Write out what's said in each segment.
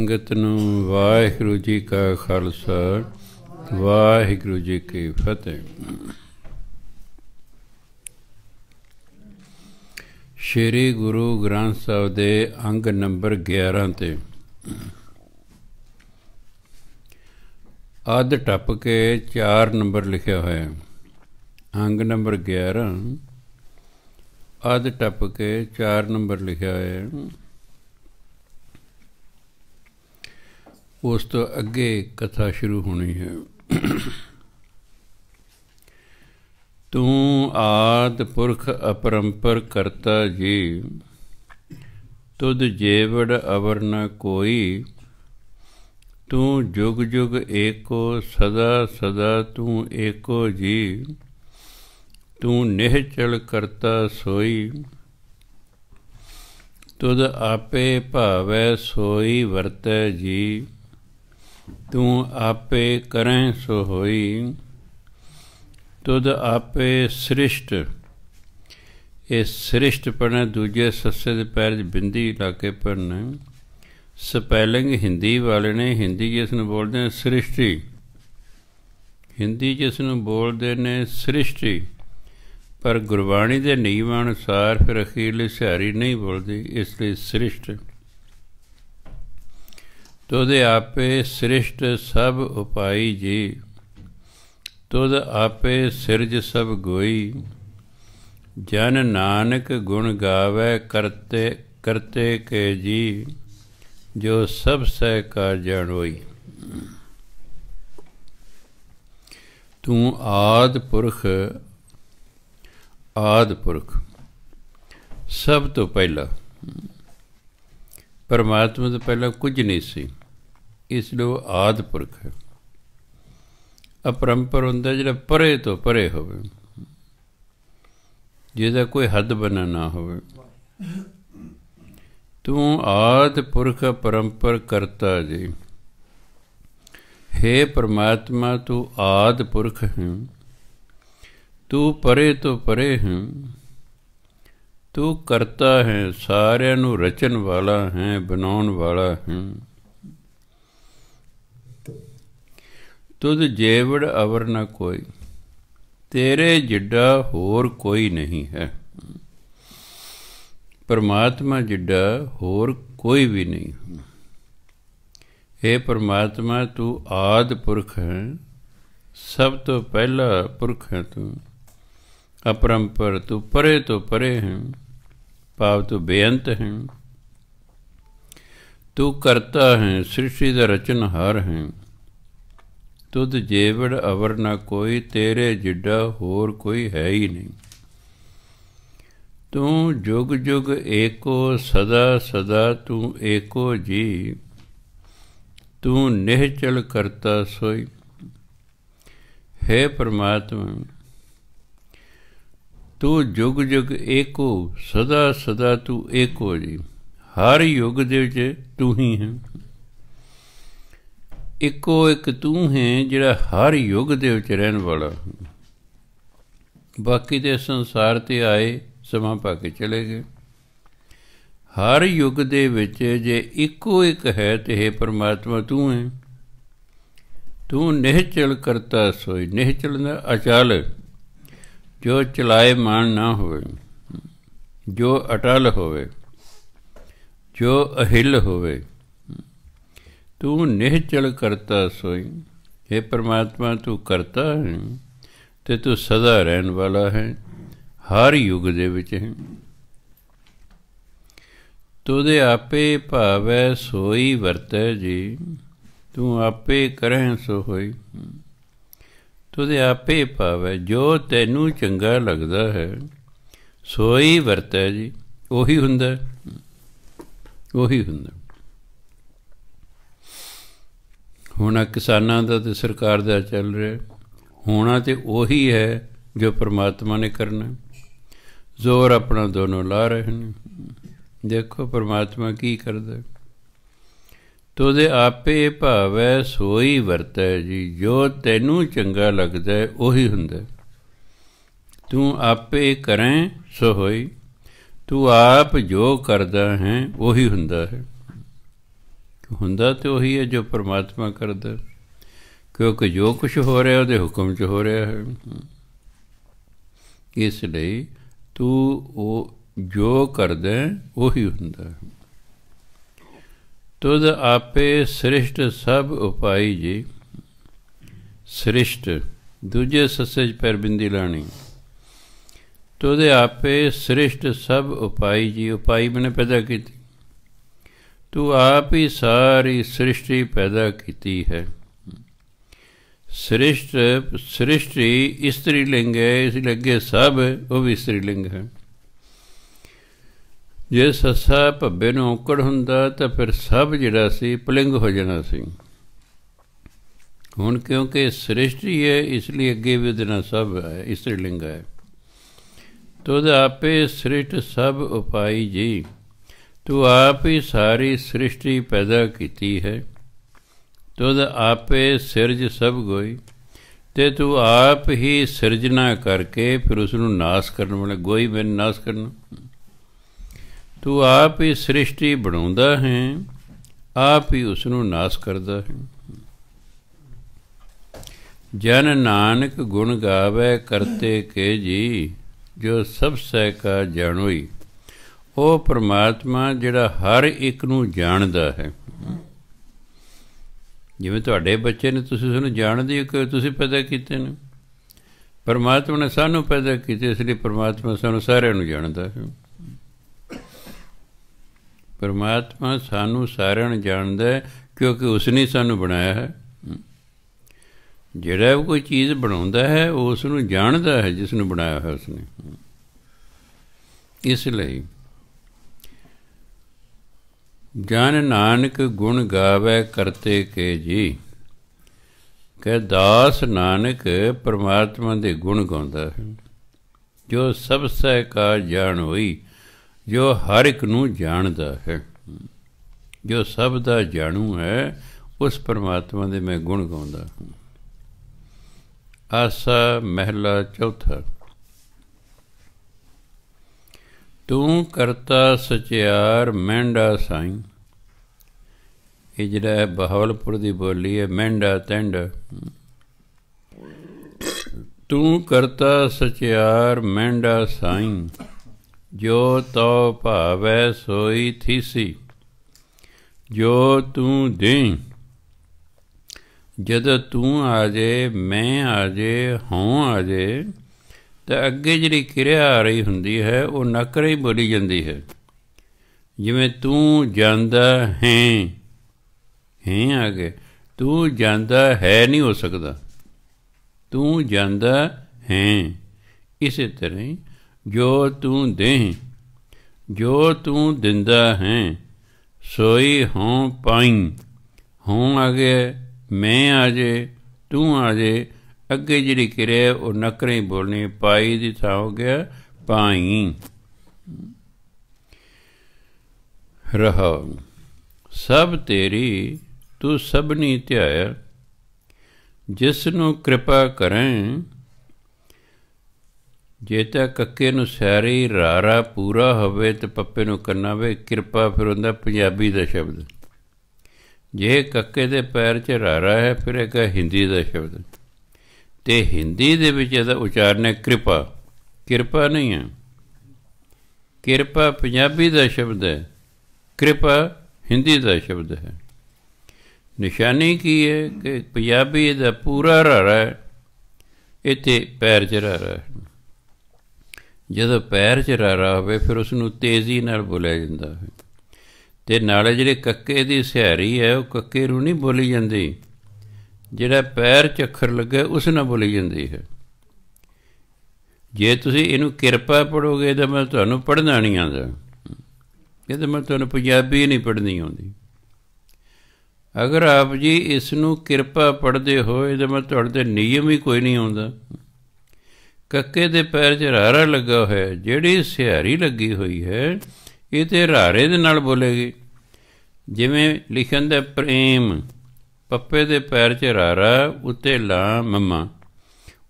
ਸੰਗਤ ਨੂੰ ਵਾਹਿਗੁਰੂ ਜੀ ਕਾ ਖਾਲਸਾ ਵਾਹਿਗੁਰੂ ਜੀ ਕੀ ਫਤਿਹ ਸ਼੍ਰੀ ਗੁਰੂ ਗ੍ਰੰਥ ਸਾਹਿਬ ਦੇ ਅੰਗ ਨੰਬਰ 11 ਤੇ ਅੱਧ ਟੱਪ ਕੇ 4 ਨੰਬਰ ਲਿਖਿਆ ਹੋਇਆ ਹੈ ਅੰਗ ਨੰਬਰ 11 ਅੱਧ ਟੱਪ ਕੇ 4 ਨੰਬਰ ਲਿਖਿਆ ਹੋਇਆ ਹੈ ਉਸ ਤੋਂ ਅੱਗੇ ਕਥਾ ਸ਼ੁਰੂ ਹੋਣੀ ਹੈ ਤੂੰ ਆਦ ਪੁਰਖ ਅਪਰੰਪਰ ਕਰਤਾ ਜੀ ਤੁਧ ਜੇਵੜ ਅਵਰ ਨ ਕੋਈ ਤੂੰ ਜੁਗ ਜੁਗ ਏਕੋ ਸਦਾ ਸਦਾ ਤੂੰ ਏਕੋ ਜੀ ਤੂੰ ਨਿਹਚਲ ਕਰਤਾ ਸੋਈ ਤੁਧ ਆਪੇ ਭਾਵੈ ਸੋਈ ਵਰਤੈ ਜੀ ਤੂੰ ਆਪੇ ਕਰੈ ਸੋ ਹੋਈ ਤੁਧ ਆਪੇ ਸ੍ਰਿਸ਼ਟ ਇਹ ਸ੍ਰਿਸ਼ਟ ਪੜਨ ਦੂਜੇ ਸੱਸੇ ਦੇ ਪੈਰ 'ਚ ਬਿੰਦੀ ਲਾ ਕੇ ਪੜਨੇ ਸਪੈਲਿੰਗ ਹਿੰਦੀ ਵਾਲੇ ਨੇ ਹਿੰਦੀ ਜਿਸ ਨੂੰ ਬੋਲਦੇ ਨੇ ਸ੍ਰਿਸ਼ਟੀ ਹਿੰਦੀ ਜਿਸ ਨੂੰ ਬੋਲਦੇ ਨੇ ਸ੍ਰਿਸ਼ਟੀ ਪਰ ਗੁਰਬਾਣੀ ਦੇ ਨਿਯਮ ਅਨੁਸਾਰ ਫਿਰ ਅਖੀਰਲੇ ਸਿਹਾਰੀ ਨਹੀਂ ਬੋਲਦੀ ਇਸ ਲਈ ਸ੍ਰਿਸ਼ਟ ਤੁਧ ਆਪੇ ਸ੍ਰਿਸ਼ਟ ਸਭ ਉਪਾਈ ਜੀ ਤੁਧ ਆਪੇ ਸਿਰਜ ਸਭ ਗੋਈ ਜਨ ਨਾਨਕ ਗੁਣ ਗਾਵੇ ਕਰਤੇ ਕਰਤੇ ਕੇ ਜੀ ਜੋ ਸਭ ਸਹਿ ਕਰ ਹੋਈ ਤੂੰ ਆਦ ਪੁਰਖ ਆਦ ਪੁਰਖ ਸਭ ਤੋਂ ਪਹਿਲਾ ਪਰਮਾਤਮਾ ਤੋਂ ਪਹਿਲਾਂ ਕੁਝ ਨਹੀਂ ਸੀ ਇਸ ਲਈ ਉਹ ਆਦ ਪੁਰਖ ਹੈ ਅਪਰੰਪਰ ਹੁੰਦਾ ਜਿਹੜਾ ਪਰੇ ਤੋਂ ਪਰੇ ਹੋਵੇ ਜਿਹਦਾ ਕੋਈ ਹੱਦ ਬਣਾ ਨਾ ਹੋਵੇ ਤੂੰ ਆਦ ਪੁਰਖ ਪਰੰਪਰ ਕਰਤਾ ਜੀ हे ਪਰਮਾਤਮਾ ਤੂੰ ਆਦ ਪੁਰਖ ਹੈ ਤੂੰ ਪਰੇ ਤੋਂ ਪਰੇ ਹੈ ਤੂੰ ਕਰਤਾ ਹੈ ਸਾਰਿਆਂ ਨੂੰ ਰਚਨ ਵਾਲਾ ਹੈ ਬਣਾਉਣ ਵਾਲਾ ਹੈ ਤੁਧ ਜੇਵੜ ਅਵਰ ਨ ਕੋਈ ਤੇਰੇ ਜਿੱਡਾ ਹੋਰ ਕੋਈ ਨਹੀਂ ਹੈ ਪਰਮਾਤਮਾ ਜਿੱਡਾ ਹੋਰ ਕੋਈ ਵੀ ਨਹੀਂ ਹੈ ਪਰਮਾਤਮਾ ਤੂੰ ਆਦ ਪੁਰਖ ਹੈ ਸਭ ਤੋਂ ਪਹਿਲਾ ਪੁਰਖ ਹੈ ਤੂੰ ਅਪਰੰਪਰ ਤੂੰ ਪਰੇ ਤੋਂ ਪਰੇ ਹੈ ਭਾਵ ਤੂੰ ਬੇਅੰਤ ਹੈ ਤੂੰ ਕਰਤਾ ਹੈ ਸ੍ਰਿਸ਼ਟੀ ਦਾ ਰਚਨਹਾਰ ਹੈ ਤੁਧ ਜੇਵੜ ਅਵਰ ਨਾ ਕੋਈ ਤੇਰੇ ਜਿੱਡਾ ਹੋਰ ਕੋਈ ਹੈ ਹੀ ਨਹੀਂ ਤੂੰ ਜੁਗ ਜੁਗ ਏਕੋ ਸਦਾ ਸਦਾ ਤੂੰ ਏਕੋ ਜੀ ਤੂੰ ਨਿਹਚਲ ਕਰਤਾ ਸੋਈ ਹੈ ਪ੍ਰਮਾਤਮਾ ਤੂੰ ਜੁਗ ਜੁਗ ਏਕੋ ਸਦਾ ਸਦਾ ਤੂੰ ਏਕੋ ਜੀ ਹਰ ਯੁਗ ਦੇ ਵਿੱਚ ਤੂੰ ਹੀ ਹੈ ਇੱਕੋ ਇੱਕ ਤੂੰ ਹੈ ਜਿਹੜਾ ਹਰ ਯੁਗ ਦੇ ਵਿੱਚ ਰਹਿਣ ਵਾਲਾ ਬਾਕੀ ਦੇ ਸੰਸਾਰ ਤੇ ਆਏ ਸਮਾਂ ਪਾ ਕੇ ਚਲੇ ਗਏ ਹਰ ਯੁਗ ਦੇ ਵਿੱਚ ਜੇ ਇੱਕੋ ਇੱਕ ਹੈ ਤੇ ਹੈ ਪਰਮਾਤਮਾ ਤੂੰ ਹੈ ਤੂੰ ਨਿਹਚਲ ਕਰਤਾ ਸੋਈ ਨਿਹਚਲ ਦਾ ਅਚਲ ਜੋ ਚਲਾਏ ਮਨ ਨਾ ਹੋਵੇ ਜੋ ਅਟਲ ਹੋਵੇ ਜੋ ਅਹਿਲ ਹੋਵੇ ਤੂੰ ਨਿਹਚਲ ਕਰਤਾ ਸੋਈ اے ਪ੍ਰਮਾਤਮਾ ਤੂੰ ਕਰਤਾ ਹੈ ਤੇ ਤੂੰ ਸਦਾ ਰਹਿਣ ਵਾਲਾ ਹੈ ਹਰ ਯੁਗ ਦੇ ਵਿੱਚ ਹੈ ਤੋਦੇ ਆਪੇ ਭਾਵੈ ਸੋਈ ਵਰਤੈ ਜੀ ਤੂੰ ਆਪੇ ਕਰਹਿ ਸੋ ਹੋਈ ਉਹਦੇ ਆਪੇ ਪਾਵੇ ਜੋ ਤੈਨੂੰ ਚੰਗਾ ਲੱਗਦਾ ਹੈ ਸੋਈ ਵਰਤੈ ਜੀ ਉਹੀ ਹੁੰਦਾ ਉਹੀ ਹੁੰਦਾ ਹੁਣ ਕਿਸਾਨਾਂ ਦਾ ਤੇ ਸਰਕਾਰ ਦਾ ਚੱਲ ਰਿਹਾ ਹੋਣਾ ਤੇ ਉਹੀ ਹੈ ਜੋ ਪ੍ਰਮਾਤਮਾ ਨੇ ਕਰਨਾ ਜ਼ੋਰ ਆਪਣਾ ਦੋਨੋਂ ਲਾ ਰਹੇ ਨੇ ਦੇਖੋ ਪ੍ਰਮਾਤਮਾ ਕੀ ਕਰਦਾ ਹੈ ਤੋਦੇ ਆਪੇ ਭਾਵੈ ਸੋਈ ਵਰਤੈ ਜੀ ਜੋ ਤੈਨੂੰ ਚੰਗਾ ਲੱਗਦਾ ਉਹੀ ਹੁੰਦਾ ਤੂੰ ਆਪੇ ਕਰੈ ਸੋ ਹੋਈ ਤੂੰ ਆਪ ਜੋ ਕਰਦਾ ਹੈ ਉਹੀ ਹੁੰਦਾ ਹੈ ਹੁੰਦਾ ਤੇ ਉਹੀ ਹੈ ਜੋ ਪ੍ਰਮਾਤਮਾ ਕਰਦਾ ਕਿਉਂਕਿ ਜੋ ਕੁਝ ਹੋ ਰਿਹਾ ਉਹਦੇ ਹੁਕਮ 'ਚ ਹੋ ਰਿਹਾ ਹੈ ਇਸ ਲਈ ਤੂੰ ਉਹ ਜੋ ਕਰਦਾ ਉਹੀ ਹੁੰਦਾ ਹੈ ਤੁਦ ਆਪੇ ਸ੍ਰਿਸ਼ਟ ਸਭ ਉਪਾਈ ਜੀ ਸ੍ਰਿਸ਼ਟ ਦੂਜੇ ਸੱਸੇ ਪੈਰ ਬਿੰਦੀ ਲਾਣੀ ਤੁਦ ਆਪੇ ਸ੍ਰਿਸ਼ਟ ਸਭ ਉਪਾਈ ਜੀ ਉਪਾਈ ਬਨੇ ਪੈਦਾ ਕੀਤੀ ਤੂੰ ਆਪ ਹੀ ਸਾਰੀ ਸ੍ਰਿਸ਼ਟੀ ਪੈਦਾ ਕੀਤੀ ਹੈ ਸ੍ਰਿਸ਼ਟ ਸ੍ਰਿਸ਼ਟੀ ਇਸਤਰੀ ਲਿੰਗ ਹੈ ਇਸ ਲੱਗੇ ਸਭ ਉਹ ਵੀ ਇਸਤਰੀ ਲਿੰਗ ਹੈ ਜੇ ਸੱਸਾ ਭੱਬੇ ਨੂੰ ਔਕੜ ਹੁੰਦਾ ਤਾਂ ਫਿਰ ਸਭ ਜਿਹੜਾ ਸੀ ਪਲਿੰਗ ਹੋ ਜਾਣਾ ਸੀ ਹੁਣ ਕਿਉਂਕਿ ਸ੍ਰਿਸ਼ਟੀ ਹੈ ਇਸ ਲਈ ਅੱਗੇ ਵੀ ਦਿਨਾ ਸਭ ਹੈ ਇਸਤਰੀ ਲਿੰਗ ਹੈ ਤੁਦ ਆਪੇ ਸ੍ਰਿਸ਼ਟ ਸਭ ਉਪਾਈ ਜੀ ਤੂੰ ਆਪ ਹੀ ਸਾਰੀ ਸ੍ਰਿਸ਼ਟੀ ਪੈਦਾ ਕੀਤੀ ਹੈ ਤੁਦ ਆਪੇ ਸਿਰਜ ਸਭ ਗੋਈ ਤੇ ਤੂੰ ਆਪ ਹੀ ਸਿਰਜਣਾ ਕਰਕੇ ਫਿਰ ਉਸ ਨੂੰ ਨਾਸ ਕਰਨ ਵਾਲਾ ਗੋਈ ਮੈਂ ਨਾਸ ਕਰਨਾ ਤੂੰ ਆਪ ਹੀ ਸ੍ਰਿਸ਼ਟੀ ਬਣਾਉਂਦਾ ਹੈ ਆਪ ਹੀ ਉਸ ਨੂੰ ਨਾਸ ਕਰਦਾ ਹੈ ਜਨ ਨਾਨਕ ਗੁਣ ਗਾਵੇ ਕਰਤੇ ਕੇ ਜੀ ਜੋ ਸਭ ਸਹਿ ਕਾ ਜਾਣੋਈ ਉਹ ਪ੍ਰਮਾਤਮਾ ਜਿਹੜਾ ਹਰ ਇੱਕ ਨੂੰ ਜਾਣਦਾ ਹੈ ਜਿਵੇਂ ਤੁਹਾਡੇ ਬੱਚੇ ਨੇ ਤੁਸੀਂ ਉਹਨੂੰ ਜਾਣਦੇ ਹੋ ਕਿ ਤੁਸੀਂ ਪੈਦਾ ਕੀਤੇ ਨੇ ਪਰਮਾਤਮਾ ਨੇ ਸਾਨੂੰ ਪੈਦਾ ਕੀਤੇ ਇਸ ਲਈ ਪਰਮਾਤਮਾ ਸਾਨੂੰ ਸਾਰਿਆਂ ਨੂੰ ਜਾਣਦਾ ਹੈ ਪਰਮਾਤਮਾ ਸਾਨੂੰ ਸਾਰਿਆਂ ਨੂੰ ਜਾਣਦਾ ਹੈ ਕਿਉਂਕਿ ਉਸ ਨੇ ਸਾਨੂੰ ਬਣਾਇਆ ਹੈ ਜਿਹੜਾ ਕੋਈ ਚੀਜ਼ ਬਣਾਉਂਦਾ ਹੈ ਉਹ ਉਸ ਨੂੰ ਜਾਣਦਾ ਹੈ ਜਿਸ ਨੂੰ ਬਣਾਇਆ ਹੈ ਨੇ ਇਸ ਲਈ ਜਨ ਨਾਨਕ ਗੁਣ ਗਾਵੇ ਕਰਤੇ ਕੇ ਜੀ ਕਹ ਦਾਸ ਨਾਨਕ ਪਰਮਾਤਮਾ ਦੇ ਗੁਣ ਗਾਉਂਦਾ ਹੈ ਜੋ ਸਭ ਸਹਿ ਕਾ ਜਾਣ ਹੋਈ ਜੋ ਹਰ ਇੱਕ ਨੂੰ ਜਾਣਦਾ ਹੈ ਜੋ ਸਭ ਦਾ ਜਾਣੂ ਹੈ ਉਸ ਪਰਮਾਤਮਾ ਦੇ ਮੈਂ ਗੁਣ ਗਾਉਂਦਾ ਹਾਂ ਆਸਾ ਮਹਿਲਾ ਚੌਥਾ ਤੂੰ ਕਰਤਾ ਸਚਿਆਰ ਮੈਂਡਾ ਸਾਈਂ ਇਹ ਜਿਹੜਾ ਬਹਾਵਲਪੁਰ ਦੀ ਬੋਲੀ ਹੈ ਮੈਂਡਾ ਟੈਂਡ ਤੂੰ ਕਰਤਾ ਸਚਿਆਰ ਮੈਂਡਾ ਸਾਈਂ ਜੋ ਤਉ ਭਾਵੈ ਸੋਈ ਥੀਸੀ ਜੋ ਤੂੰ ਦੇ ਜਦ ਤੂੰ ਆਜੇ ਮੈਂ ਆਜੇ ਹਾਂ ਹਉ ਆ ਤਾਂ ਅੱਗੇ ਜਿਹੜੀ ਕਿਰਿਆ ਆ ਰਹੀ ਹੁੰਦੀ ਹੈ ਉਹ ਨਕਰੇ ਹੀ ਬੋਲੀ ਜਾਂਦੀ ਹੈ ਜਿਵੇਂ ਤੂੰ ਜਾਂਦਾ ਹੈ ਹੈ ਅਗੇ ਤੂੰ ਜਾਂਦਾ ਹੈ ਨਹੀਂ ਹੋ ਸਕਦਾ ਤੂੰ ਜਾਂਦਾ ਹੈ ਇਸੇ ਤਰ੍ਹਾਂ ਜੋ ਤੂੰ ਦੇਹ ਜੋ ਤੂੰ ਦਿੰਦਾ ਹੈ ਸੋਈ ਹਾਂ ਪਾਈ ਹਾਂ ਆਗੇ ਮੈਂ ਆਜੇ ਤੂੰ ਆਜੇ ਅੱਗੇ ਜਿਹੜੀ ਕਿਰਿਆ ਉਹ ਨਕਰੇ ਬੋਲਣੀ ਪਾਈ ਦੀ ਥਾਂ ਹੋ ਗਿਆ ਪਾਈ ਰਹਾ ਸਭ ਤੇਰੀ ਤੂੰ ਸਭਨੀ ਧਿਆਇ ਜਿਸ ਨੂੰ ਕਿਰਪਾ ਕਰੈ ਜੇ ਤਾਂ ਕੱਕੇ ਨੂੰ ਸੈਰੀ ਰਾਰਾ ਪੂਰਾ ਹੋਵੇ ਤੇ ਪੱਪੇ ਨੂੰ ਕੰਨਾ ਵੇ ਕਿਰਪਾ ਫਿਰ ਹੁੰਦਾ ਪੰਜਾਬੀ ਦਾ ਸ਼ਬਦ ਜੇ ਕੱਕੇ ਦੇ ਪੈਰ 'ਚ ਰਾਰਾ ਹੈ ਫਿਰ ਇਹ ਹਿੰਦੀ ਦਾ ਸ਼ਬਦ ਤੇ ਹਿੰਦੀ ਦੇ ਵਿੱਚ ਇਹਦਾ ਉਚਾਰਨ ਹੈ ਕਿਰਪਾ ਕਿਰਪਾ ਨਹੀਂ ਹੈ ਕਿਰਪਾ ਪੰਜਾਬੀ ਦਾ ਸ਼ਬਦ ਹੈ ਕਿਰਪਾ ਹਿੰਦੀ ਦਾ ਸ਼ਬਦ ਹੈ ਨਿਸ਼ਾਨੀ ਕੀ ਹੈ ਕਿ ਪੰਜਾਬੀ ਦਾ ਪੂਰਾ ਰਾਰਾ ਹੈ ਇੱਥੇ ਪੈਰ 'ਚ ਰਾਰਾ ਹੈ ਜਦੋਂ ਪੈਰ 'ਚ ਰਾਰਾ ਹੋਵੇ ਫਿਰ ਉਸ ਨੂੰ ਤੇਜ਼ੀ ਨਾਲ ਬੁਲਾਇਆ ਜਾਂਦਾ ਹੈ ਤੇ ਨਾਲੇ ਜਿਹੜੇ ਕੱਕੇ ਦੀ ਸਿਹਾਰੀ ਹੈ ਉਹ ਕੱਕੇ ਨੂੰ ਨਹੀਂ ਬੋਲੀ ਜਾਂਦੀ ਜਿਹੜਾ ਪੈਰ 'ਚ ਅੱਖਰ ਲੱਗੇ ਉਸ ਨਾਲ ਬੋਲੀ ਜਾਂਦੀ ਹੈ ਜੇ ਤੁਸੀਂ ਇਹਨੂੰ ਕਿਰਪਾ ਪੜੋਗੇ ਤਾਂ ਮੈਂ ਤੁਹਾਨੂੰ ਪੜਨਾ ਨਹੀਂ ਆਉਂਦਾ ਇਹ ਤਾਂ ਮੈਂ ਤੁਹਾਨੂੰ ਪੰਜਾਬੀ ਨਹੀਂ ਪੜਨੀ ਆਉਂਦੀ ਅਗਰ ਆਪ ਜੀ ਇਸ ਨੂੰ ਕਿਰਪਾ ਪੜਦੇ ਹੋ ਇਹਦੇ ਮੈਂ ਤੁਹਾਡੇ ਨਿਯਮ ਹੀ ਕੋਈ ਨਹੀਂ ਆਉਂਦਾ ਕੱਕੇ ਦੇ ਪੈਰ 'ਚ ਰਾਰਾ ਲੱਗਾ ਹੋਇਆ ਜਿਹੜੀ ਸਿਹਾਰੀ ਲੱਗੀ ਹੋਈ ਹੈ ਇਹ ਤੇ ਰਾਰੇ ਦੇ ਨਾਲ ਬੋਲੇਗੀ ਜਿਵੇਂ ਲਿਖਣ ਦਾ ਪ੍ਰੇਮ ਪੱਪੇ ਦੇ ਪੈਰ 'ਚ ਰਾਰਾ ਉੱਤੇ ਲਾ ਮਮਾ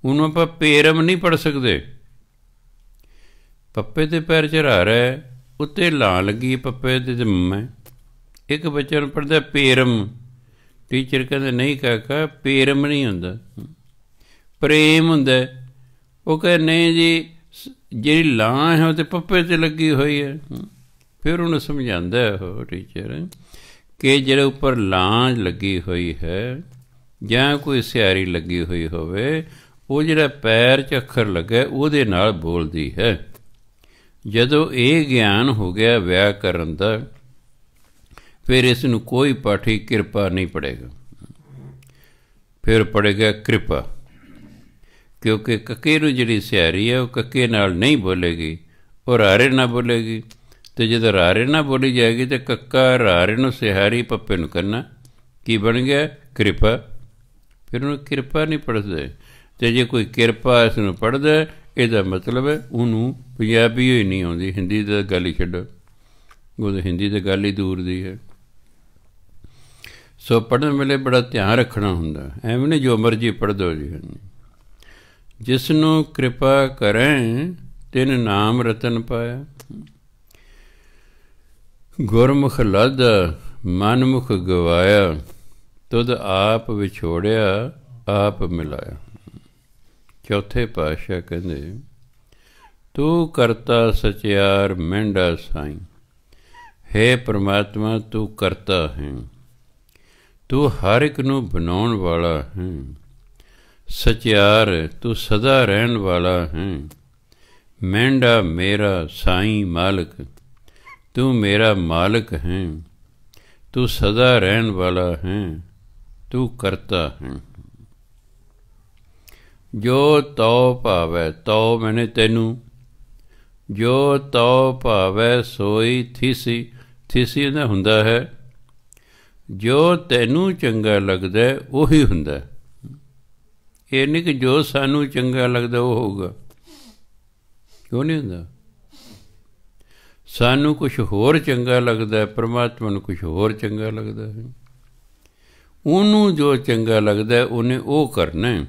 ਉਹਨੂੰ ਆਪਾਂ ਪੇਰਮ ਨਹੀਂ ਪੜ ਸਕਦੇ ਪੱਪੇ ਦੇ ਪੈਰ 'ਚ ਰਾਰਾ ਉੱਤੇ ਲਾ ਲੱਗੀ ਪੱਪੇ ਤੇ ਮਮਾ ਇੱਕ ਬੱਚੇ ਨੂੰ ਪੜਦਾ ਪੇਰਮ ਟੀਚਰ ਕਹਿੰਦੇ ਨਹੀਂ ਕਾਕਾ ਪੇਰਮ ਨਹੀਂ ਹੁੰਦਾ ਪ੍ਰੇਮ ਹੁੰਦਾ ਉਹ ਕਹੇ ਨਹੀਂ ਜੀ ਜਿਹੜੀ ਲਾਂ ਹੈ ਉਹ ਤੇ ਪੱਪੇ ਤੇ ਲੱਗੀ ਹੋਈ ਹੈ ਫਿਰ ਉਹਨੂੰ ਸਮਝਾਉਂਦਾ ਉਹ ਟੀਚਰ ਕਿ ਜਿਹੜੇ ਉੱਪਰ ਲਾਂ ਲੱਗੀ ਹੋਈ ਹੈ ਜਾਂ ਕੋਈ ਸਿਆਰੀ ਲੱਗੀ ਹੋਈ ਹੋਵੇ ਉਹ ਜਿਹੜਾ ਪੈਰ 'ਚ ਅੱਖਰ ਲੱਗਾ ਉਹਦੇ ਨਾਲ ਬੋਲਦੀ ਹੈ ਜਦੋਂ ਇਹ ਗਿਆਨ ਹੋ ਗਿਆ ਵਿਆਕਰਨ ਦਾ ਫਿਰ ਇਸ ਨੂੰ ਕੋਈ ਪਾਠੀ ਕਿਰਪਾ ਨਹੀਂ ਪੜੇਗਾ ਫਿਰ ਪੜੇਗਾ ਕਿਰਪਾ ਕਿਉਂਕਿ ਕੱਕੇ ਨੂੰ ਜਿਹੜੀ ਸਿਆਰੀ ਹੈ ਉਹ ਕੱਕੇ ਨਾਲ ਨਹੀਂ ਬੋਲੇਗੀ ਉਹ ਰਾਰੇ ਨਾਲ ਬੋਲੇਗੀ ਤੇ ਜਦੋਂ ਰਾਰੇ ਨਾਲ ਬੋਲੀ ਜਾਏਗੀ ਤੇ ਕੱਕਾ ਰਾਰੇ ਨੂੰ ਸਿਹਾਰੀ ਪੱਪੇ ਨੂੰ ਕਰਨਾ ਕੀ ਬਣ ਗਿਆ ਕਿਰਪਾ ਫਿਰ ਉਹਨੂੰ ਕਿਰਪਾ ਨਹੀਂ ਪੜਦੇ ਤੇ ਜੇ ਕੋਈ ਕਿਰਪਾ ਇਸ ਨੂੰ ਪੜਦਾ ਇਹਦਾ ਮਤਲਬ ਹੈ ਉਹਨੂੰ ਪੰਜਾਬੀ ਹੀ ਨਹੀਂ ਆਉਂਦੀ ਹਿੰਦੀ ਦਾ ਗੱਲ ਛੱਡੋ ਉਹ ਹਿੰਦੀ ਤੇ ਗੱਲ ਹੀ ਦੂਰ ਦੀ ਹੈ ਸੋ ਪੜਨ ਵੇਲੇ ਬੜਾ ਧਿਆਨ ਰੱਖਣਾ ਹੁੰਦਾ ਐਵੇਂ ਨਹੀਂ ਜੋ ਮਰਜ਼ੀ ਪੜਦੋ ਦੋ ਜੀ ਜਿਸ ਨੂੰ ਕਿਰਪਾ ਕਰੈ ਤਿਨ ਨਾਮ ਰਤਨ ਪਾਇਆ ਗੁਰਮੁਖ ਲਦ ਮਨਮੁਖ ਗਵਾਇਆ ਤੁਧ ਆਪ ਵਿਛੋੜਿਆ ਆਪ ਮਿਲਾਇਆ ਚੌਥੇ ਪਾਸ਼ਾ ਕਹਿੰਦੇ ਤੂੰ ਕਰਤਾ ਸਚਿਆਰ ਮੈਂਡਾ ਸਾਈਂ हे ਪ੍ਰਮਾਤਮਾ ਤੂੰ ਕਰਤਾ ਹੈ ਤੂੰ ਹਰ ਇੱਕ ਨੂੰ ਬਣਾਉਣ ਵਾਲਾ ਹੈ ਸਚਿਆਰ ਤੂੰ ਸਦਾ ਰਹਿਣ ਵਾਲਾ ਹੈ ਮੈਂਡਾ ਮੇਰਾ ਸਾਈਂ ਮਾਲਕ ਤੂੰ ਮੇਰਾ ਮਾਲਕ ਹੈ ਤੂੰ ਸਦਾ ਰਹਿਣ ਵਾਲਾ ਹੈ ਤੂੰ ਕਰਤਾ ਹੈ ਜੋ ਤਉ ਭਾਵੈ ਤਉ ਮੈਨੇ ਤੈਨੂੰ ਜੋ ਤਉ ਭਾਵੈ ਸੋਈ ਥਿਸੀ ਥਿਸੀ ਨਾ ਹੁੰਦਾ ਹੈ ਜੋ ਤੈਨੂੰ ਚੰਗਾ ਲੱਗਦਾ ਉਹੀ ਹੁੰਦਾ ਹੈ ਇਹ ਨਹੀਂ ਕਿ ਜੋ ਸਾਨੂੰ ਚੰਗਾ ਲੱਗਦਾ ਉਹ ਹੋਊਗਾ ਕਿਉਂ ਨਹੀਂ ਹੁੰਦਾ ਸਾਨੂੰ ਕੁਝ ਹੋਰ ਚੰਗਾ ਲੱਗਦਾ ਹੈ ਪਰਮਾਤਮਾ ਨੂੰ ਕੁਝ ਹੋਰ ਚੰਗਾ ਲੱਗਦਾ ਹੈ ਉਹਨੂੰ ਜੋ ਚੰਗਾ ਲੱਗਦਾ ਉਹਨੇ ਉਹ ਕਰਨਾ ਹੈ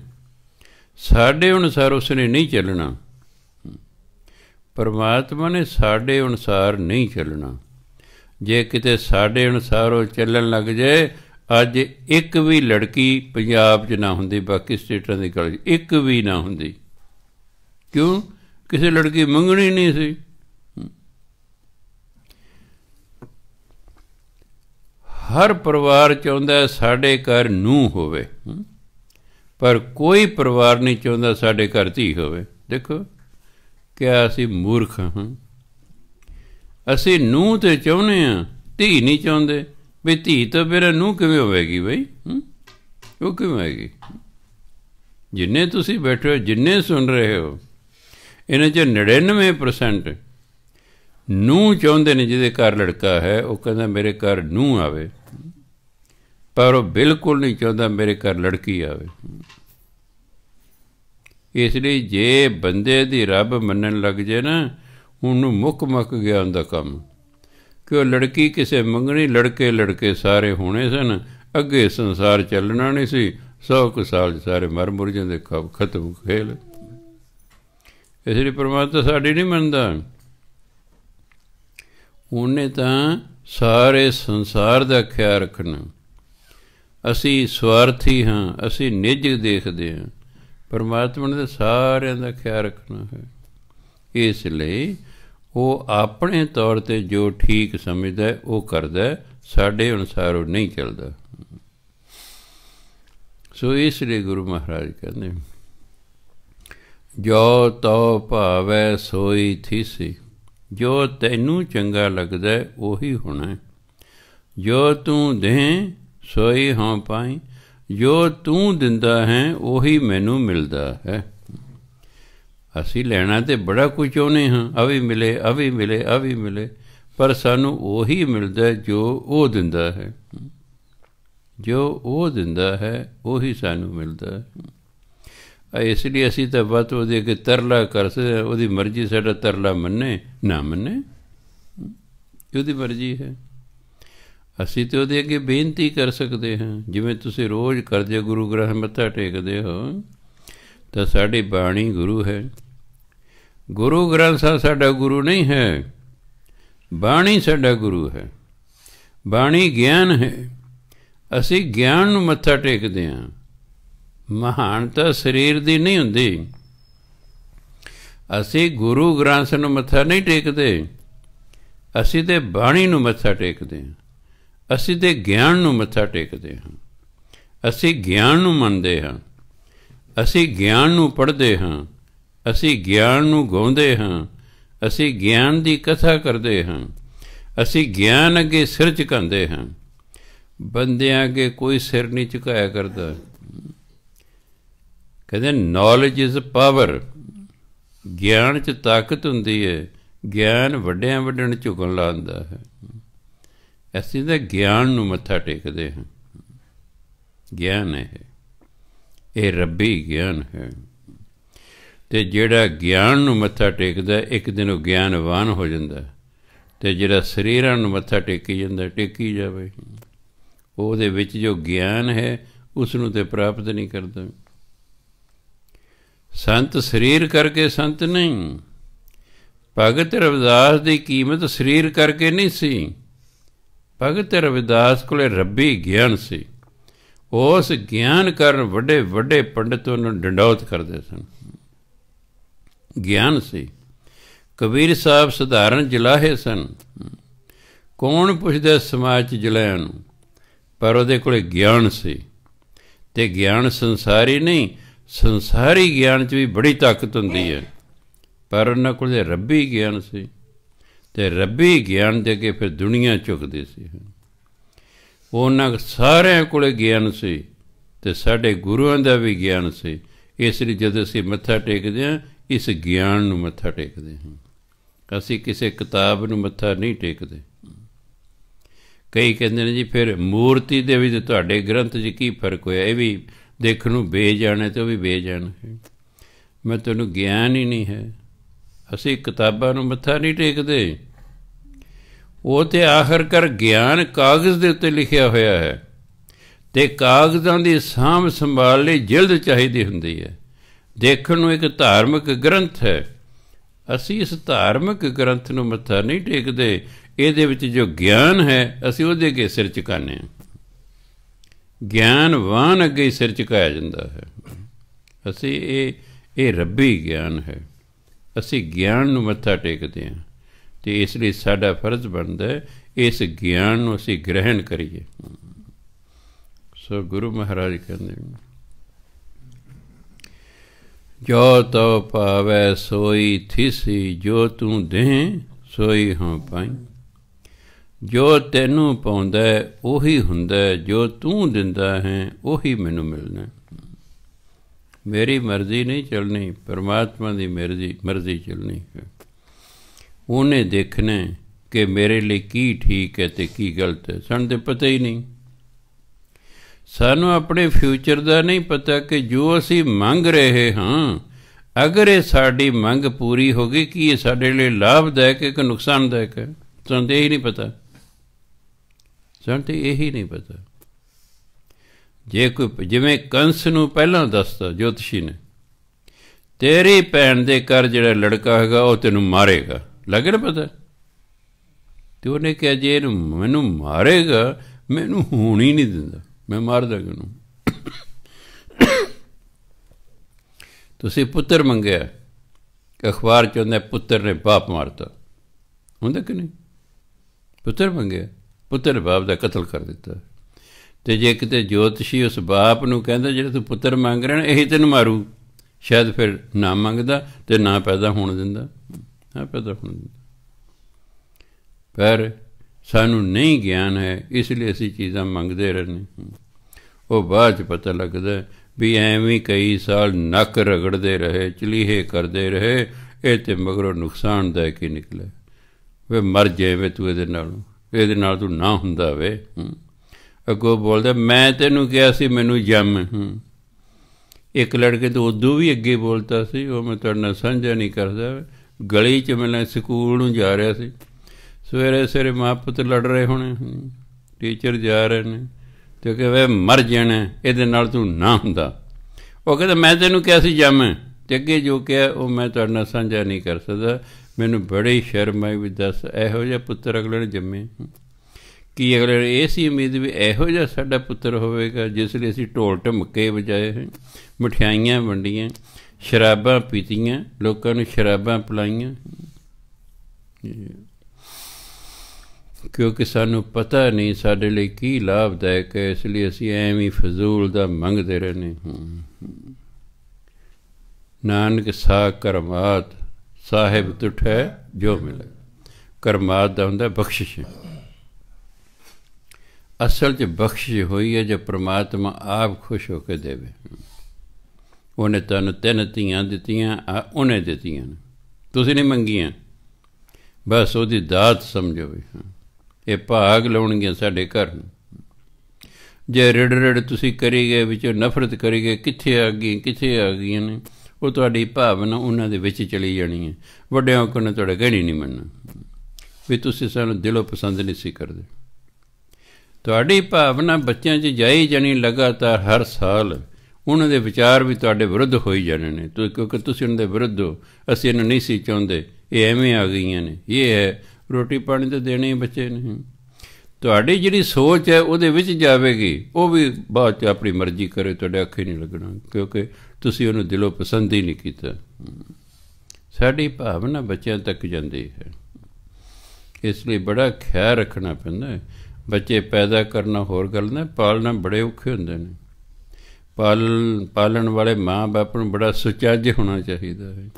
ਸਾਡੇ ਅਨੁਸਾਰ ਉਸਨੇ ਨਹੀਂ ਚੱਲਣਾ ਪਰਮਾਤਮਾ ਨੇ ਸਾਡੇ ਅਨੁਸਾਰ ਨਹੀਂ ਚੱਲਣਾ ਜੇ ਕਿਤੇ ਸਾਡੇ ਅਨੁਸਾਰ ਉਹ ਚੱਲਣ ਲੱਗ ਜਾਏ ਅੱਜ ਇੱਕ ਵੀ ਲੜਕੀ ਪੰਜਾਬ 'ਚ ਨਾ ਹੁੰਦੀ ਬਾਕੀ ਸਟੇਟਾਂ ਦੇ ਕਾਲਜ ਇੱਕ ਵੀ ਨਾ ਹੁੰਦੀ ਕਿਉਂ ਕਿਸੇ ਲੜਕੀ ਮੰਗਣੀ ਨਹੀਂ ਸੀ ਹਰ ਪਰਿਵਾਰ ਚਾਹੁੰਦਾ ਸਾਡੇ ਘਰ ਨੂੰ ਹੋਵੇ ਪਰ ਕੋਈ ਪਰਿਵਾਰ ਨਹੀਂ ਚਾਹੁੰਦਾ ਸਾਡੇ ਘਰ ਧੀ ਹੋਵੇ ਦੇਖੋ ਕਿਆ ਅਸੀਂ ਮੂਰਖ ਹਾਂ ਅਸੀਂ ਨੂੰ ਤੇ ਚਾਹੁੰਦੇ ਆ ਧੀ ਨਹੀਂ ਚਾਹੁੰਦੇ ਵੀ ਧੀ ਤਾਂ ਫਿਰ ਨੂੰ ਕਿਵੇਂ ਹੋਵੇਗੀ ਬਈ ਉਹ ਕਿਵੇਂ ਹੋਵੇਗੀ ਜਿੰਨੇ ਤੁਸੀਂ ਬੈਠੇ ਹੋ ਜਿੰਨੇ ਸੁਣ ਰਹੇ ਹੋ ਇਹਨਾਂ 'ਚ 99% ਨੂੰ ਚਾਹੁੰਦੇ ਨੇ ਜਿਹਦੇ ਘਰ ਲੜਕਾ ਹੈ ਉਹ ਕਹਿੰਦਾ ਮੇਰੇ ਘਰ ਨੂੰ ਆਵੇ ਪਰ ਉਹ ਬਿਲਕੁਲ ਨਹੀਂ ਚਾਹੁੰਦਾ ਮੇਰੇ ਘਰ ਲੜਕੀ ਆਵੇ ਇਸ ਲਈ ਜੇ ਬੰਦੇ ਦੀ ਰੱਬ ਮੰਨਣ ਲੱਗ ਜੇ ਨਾ ਉਹਨੂੰ ਮੁੱਕ ਮੱਕ ਗਿਆ ਉਹਦਾ ਕੰਮ ਕਿ ਉਹ ਲੜਕੀ ਕਿਸੇ ਮੰਗਣੀ ਲੜਕੇ ਲੜਕੇ ਸਾਰੇ ਹੋਣੇ ਸਨ ਅੱਗੇ ਸੰਸਾਰ ਚੱਲਣਾ ਨਹੀਂ ਸੀ ਸੌ ਕੁ ਸਾਲ ਸਾਰੇ ਮਰ ਮੁਰ ਜਾਂਦੇ ਕਬ ਖਤਮ ਖੇਲ ਇਸ ਲਈ ਪਰਮਾਤਮਾ ਸਾਡੀ ਨਹੀਂ ਮੰਨਦਾ ਉਹਨੇ ਤਾਂ ਸਾਰੇ ਸੰਸਾਰ ਦਾ ਖਿਆਲ ਰੱਖਣਾ ਅਸੀਂ ਸਵਾਰਥੀ ਹਾਂ ਅਸੀਂ ਨਿੱਜ ਦੇਖਦੇ ਹਾਂ ਪਰਮਾਤਮਾ ਨੇ ਸਾਰਿਆਂ ਦਾ ਖਿਆਲ ਰੱਖਣਾ ਹੈ ਇਸ ਲਈ ਉਹ ਆਪਣੇ ਤੌਰ ਤੇ ਜੋ ਠੀਕ ਸਮਝਦਾ ਉਹ ਕਰਦਾ ਸਾਡੇ ਅਨੁਸਾਰ ਉਹ ਨਹੀਂ ਚੱਲਦਾ ਸੋ ਇਸ ਲਈ ਗੁਰੂ ਮਹਾਰਾਜ ਕਹਿੰਦੇ ਜੋ ਤੋ ਭਾਵੈ ਸੋਈ ਥੀਸੀ ਜੋ ਤੈਨੂੰ ਚੰਗਾ ਲੱਗਦਾ ਉਹੀ ਹੋਣਾ ਜੋ ਤੂੰ ਦੇ ਸੋਈ ਹਾਂ ਪਾਈ ਜੋ ਤੂੰ ਦਿੰਦਾ ਹੈ ਉਹੀ ਮੈਨੂੰ ਮਿਲਦਾ ਹੈ ਅਸੀਂ ਲੈਣਾ ਤੇ ਬੜਾ ਕੁਝ ਚਾਹੁੰਦੇ ਹਾਂ ਆ ਵੀ ਮਿਲੇ ਆ ਵੀ ਮਿਲੇ ਆ ਵੀ ਮਿਲੇ ਪਰ ਸਾਨੂੰ ਉਹੀ ਮਿਲਦਾ ਜੋ ਉਹ ਦਿੰਦਾ ਹੈ ਜੋ ਉਹ ਦਿੰਦਾ ਹੈ ਉਹੀ ਸਾਨੂੰ ਮਿਲਦਾ ਹੈ ਇਸ ਲਈ ਅਸੀਂ ਤਾਂ ਬਤ ਉਹਦੇ ਕਿ ਤਰਲਾ ਕਰ ਸਕਦੇ ਉਹਦੀ ਮਰਜ਼ੀ ਸਾਡਾ ਤਰਲਾ ਮੰਨੇ ਨਾ ਮੰਨੇ ਉਹਦੀ ਮਰਜ਼ੀ ਹੈ ਅਸੀਂ ਤੇ ਉਹਦੇ ਅੱਗੇ ਬੇਨਤੀ ਕਰ ਸਕਦੇ ਹਾਂ ਜਿਵੇਂ ਤੁਸੀਂ ਰੋਜ਼ ਕਰਦੇ ਗੁਰੂ ਗ੍ਰੰਥ ਮੱਥਾ ਟੇਕਦੇ ਹੋ ਤਾਂ ਸਾਡੀ ਬਾਣੀ ਗੁਰੂ ਹੈ ਗੁਰੂ ਗ੍ਰੰਥ ਸਾਹਿਬ ਸਾਡਾ ਗੁਰੂ ਨਹੀਂ ਹੈ ਬਾਣੀ ਸਾਡਾ ਗੁਰੂ ਹੈ ਬਾਣੀ ਗਿਆਨ ਹੈ ਅਸੀਂ ਗਿਆਨ ਨੂੰ ਮੱਥਾ ਟੇਕਦੇ ਹਾਂ ਮਹਾਨਤਾ ਸਰੀਰ ਦੀ ਨਹੀਂ ਹੁੰਦੀ ਅਸੀਂ ਗੁਰੂ ਗ੍ਰੰਥ ਨੂੰ ਮੱਥਾ ਨਹੀਂ ਟੇਕਦੇ ਅਸੀਂ ਤੇ ਬਾਣੀ ਨੂੰ ਮੱਥਾ ਟੇਕਦੇ ਹਾਂ ਅਸੀਂ ਤੇ ਗਿਆਨ ਨੂੰ ਮੱਥਾ ਟੇਕਦੇ ਹਾਂ ਅਸੀਂ ਗਿਆਨ ਨੂੰ ਮੰਨਦੇ ਹਾਂ ਅਸੀਂ ਗਿਆਨ ਨੂੰ ਪੜ੍ਹਦੇ ਹਾਂ ਅਸੀਂ ਗਿਆਨ ਨੂੰ ਗਾਉਂਦੇ ਹਾਂ ਅਸੀਂ ਗਿਆਨ ਦੀ ਕਥਾ ਕਰਦੇ ਹਾਂ ਅਸੀਂ ਗਿਆਨ ਅੱਗੇ ਸਿਰ ਝੁਕਾਉਂਦੇ ਹਾਂ ਬੰਦਿਆਂ ਅੱਗੇ ਕੋਈ ਸਿਰ ਨਹੀਂ ਝੁਕਾਇਆ ਕਰਦਾ ਕਹਿੰਦੇ ਨੌਲੇਜ ਇਜ਼ ਪਾਵਰ ਗਿਆਨ 'ਚ ਤਾਕਤ ਹੁੰਦੀ ਹੈ ਗਿਆਨ ਵੱਡਿਆਂ ਵੱਡਣ ਝੁਕਣ ਲਾਉਂਦਾ ਹੈ ਅਸੀਂ ਤਾਂ ਗਿਆਨ ਨੂੰ ਮੱਥਾ ਟੇਕਦੇ ਹਾਂ ਗਿਆਨ ਹੈ ਇਹ ਰੱਬੀ ਗਿਆਨ ਹੈ ਤੇ ਜਿਹੜਾ ਗਿਆਨ ਨੂੰ ਮੱਥਾ ਟੇਕਦਾ ਇੱਕ ਦਿਨ ਉਹ ਗਿਆਨਵਾਨ ਹੋ ਜਾਂਦਾ ਤੇ ਜਿਹੜਾ ਸਰੀਰਾਂ ਨੂੰ ਮੱਥਾ ਟੇਕੀ ਜਾਂਦਾ ਟੇਕੀ ਜਾਵੇ ਉਹਦੇ ਵਿੱਚ ਜੋ ਗਿਆਨ ਹੈ ਉਸ ਨੂੰ ਤੇ ਪ੍ਰਾਪਤ ਨਹੀਂ ਕਰਦਾ ਸੰਤ ਸਰੀਰ ਕਰਕੇ ਸੰਤ ਨਹੀਂ ਭਗਤ ਰਵਿਦਾਸ ਦੀ ਕੀਮਤ ਸਰੀਰ ਕਰਕੇ ਨਹੀਂ ਸੀ ਭਗਤ ਰਵਿਦਾਸ ਕੋਲੇ ਰੱਬੀ ਗਿਆਨ ਸੀ ਉਸ ਗਿਆਨ ਕਰਨ ਵੱਡੇ ਵੱਡੇ ਪੰਡਤ ਉਹਨੂੰ ਡੰਡੌਤ ਕਰਦੇ ਸਨ ਗਿਆਨ ਸੀ ਕਬੀਰ ਸਾਹਿਬ ਸਧਾਰਨ ਜਲਾਹੇ ਸਨ ਕੌਣ ਪੁੱਛਦਾ ਸਮਾਜ ਚ ਜਲਾਹਿਆਂ ਨੂੰ ਪਰ ਉਹਦੇ ਕੋਲੇ ਗਿਆਨ ਸੀ ਤੇ ਗਿਆਨ ਸੰਸਾਰੀ ਨਹੀਂ ਸੰਸਾਰੀ ਗਿਆਨ ਚ ਵੀ ਬੜੀ ਤਾਕਤ ਹੁੰਦੀ ਹੈ ਪਰ ਉਹਨਾਂ ਕੋਲੇ ਰੱਬੀ ਗਿਆਨ ਸੀ ਤੇ ਰੱਬੀ ਗਿਆਨ ਦੇ ਕੇ ਫਿਰ ਦੁਨੀਆ ਝੁਕਦੀ ਸੀ ਉਹਨਾਂ ਸਾਰਿਆਂ ਕੋਲੇ ਗਿਆਨ ਸੀ ਤੇ ਸਾਡੇ ਗੁਰੂਆਂ ਦਾ ਵੀ ਗਿਆਨ ਸੀ ਇਸ ਲਈ ਜਦ ਅਸੀਂ ਮੱਥਾ ਟੇਕਦੇ ਹਾਂ ਇਸ ਗਿਆਨ ਨੂੰ ਮੱਥਾ ਟੇਕਦੇ ਹਾਂ ਅਸੀਂ ਕਿਸੇ ਕਿਤਾਬ ਨੂੰ ਮੱਥਾ ਨਹੀਂ ਟੇਕਦੇ ਕਈ ਕਹਿੰਦੇ ਨੇ ਜੀ ਫਿਰ ਮੂਰਤੀ ਦੇ ਵੀ ਤੁਹਾਡੇ ਗ੍ਰੰਥ 'ਚ ਕੀ ਫਰਕ ਹੋਇਆ ਇਹ ਵੀ ਦੇਖਣ ਨੂੰ ਬੇਜਾਨ ਹੈ ਤੇ ਉਹ ਵੀ ਬੇਜਾਨ ਹੈ ਮੈਂ ਤੈਨੂੰ ਗਿਆਨ ਹੀ ਨਹੀਂ ਹੈ ਅਸੀਂ ਕਿਤਾਬਾਂ ਨੂੰ ਮੱਥਾ ਨਹੀਂ ਟੇਕਦੇ ਉਹ ਤੇ ਆਖਰਕਾਰ ਗਿਆਨ ਕਾਗਜ਼ ਦੇ ਉੱਤੇ ਲਿਖਿਆ ਹੋਇਆ ਹੈ ਤੇ ਕਾਗਜ਼ਾਂ ਦੀ ਸਾਂਭ ਸੰਭਾਲ ਲਈ ਜਿਲਦ ਚਾਹੀਦੀ ਹੁੰਦੀ ਹੈ ਦੇਖਣ ਨੂੰ ਇੱਕ ਧਾਰਮਿਕ ਗ੍ਰੰਥ ਹੈ ਅਸੀਂ ਇਸ ਧਾਰਮਿਕ ਗ੍ਰੰਥ ਨੂੰ ਮੱਥਾ ਨਹੀਂ ਟੇਕਦੇ ਇਹਦੇ ਵਿੱਚ ਜੋ ਗਿਆਨ ਹੈ ਅਸੀਂ ਉਹਦੇ ਕੇ ਸਿਰ ਝੁਕਾਨੇ ਗਿਆਨ ਗਿਆਨਵਾਨ ਅੱਗੇ ਸਿਰ ਝੁਕਾਇਆ ਜਾਂਦਾ ਹੈ ਅਸੀਂ ਇਹ ਇਹ ਰੱਬੀ ਗਿਆਨ ਹੈ ਅਸੀਂ ਗਿਆਨ ਨੂੰ ਮੱਥਾ ਟੇਕਦੇ ਹਾਂ ਤੇ ਇਸ ਲਈ ਸਾਡਾ ਫਰਜ਼ ਬਣਦਾ ਹੈ ਇਸ ਗਿਆਨ ਨੂੰ ਅਸੀਂ ਗ੍ਰਹਿਣ ਕਰੀਏ ਸੋ ਗੁਰੂ ਮਹਾਰਾਜ ਕਹਿੰਦੇ ਨੇ ਜੋ ਤਉ ਪਾਵੇ ਸੋਈ ਥਿਸੀ ਜੋ ਤੂੰ ਦੇ ਸੋਈ ਹਾਂ ਪਾਈ ਜੋ ਤੈਨੂੰ ਪਾਉਂਦਾ ਉਹੀ ਹੁੰਦਾ ਜੋ ਤੂੰ ਦਿੰਦਾ ਹੈ ਉਹੀ ਮੈਨੂੰ ਮਿਲਣਾ ਮੇਰੀ ਮਰਜ਼ੀ ਨਹੀਂ ਚਲਣੀ ਪਰਮਾਤਮਾ ਦੀ ਮਰਜ਼ੀ ਮਰਜ਼ੀ ਚਲਣੀ ਹੈ ਉਹਨੇ ਦੇਖਣਾ ਕਿ ਮੇਰੇ ਲਈ ਕੀ ਠੀਕ ਹੈ ਤੇ ਕੀ ਗਲਤ ਹੈ ਸਾਨੂੰ ਤੇ ਪਤਾ ਹੀ ਨਹੀਂ ਸਾਨੂੰ ਆਪਣੇ ਫਿਊਚਰ ਦਾ ਨਹੀਂ ਪਤਾ ਕਿ ਜੋ ਅਸੀਂ ਮੰਗ ਰਹੇ ਹਾਂ ਅਗਰ ਇਹ ਸਾਡੀ ਮੰਗ ਪੂਰੀ ਹੋ ਗਈ ਕੀ ਇਹ ਸਾਡੇ ਲਈ ਲਾਭਦਾਇਕ ਹੈ ਕਿ ਨੁਕਸਾਨਦਾਇਕ ਹੈ ਸਾਨੂੰ ਇਹ ਨਹੀਂ ਪਤਾ ਸਾਨੂੰ ਤੇ ਇਹ ਹੀ ਨਹੀਂ ਪਤਾ ਜੇ ਕੋਈ ਜਿਵੇਂ ਕੰਸ ਨੂੰ ਪਹਿਲਾਂ ਦੱਸਦਾ ਜੋਤਸ਼ੀ ਨੇ ਤੇਰੀ ਭੈਣ ਦੇ ਘਰ ਜਿਹੜਾ ਲੜਕਾ ਹੈਗਾ ਉਹ ਤੈਨੂੰ ਮਾਰੇਗਾ ਲੱਗਣ ਪਤਾ ਤੇ ਉਹਨੇ ਕਿਹਾ ਜੇ ਇਹਨੂੰ ਮੈਨੂੰ ਮਾਰੇਗਾ ਮੈਨੂੰ ਹੋਣੀ ਨਹੀਂ ਦਿੰਦਾ ਮੈਂ ਮਾਰ ਦਾਂਗਾ ਨੂੰ ਤੁਸੀਂ ਪੁੱਤਰ ਮੰਗਿਆ ਅਖਬਾਰ ਚ ਉਹਨੇ ਪੁੱਤਰ ਨੇ ਬਾਪ ਮਾਰਤਾ ਹੁੰਦਾ ਕਿ ਨਹੀਂ ਪੁੱਤਰ ਮੰਗਿਆ ਪੁੱਤਰ ਬਾਪ ਦਾ ਕਤਲ ਕਰ ਦਿੱਤਾ ਤੇ ਜੇ ਕਿਤੇ ਜੋਤਸ਼ੀ ਉਸ ਬਾਪ ਨੂੰ ਕਹਿੰਦਾ ਜਿਹੜਾ ਤੂੰ ਪੁੱਤਰ ਮੰਗ ਰਿਹਾ ਨਾ ਇਹੀ ਤੈਨੂੰ ਮਾਰੂ ਸ਼ਾਇਦ ਫਿਰ ਨਾ ਮੰਗਦਾ ਤੇ ਨਾ ਪੈਦਾ ਹੋਣ ਦਿੰਦਾ ਨਾ ਪੈਦਾ ਹੋਣ ਦਿੰਦਾ ਪਰ ਸਾਨੂੰ ਨਹੀਂ ਗਿਆਨ ਹੈ ਇਸ ਲਈ ਅਸੀਂ ਚੀਜ਼ਾਂ ਮੰਗਦੇ ਰਹਿੰਦੇ ਉਹ ਬਾਅਦ ਚ ਪਤਾ ਲੱਗਦਾ ਵੀ ਐਵੇਂ ਕਈ ਸਾਲ ਨੱਕ ਰਗੜਦੇ ਰਹੇ ਚਲੀਹੇ ਕਰਦੇ ਰਹੇ ਇਹ ਤੇ ਮਗਰੋਂ ਨੁਕਸਾਨ ਦਾ ਹੀ ਨਿਕਲੇ ਵੇ ਮਰ ਵੇ ਤੂੰ ਇਹਦੇ ਨਾਲ ਇਹਦੇ ਨਾਲ ਤੂੰ ਨਾ ਹੁੰਦਾ ਵੇ ਅਗੋ ਬੋਲਦਾ ਮੈਂ ਤੈਨੂੰ ਕਿਹਾ ਸੀ ਮੈਨੂੰ ਜੰਮ ਇੱਕ ਲੜਕੇ ਤੋਂ ਉਦੋਂ ਵੀ ਅੱਗੇ ਬੋਲਦਾ ਸੀ ਉਹ ਮੈਂ ਤੁਹਾਡੇ ਨਾਲ ਸਾਂਝਾ ਨਹੀਂ ਕਰਦਾ ਗਲੀ 'ਚ ਮੈਂ ਸਕੂਲ ਨੂੰ ਜਾ ਰਿਹਾ ਸੀ ਸਵੇਰੇ ਸਵੇਰੇ ਮਾਪੇ ਲੜ ਰਹੇ ਹੋਣੇ ਟੀਚਰ ਜਾ ਰਹੇ ਨੇ ਤੇ ਕਹੇ ਮਰ ਜਾਣਾ ਇਹਦੇ ਨਾਲ ਤੂੰ ਨਾ ਹੁੰਦਾ ਉਹ ਕਹਿੰਦਾ ਮੈਂ ਤੈਨੂੰ ਕਿਹਾ ਸੀ ਜੰਮ ਤੇ ਅੱਗੇ ਜੋ ਕਿਹਾ ਉਹ ਮੈਂ ਤੁਹਾਡੇ ਨਾਲ ਸਾਂਝਾ ਨਹੀਂ ਕਰ ਸਕਦਾ ਮੈਨੂੰ ਬੜੀ ਸ਼ਰਮ ਆਈ ਵੀ ਦੱਸ ਇਹੋ ਜਿਹਾ ਪੁੱਤਰ ਅਗਲੇ ਨੇ ਜੰਮੇ ਕੀ ਅਗਲੇ ਨੇ ਇਹ ਸੀ ਉਮੀਦ ਵੀ ਇਹੋ ਜਿਹਾ ਸਾਡਾ ਪੁੱਤਰ ਹੋਵੇਗਾ ਜਿਸ ਲਈ ਅਸੀਂ ਢੋਲ ਢਮਕੇ ਵਜਾਏ ਮਠਿਆਈਆਂ ਵੰਡੀਆਂ ਸ਼ਰਾਬਾਂ ਪੀਤੀਆਂ ਲੋਕਾਂ ਨੂੰ ਸ਼ਰਾਬਾਂ ਪਲਾਈਆਂ ਜੀ ਕਿਉਂਕਿ ਸਾਨੂੰ ਪਤਾ ਨਹੀਂ ਸਾਡੇ ਲਈ ਕੀ ਲਾਭਦਾਇਕ ਹੈ ਇਸ ਲਈ ਅਸੀਂ ਐਵੇਂ ਫਜ਼ੂਲ ਦਾ ਮੰਗਦੇ ਰਹਿੰਦੇ ਹਾਂ ਨਾਨਕ ਸਾ ਕਰਮਾਤ ਸਾਹਿਬ ਤੁਠੈ ਜੋ ਮਿਲੇ ਕਰਮਾਤ ਦਾ ਹੁੰਦਾ ਬਖਸ਼ਿਸ਼ ਅਸਲ 'ਚ ਬਖਸ਼ਿਸ਼ ਹੋਈ ਹੈ ਜੋ ਪ੍ਰਮਾਤਮਾ ਆਪ ਖੁਸ਼ ਹੋ ਕੇ ਦੇਵੇ ਉਹਨੇ ਤੁਹਾਨੂੰ ਤਿੰਨ ਧੀਆਂ ਦਿੱਤੀਆਂ ਆ ਉਹਨੇ ਦਿੱਤੀਆਂ ਤੁਸੀਂ ਨਹੀਂ ਮੰਗੀਆਂ ਬਸ ਉਹਦੀ ਦਾਤ ਸਮਝੋ ਵੀ ਹਾਂ ਇਹ ਭਾਗ ਲਾਉਣਗੇ ਸਾਡੇ ਘਰ ਨੂੰ ਜੇ ਰੜ ਰੜ ਤੁਸੀਂ ਕਰੀਗੇ ਵਿੱਚ ਨਫ਼ਰਤ ਕਰੀਗੇ ਕਿੱਥੇ ਆ ਗਈ ਕਿੱਥੇ ਆ ਗਈਆਂ ਨੇ ਉਹ ਤੁਹਾਡੀ ਭਾਵਨਾ ਉਹਨਾਂ ਦੇ ਵਿੱਚ ਚਲੀ ਜਾਣੀ ਹੈ ਵੱਡਿਆਂ ਕੋਲ ਤੁਹਾਡਾ ਕਹਿਣੀ ਨਹੀਂ ਮੰਨਣਾ ਵੀ ਤੁਸੀਂ ਸਾਨੂੰ ਦਿਲੋਂ ਪਸੰਦ ਨਹੀਂ ਸੀ ਕਰਦੇ ਤੁਹਾਡੀ ਭਾਵਨਾ ਬੱਚਿਆਂ 'ਚ ਜਾਈ ਜਾਣੀ ਲਗਾਤਾਰ ਹਰ ਸਾਲ ਉਹਨਾਂ ਦੇ ਵਿਚਾਰ ਵੀ ਤੁਹਾਡੇ ਵਿਰੁੱਧ ਹੋਈ ਜਾਣੇ ਨੇ ਕਿਉਂਕਿ ਤੁਸੀਂ ਉਹਨਾਂ ਦੇ ਵਿਰੁੱਧ ਹੋ ਅਸੀਂ ਇਹਨਾਂ ਨਹੀਂ ਸੀ ਚਾਹੁੰਦੇ ਇਹ ਐਵੇਂ ਆ ਗਈਆਂ ਨੇ ਇਹ ਹੈ ਰੋਟੀ ਪਾਣੀ ਤਾਂ ਦੇਣੇ ਹੀ ਬੱਚੇ ਨਹੀਂ ਤੁਹਾਡੀ ਜਿਹੜੀ ਸੋਚ ਹੈ ਉਹਦੇ ਵਿੱਚ ਜਾਵੇਗੀ ਉਹ ਵੀ ਬਾਅਦ ਚ ਆਪਣੀ ਮਰਜ਼ੀ ਕਰੇ ਤੁਹਾਡੇ ਅੱਖੇ ਨਹੀਂ ਲੱਗਣਾ ਕਿਉਂਕਿ ਤੁਸੀਂ ਉਹਨੂੰ ਦਿਲੋਂ ਪਸੰਦ ਹੀ ਨਹੀਂ ਕੀਤਾ ਸਾਡੀ ਭਾਵਨਾ ਬੱਚਿਆਂ ਤੱਕ ਜਾਂਦੀ ਹੈ ਇਸ ਲਈ ਬੜਾ ਖਿਆਲ ਰੱਖਣਾ ਪੈਂਦਾ ਹੈ ਬੱਚੇ ਪੈਦਾ ਕਰਨਾ ਹੋਰ ਗੱਲ ਨਾ ਪਾਲਣਾ ਬੜੇ ਔਖੇ ਹੁੰਦੇ ਨੇ ਪਾਲਣ ਪਾਲਣ ਵਾਲੇ ਮਾਂ-ਬਾਪ ਨੂੰ ਬੜਾ ਸੁਚੱਜ ਹੋਣਾ ਚਾਹੀਦਾ ਹੈ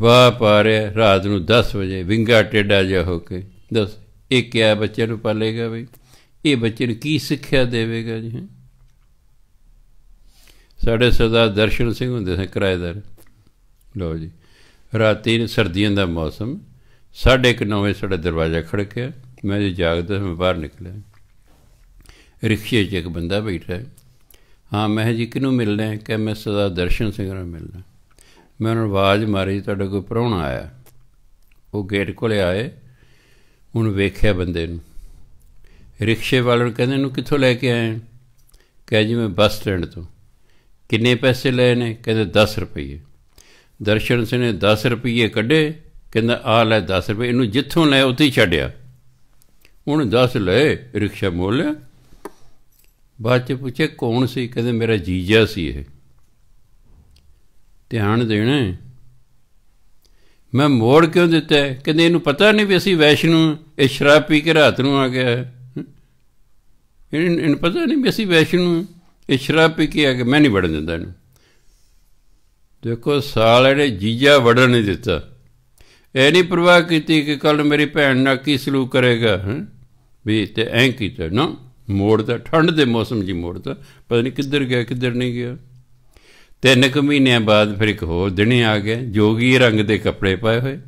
ਵਾਹ ਪਾ ਰਿਹਾ ਰਾਤ ਨੂੰ 10 ਵਜੇ ਵਿੰਗਾ ਟੇਡਾ ਜਿਹਾ ਹੋ ਕੇ ਦੱਸ ਇਹ ਕਿਆ ਬੱਚੇ ਨੂੰ ਪਾਲੇਗਾ ਬਈ ਇਹ ਬੱਚੇ ਨੂੰ ਕੀ ਸਿੱਖਿਆ ਦੇਵੇਗਾ ਜੀ ਸਾਡੇ ਸਰਦਾਰ ਦਰਸ਼ਨ ਸਿੰਘ ਹੁੰਦੇ ਸਨ ਕਿਰਾਏਦਾਰ ਲੋ ਜੀ ਰਾਤੀ ਸਰਦੀਆਂ ਦਾ ਮੌਸਮ 9:30 ਵਜੇ ਸਾਡੇ ਦਰਵਾਜ਼ਾ ਖੜਕਿਆ ਮੈਂ ਜੇ ਜਾਗਦਾ ਮੈਂ ਬਾਹਰ ਨਿਕਲਿਆ ਰਿਕਸ਼ੇ 'ਚ ਇੱਕ ਬੰਦਾ ਬੈਠਾ ਹਾਂ ਮੈਂ ਜੀ ਕਿਹਨੂੰ ਮਿਲਣਾ ਹੈ ਕਿ ਮੈਂ ਸਰਦਾਰ ਦਰਸ਼ਨ ਸਿੰਘ ਨਾਲ ਮਿਲਣਾ ਮੈਂ ਉਹਨਾਂ ਆਵਾਜ਼ ਮਾਰੀ ਤੁਹਾਡਾ ਕੋਈ ਪਰੌਣਾ ਆਇਆ ਉਹ ਗੇਟ ਕੋਲੇ ਆਏ ਉਹਨੂੰ ਵੇਖਿਆ ਬੰਦੇ ਨੂੰ ਰਿਕਸ਼ੇ ਵਾਲੇ ਨੂੰ ਕਹਿੰਦੇ ਨੂੰ ਕਿੱਥੋਂ ਲੈ ਕੇ ਆਏ ਕਹੇ ਜੀ ਮੈਂ ਬੱਸ ਸਟੈਂਡ ਤੋਂ ਕਿੰਨੇ ਪੈਸੇ ਲਏ ਨੇ ਕਹਿੰਦੇ 10 ਰੁਪਏ ਦਰਸ਼ਨ ਸਿੰਘ ਨੇ 10 ਰੁਪਏ ਕੱਢੇ ਕਹਿੰਦਾ ਆ ਲੈ 10 ਰੁਪਏ ਇਹਨੂੰ ਜਿੱਥੋਂ ਲੈ ਉੱਥੇ ਹੀ ਛੱਡਿਆ ਉਹਨੇ 10 ਲਏ ਰਿਕਸ਼ਾ ਮੋਲ ਬਾਅਦ ਚ ਪੁੱਛੇ ਕੌਣ ਸੀ ਕਹਿੰਦੇ ਮੇਰਾ ਜੀਜਾ ਸੀ ਇਹ ਧਿਆਨ ਦੇਣਾ ਮੈਂ ਮੋੜ ਕਿਉਂ ਦਿੱਤਾ ਕਹਿੰਦੇ ਇਹਨੂੰ ਪਤਾ ਨਹੀਂ ਵੀ ਅਸੀਂ ਵੈਸ਼ਨੂ ਇਹ ਸ਼ਰਾਬ ਪੀ ਕੇ ਰਾਤ ਨੂੰ ਆ ਗਿਆ ਇਹਨੂੰ ਪਤਾ ਨਹੀਂ ਵੀ ਅਸੀਂ ਵੈਸ਼ਨੂ ਇਹ ਸ਼ਰਾਬ ਪੀ ਕੇ ਆ ਗਿਆ ਮੈਂ ਨਹੀਂ ਵੜਨ ਦਿੰਦਾ ਇਹਨੂੰ ਦੇਖੋ ਸਾਲ ਇਹਨੇ ਜੀਜਾ ਵੜਨ ਨਹੀਂ ਦਿੱਤਾ ਇਹ ਨਹੀਂ ਪ੍ਰਵਾਹ ਕੀਤੀ ਕਿ ਕੱਲ ਮੇਰੀ ਭੈਣ ਨਾਲ ਕੀ ਸਲੂਕ ਕਰੇਗਾ ਵੀ ਤੇ ਐਂ ਕੀਤਾ ਨਾ ਮੋੜਦਾ ਠੰਡ ਦੇ ਮੌਸਮ ਜੀ ਮੋੜਦਾ ਪਤਾ ਨਹੀਂ ਕਿੱਧਰ ਗਿਆ ਕਿੱਧਰ ਨਹੀਂ ਗਿਆ ਤਿੰਨ ਕੁ ਮਹੀਨਿਆਂ ਬਾਅਦ ਫਿਰ ਇੱਕ ਹੋਰ ਦਿਨੇ ਆ ਗਿਆ ਜੋਗੀ ਰੰਗ ਦੇ ਕੱਪੜੇ ਪਾਏ ਹੋਏ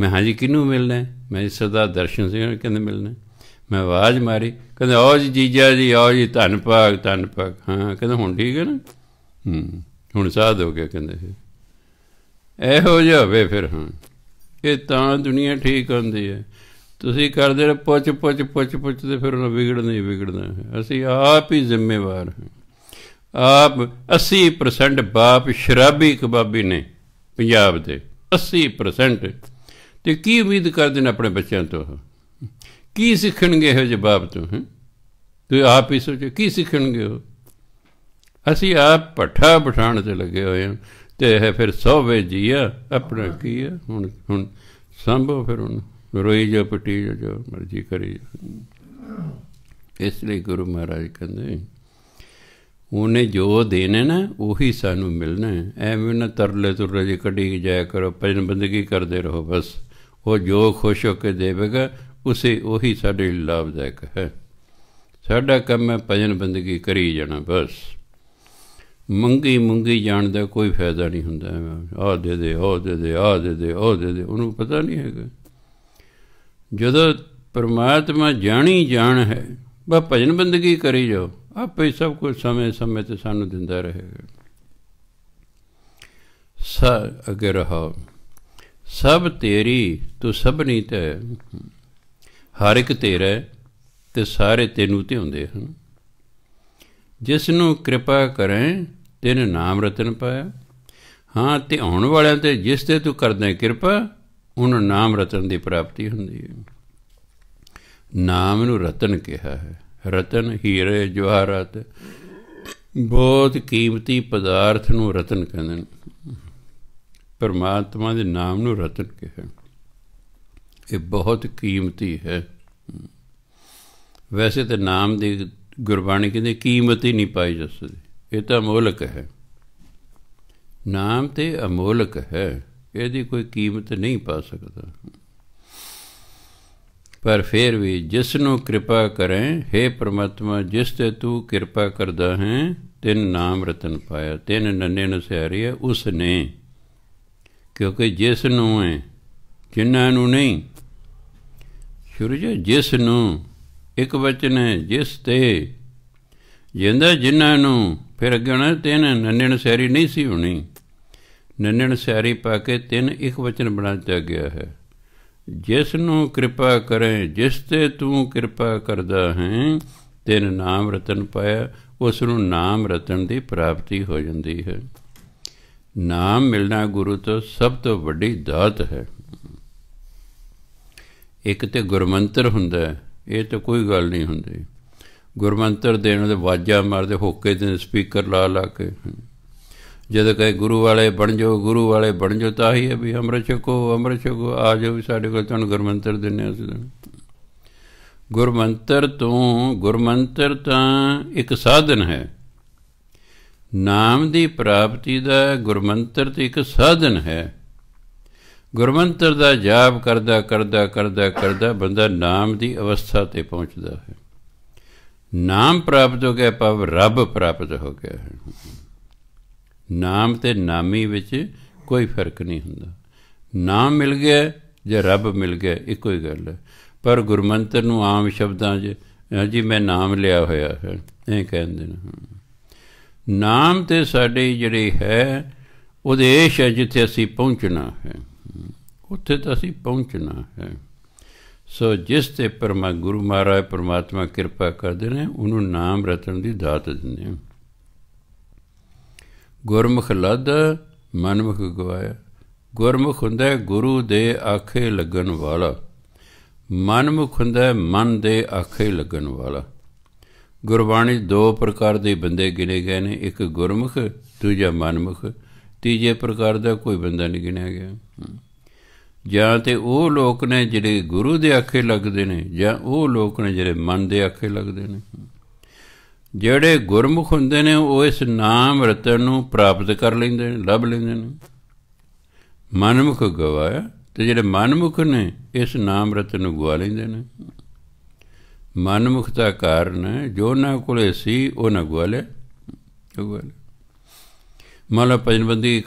ਮੈਂ ਹਾਂਜੀ ਕਿਹਨੂੰ ਮਿਲਣਾ ਮੈਂ ਸਦਾ ਦਰਸ਼ਨ ਸਿੰਘ ਕਹਿੰਦੇ ਮਿਲਣਾ ਮੈਂ ਆਵਾਜ਼ ਮਾਰੀ ਕਹਿੰਦੇ ਆਓ ਜੀ ਜੀਜਾ ਜੀ ਆਓ ਜੀ ਧੰਨ ਭਾਗ ਧੰਨ ਭਾਗ ਹਾਂ ਕਹਿੰਦੇ ਹੁਣ ਠੀਕ ਹੈ ਨਾ ਹੂੰ ਹੁਣ ਸਾਧ ਹੋ ਗਿਆ ਕਹਿੰਦੇ ਇਹੋ ਜਿਹਾ ਹੋਵੇ ਫਿਰ ਹਾਂ ਇਹ ਤਾਂ ਦੁਨੀਆ ਠੀਕ ਹੁੰਦੀ ਹੈ ਤੁਸੀਂ ਕਰਦੇ ਰਹੋ ਪੁੱਛ ਪੁੱਛ ਪੁੱਛ ਪੁੱਛ ਤੇ ਫਿਰ ਉਹ ਵਿਗੜ ਨਹੀਂ ਵਿਗੜਨਾ ਅਸੀਂ ਆਪ ਹੀ ਜ਼ਿੰਮੇਵਾਰ ਹਾਂ ਆਪ 80% ਬਾਪ ਸ਼ਰਾਬੀ ਕਬਾਬੀ ਨੇ ਪੰਜਾਬ ਦੇ 80% ਤੇ ਕੀ ਉਮੀਦ ਕਰਦੇ ਨੇ ਆਪਣੇ ਬੱਚਿਆਂ ਤੋਂ ਕੀ ਸਿੱਖਣਗੇ ਇਹੋ ਜਿਹੇ ਬਾਪ ਤੋਂ ਹੈ ਤੇ ਆਪ ਹੀ ਸੋਚੋ ਕੀ ਸਿੱਖਣਗੇ ਉਹ ਅਸੀਂ ਆਪ ਪਠਾ ਬਿਠਾਣ ਤੇ ਲੱਗੇ ਹੋਏ ਹਾਂ ਤੇ ਇਹ ਫਿਰ ਸੋਵੇ ਜੀਆ ਆਪਣਾ ਕੀ ਹੈ ਹੁਣ ਹੁਣ ਸੰਭੋ ਫਿਰ ਹੁਣ ਰੋਈ ਜੋ ਪਟੀ ਜੋ ਮਰਜ਼ੀ ਕਰੀ ਇਸ ਲਈ ਗੁਰੂ ਮਹਾਰਾਜ ਕਹਿੰਦੇ ਉਹਨੇ ਜੋ ਦੇਣਾ ਨਾ ਉਹੀ ਸਾਨੂੰ ਮਿਲਣਾ ਐਵੇਂ ਨਾ ਤਰਲੇ ਤੁਰਲੇ ਜੇ ਕੱਢੀ ਜਾਇਆ ਕਰੋ ਭਜਨ ਬੰਦਗੀ ਕਰਦੇ ਰਹੋ ਬਸ ਉਹ ਜੋ ਖੁਸ਼ ਹੋ ਕੇ ਦੇਵੇਗਾ ਉਸੇ ਉਹੀ ਸਾਡੇ ਲਈ ਲਾਭਦਾਇਕ ਹੈ ਸਾਡਾ ਕੰਮ ਹੈ ਭਜਨ ਬੰਦਗੀ ਕਰੀ ਜਾਣਾ ਬਸ ਮੰਗੀ ਮੰਗੀ ਜਾਣ ਦਾ ਕੋਈ ਫਾਇਦਾ ਨਹੀਂ ਹੁੰਦਾ ਆਹ ਦੇ ਦੇ ਉਹ ਦੇ ਦੇ ਆਹ ਦੇ ਦੇ ਉਹ ਦੇ ਦੇ ਉਹਨੂੰ ਪਤਾ ਨਹੀਂ ਹੈਗਾ ਜਦੋਂ ਪਰਮਾਤਮਾ ਜਾਣੀ ਜਾਣ ਹੈ ਬਸ ਭਜਨ ਬੰਦਗੀ ਕਰੀ ਜਾਓ ਆਪੇ ਸਭ ਕੁਝ ਸਮੇਂ-ਸਮੇਂ ਤੇ ਸਾਨੂੰ ਦਿੰਦਾ ਰਹੇਗਾ ਸਾ ਅਗੇ ਰਹਾ ਸਭ ਤੇਰੀ ਤੂੰ ਸਭਨੀ ਤੇ ਹਰ ਇੱਕ ਤੇਰਾ ਤੇ ਸਾਰੇ ਤੈਨੂੰ ਤੇ ਹੁੰਦੇ ਹਨ ਜਿਸ ਨੂੰ ਕਿਰਪਾ ਕਰੇ ਤਿਨ ਨਾਮ ਰਤਨ ਪਾਇਆ ਹਾਂ ਤੇ ਆਉਣ ਵਾਲਿਆਂ ਤੇ ਜਿਸ ਤੇ ਤੂੰ ਕਰਦਾ ਕਿਰਪਾ ਉਹਨਾਂ ਨਾਮ ਰਤਨ ਦੀ ਪ੍ਰਾਪਤੀ ਹੁੰਦੀ ਹੈ ਨਾਮ ਨੂੰ ਰਤਨ ਕਿਹਾ ਹੈ ਰਤਨ ਹੀਰੇ ਜਵਾਹਰਤ ਬਹੁਤ ਕੀਮਤੀ ਪਦਾਰਥ ਨੂੰ ਰਤਨ ਕਹਿੰਦੇ ਨੇ ਪਰਮਾਤਮਾ ਦੇ ਨਾਮ ਨੂੰ ਰਤਨ ਕਿਹਾ ਇਹ ਬਹੁਤ ਕੀਮਤੀ ਹੈ ਵੈਸੇ ਤੇ ਨਾਮ ਦੀ ਗੁਰਬਾਣੀ ਕਹਿੰਦੇ ਕੀਮਤ ਹੀ ਨਹੀਂ ਪਾਈ ਜਾ ਸਕਦੀ ਇਹ ਤਾਂ ਅਮੋਲਕ ਹੈ ਨਾਮ ਤੇ ਅਮੋਲਕ ਹੈ ਇਹਦੀ ਕੋਈ ਕੀਮਤ ਨਹੀਂ ਪਾ ਸਕਦਾ ਪਰ ਫਿਰ ਵੀ ਜਿਸ ਨੂੰ ਕਿਰਪਾ ਕਰੇ हे ਪ੍ਰਮਾਤਮਾ ਜਿਸ ਤੇ ਤੂੰ ਕਿਰਪਾ ਕਰਦਾ ਹੈ ਤਿੰਨ ਨਾਮ ਰਤਨ ਪਾਇਆ ਤਿੰਨ ਨੰਨੇ ਨਸਿਆਰੀ ਹੈ ਉਸ ਨੇ ਕਿਉਂਕਿ ਜਿਸ ਨੂੰ ਹੈ ਜਿਨ੍ਹਾਂ ਨੂੰ ਨਹੀਂ ਸ਼ੁਰੂ ਜੇ ਜਿਸ ਨੂੰ ਇੱਕ ਵਚਨ ਹੈ ਜਿਸ ਤੇ ਜਿੰਦਾ ਜਿਨ੍ਹਾਂ ਨੂੰ ਫਿਰ ਅੱਗੇ ਤਿੰਨ ਤਿੰਨ ਨੂੰ ਸਹਾਰੀ ਨਹੀਂ ਸੀ ਹੋਣੀ ਨੂੰ ਸਹਾਰੀ ਪਾ ਕੇ ਤਿੰਨ ਇੱਕ ਵਚਨ ਬਣਾ ਦਿੱਤਾ ਗਿਆ ਹੈ ਜਿਸ ਨੂੰ ਕਿਰਪਾ ਕਰੇ ਜਿਸ ਤੇ ਤੂੰ ਕਿਰਪਾ ਕਰਦਾ ਹੈ ਤੈਨ ਨਾਮ ਰਤਨ ਪਾਇਆ ਉਸ ਨੂੰ ਨਾਮ ਰਤਨ ਦੀ ਪ੍ਰਾਪਤੀ ਹੋ ਜਾਂਦੀ ਹੈ ਨਾਮ ਮਿਲਣਾ ਗੁਰੂ ਤੋਂ ਸਭ ਤੋਂ ਵੱਡੀ ਦਾਤ ਹੈ ਇੱਕ ਤੇ ਗੁਰਮੰਤਰ ਹੁੰਦਾ ਹੈ ਇਹ ਤਾਂ ਕੋਈ ਗੱਲ ਨਹੀਂ ਹੁੰਦੀ ਗੁਰਮੰਤਰ ਦੇਣ ਦੇ ਵਾਜਾ ਮਾਰਦੇ ਹੋਕੇ ਦੇ ਸਪੀਕਰ ਲਾ ਲਾ ਕੇ ਜਦ ਕਹੇ ਗੁਰੂ ਵਾਲੇ ਬਣ ਜਾਓ ਗੁਰੂ ਵਾਲੇ ਬਣ ਜਾਓ ਤਾਂ ਹੀ ਹੈ ਵੀ ਅਮਰ ਛਕੋ ਅਮਰ ਛਕੋ ਆ ਜਾਓ ਵੀ ਸਾਡੇ ਕੋਲ ਤੁਹਾਨੂੰ ਗੁਰਮੰਤਰ ਦਿੰਨੇ ਅਸੀਂ ਗੁਰਮੰਤਰ ਤੋਂ ਗੁਰਮੰਤਰ ਤਾਂ ਇੱਕ ਸਾਧਨ ਹੈ ਨਾਮ ਦੀ ਪ੍ਰਾਪਤੀ ਦਾ ਗੁਰਮੰਤਰ ਤੇ ਇੱਕ ਸਾਧਨ ਹੈ ਗੁਰਮੰਤਰ ਦਾ ਜਾਪ ਕਰਦਾ ਕਰਦਾ ਕਰਦਾ ਕਰਦਾ ਬੰਦਾ ਨਾਮ ਦੀ ਅਵਸਥਾ ਤੇ ਪਹੁੰਚਦਾ ਹੈ ਨਾਮ ਪ੍ਰਾਪਤ ਹੋ ਗਿਆ ਪਵ ਰੱਬ ਪ੍ਰਾਪਤ ਹੋ ਗਿਆ ਹੈ ਨਾਮ ਤੇ ਨਾਮੀ ਵਿੱਚ ਕੋਈ ਫਰਕ ਨਹੀਂ ਹੁੰਦਾ ਨਾਮ ਮਿਲ ਗਿਆ ਜੇ ਰੱਬ ਮਿਲ ਗਿਆ ਇੱਕੋ ਹੀ ਗੱਲ ਹੈ ਪਰ ਗੁਰਮੰਤਰ ਨੂੰ ਆਮ ਸ਼ਬਦਾਂ 'ਚ ਜੀ ਮੈਂ ਨਾਮ ਲਿਆ ਹੋਇਆ ਹੈ ਇਹ ਕਹਿੰਦੇ ਨੇ ਨਾਮ ਤੇ ਸਾਡੀ ਜਿਹੜੀ ਹੈ ਉਦੇਸ਼ ਹੈ ਜਿੱਥੇ ਅਸੀਂ ਪਹੁੰਚਣਾ ਹੈ ਉੱਥੇ ਤਾਂ ਅਸੀਂ ਪਹੁੰਚਣਾ ਹੈ ਸੋ ਜਿਸ ਤੇ ਪਰਮਾ ਗੁਰੂ ਮਹਾਰਾਜ ਪਰਮਾਤਮਾ ਕਿਰਪਾ ਕਰਦੇ ਨੇ ਉਹਨੂੰ ਨਾਮ ਰਤਨ ਦੀ ਦਾਤ ਦਿੰਦੇ ਨੇ ਗੁਰਮੁਖ ਲਾਦਾ ਮਨਮੁਖ ਗਵਾਇਆ ਗੁਰਮੁਖ ਹੁੰਦਾ ਗੁਰੂ ਦੇ ਆਖੇ ਲੱਗਣ ਵਾਲਾ ਮਨਮੁਖ ਹੁੰਦਾ ਮਨ ਦੇ ਆਖੇ ਲੱਗਣ ਵਾਲਾ ਗੁਰਬਾਣੀ ਦੋ ਪ੍ਰਕਾਰ ਦੇ ਬੰਦੇ ਗਿਣੇ ਗਏ ਨੇ ਇੱਕ ਗੁਰਮੁਖ ਦੂਜਾ ਮਨਮੁਖ ਤੀਜੇ ਪ੍ਰਕਾਰ ਦਾ ਕੋਈ ਬੰਦਾ ਨਹੀਂ ਗਿਣਿਆ ਗਿਆ ਜਾਂ ਤੇ ਉਹ ਲੋਕ ਨੇ ਜਿਹੜੇ ਗੁਰੂ ਦੇ ਆਖੇ ਲੱਗਦੇ ਨੇ ਜਾਂ ਉਹ ਲੋਕ ਨੇ ਜਿਹੜੇ ਮਨ ਦੇ ਆਖੇ ਲੱਗਦੇ ਨੇ ਜਿਹੜੇ ਗੁਰਮੁਖ ਹੁੰਦੇ ਨੇ ਉਹ ਇਸ ਨਾਮ ਰਤਨ ਨੂੰ ਪ੍ਰਾਪਤ ਕਰ ਲੈਂਦੇ ਨੇ ਲੱਭ ਲੈਂਦੇ ਨੇ ਮਨਮੁਖ ਗਵਾਇਆ ਤੇ ਜਿਹੜੇ ਮਨਮੁਖ ਨੇ ਇਸ ਨਾਮ ਰਤਨ ਨੂੰ ਗਵਾ ਲੈਂਦੇ ਨੇ ਮਨਮੁਖਤਾ ਕਾਰਨ ਜੋ ਨਾ ਕੋਲੇ ਸੀ ਉਹ ਨਾ ਗਵਾ ਗਵਾਲੇ ਗਵਾ ਲੈ ਮਾਲਾ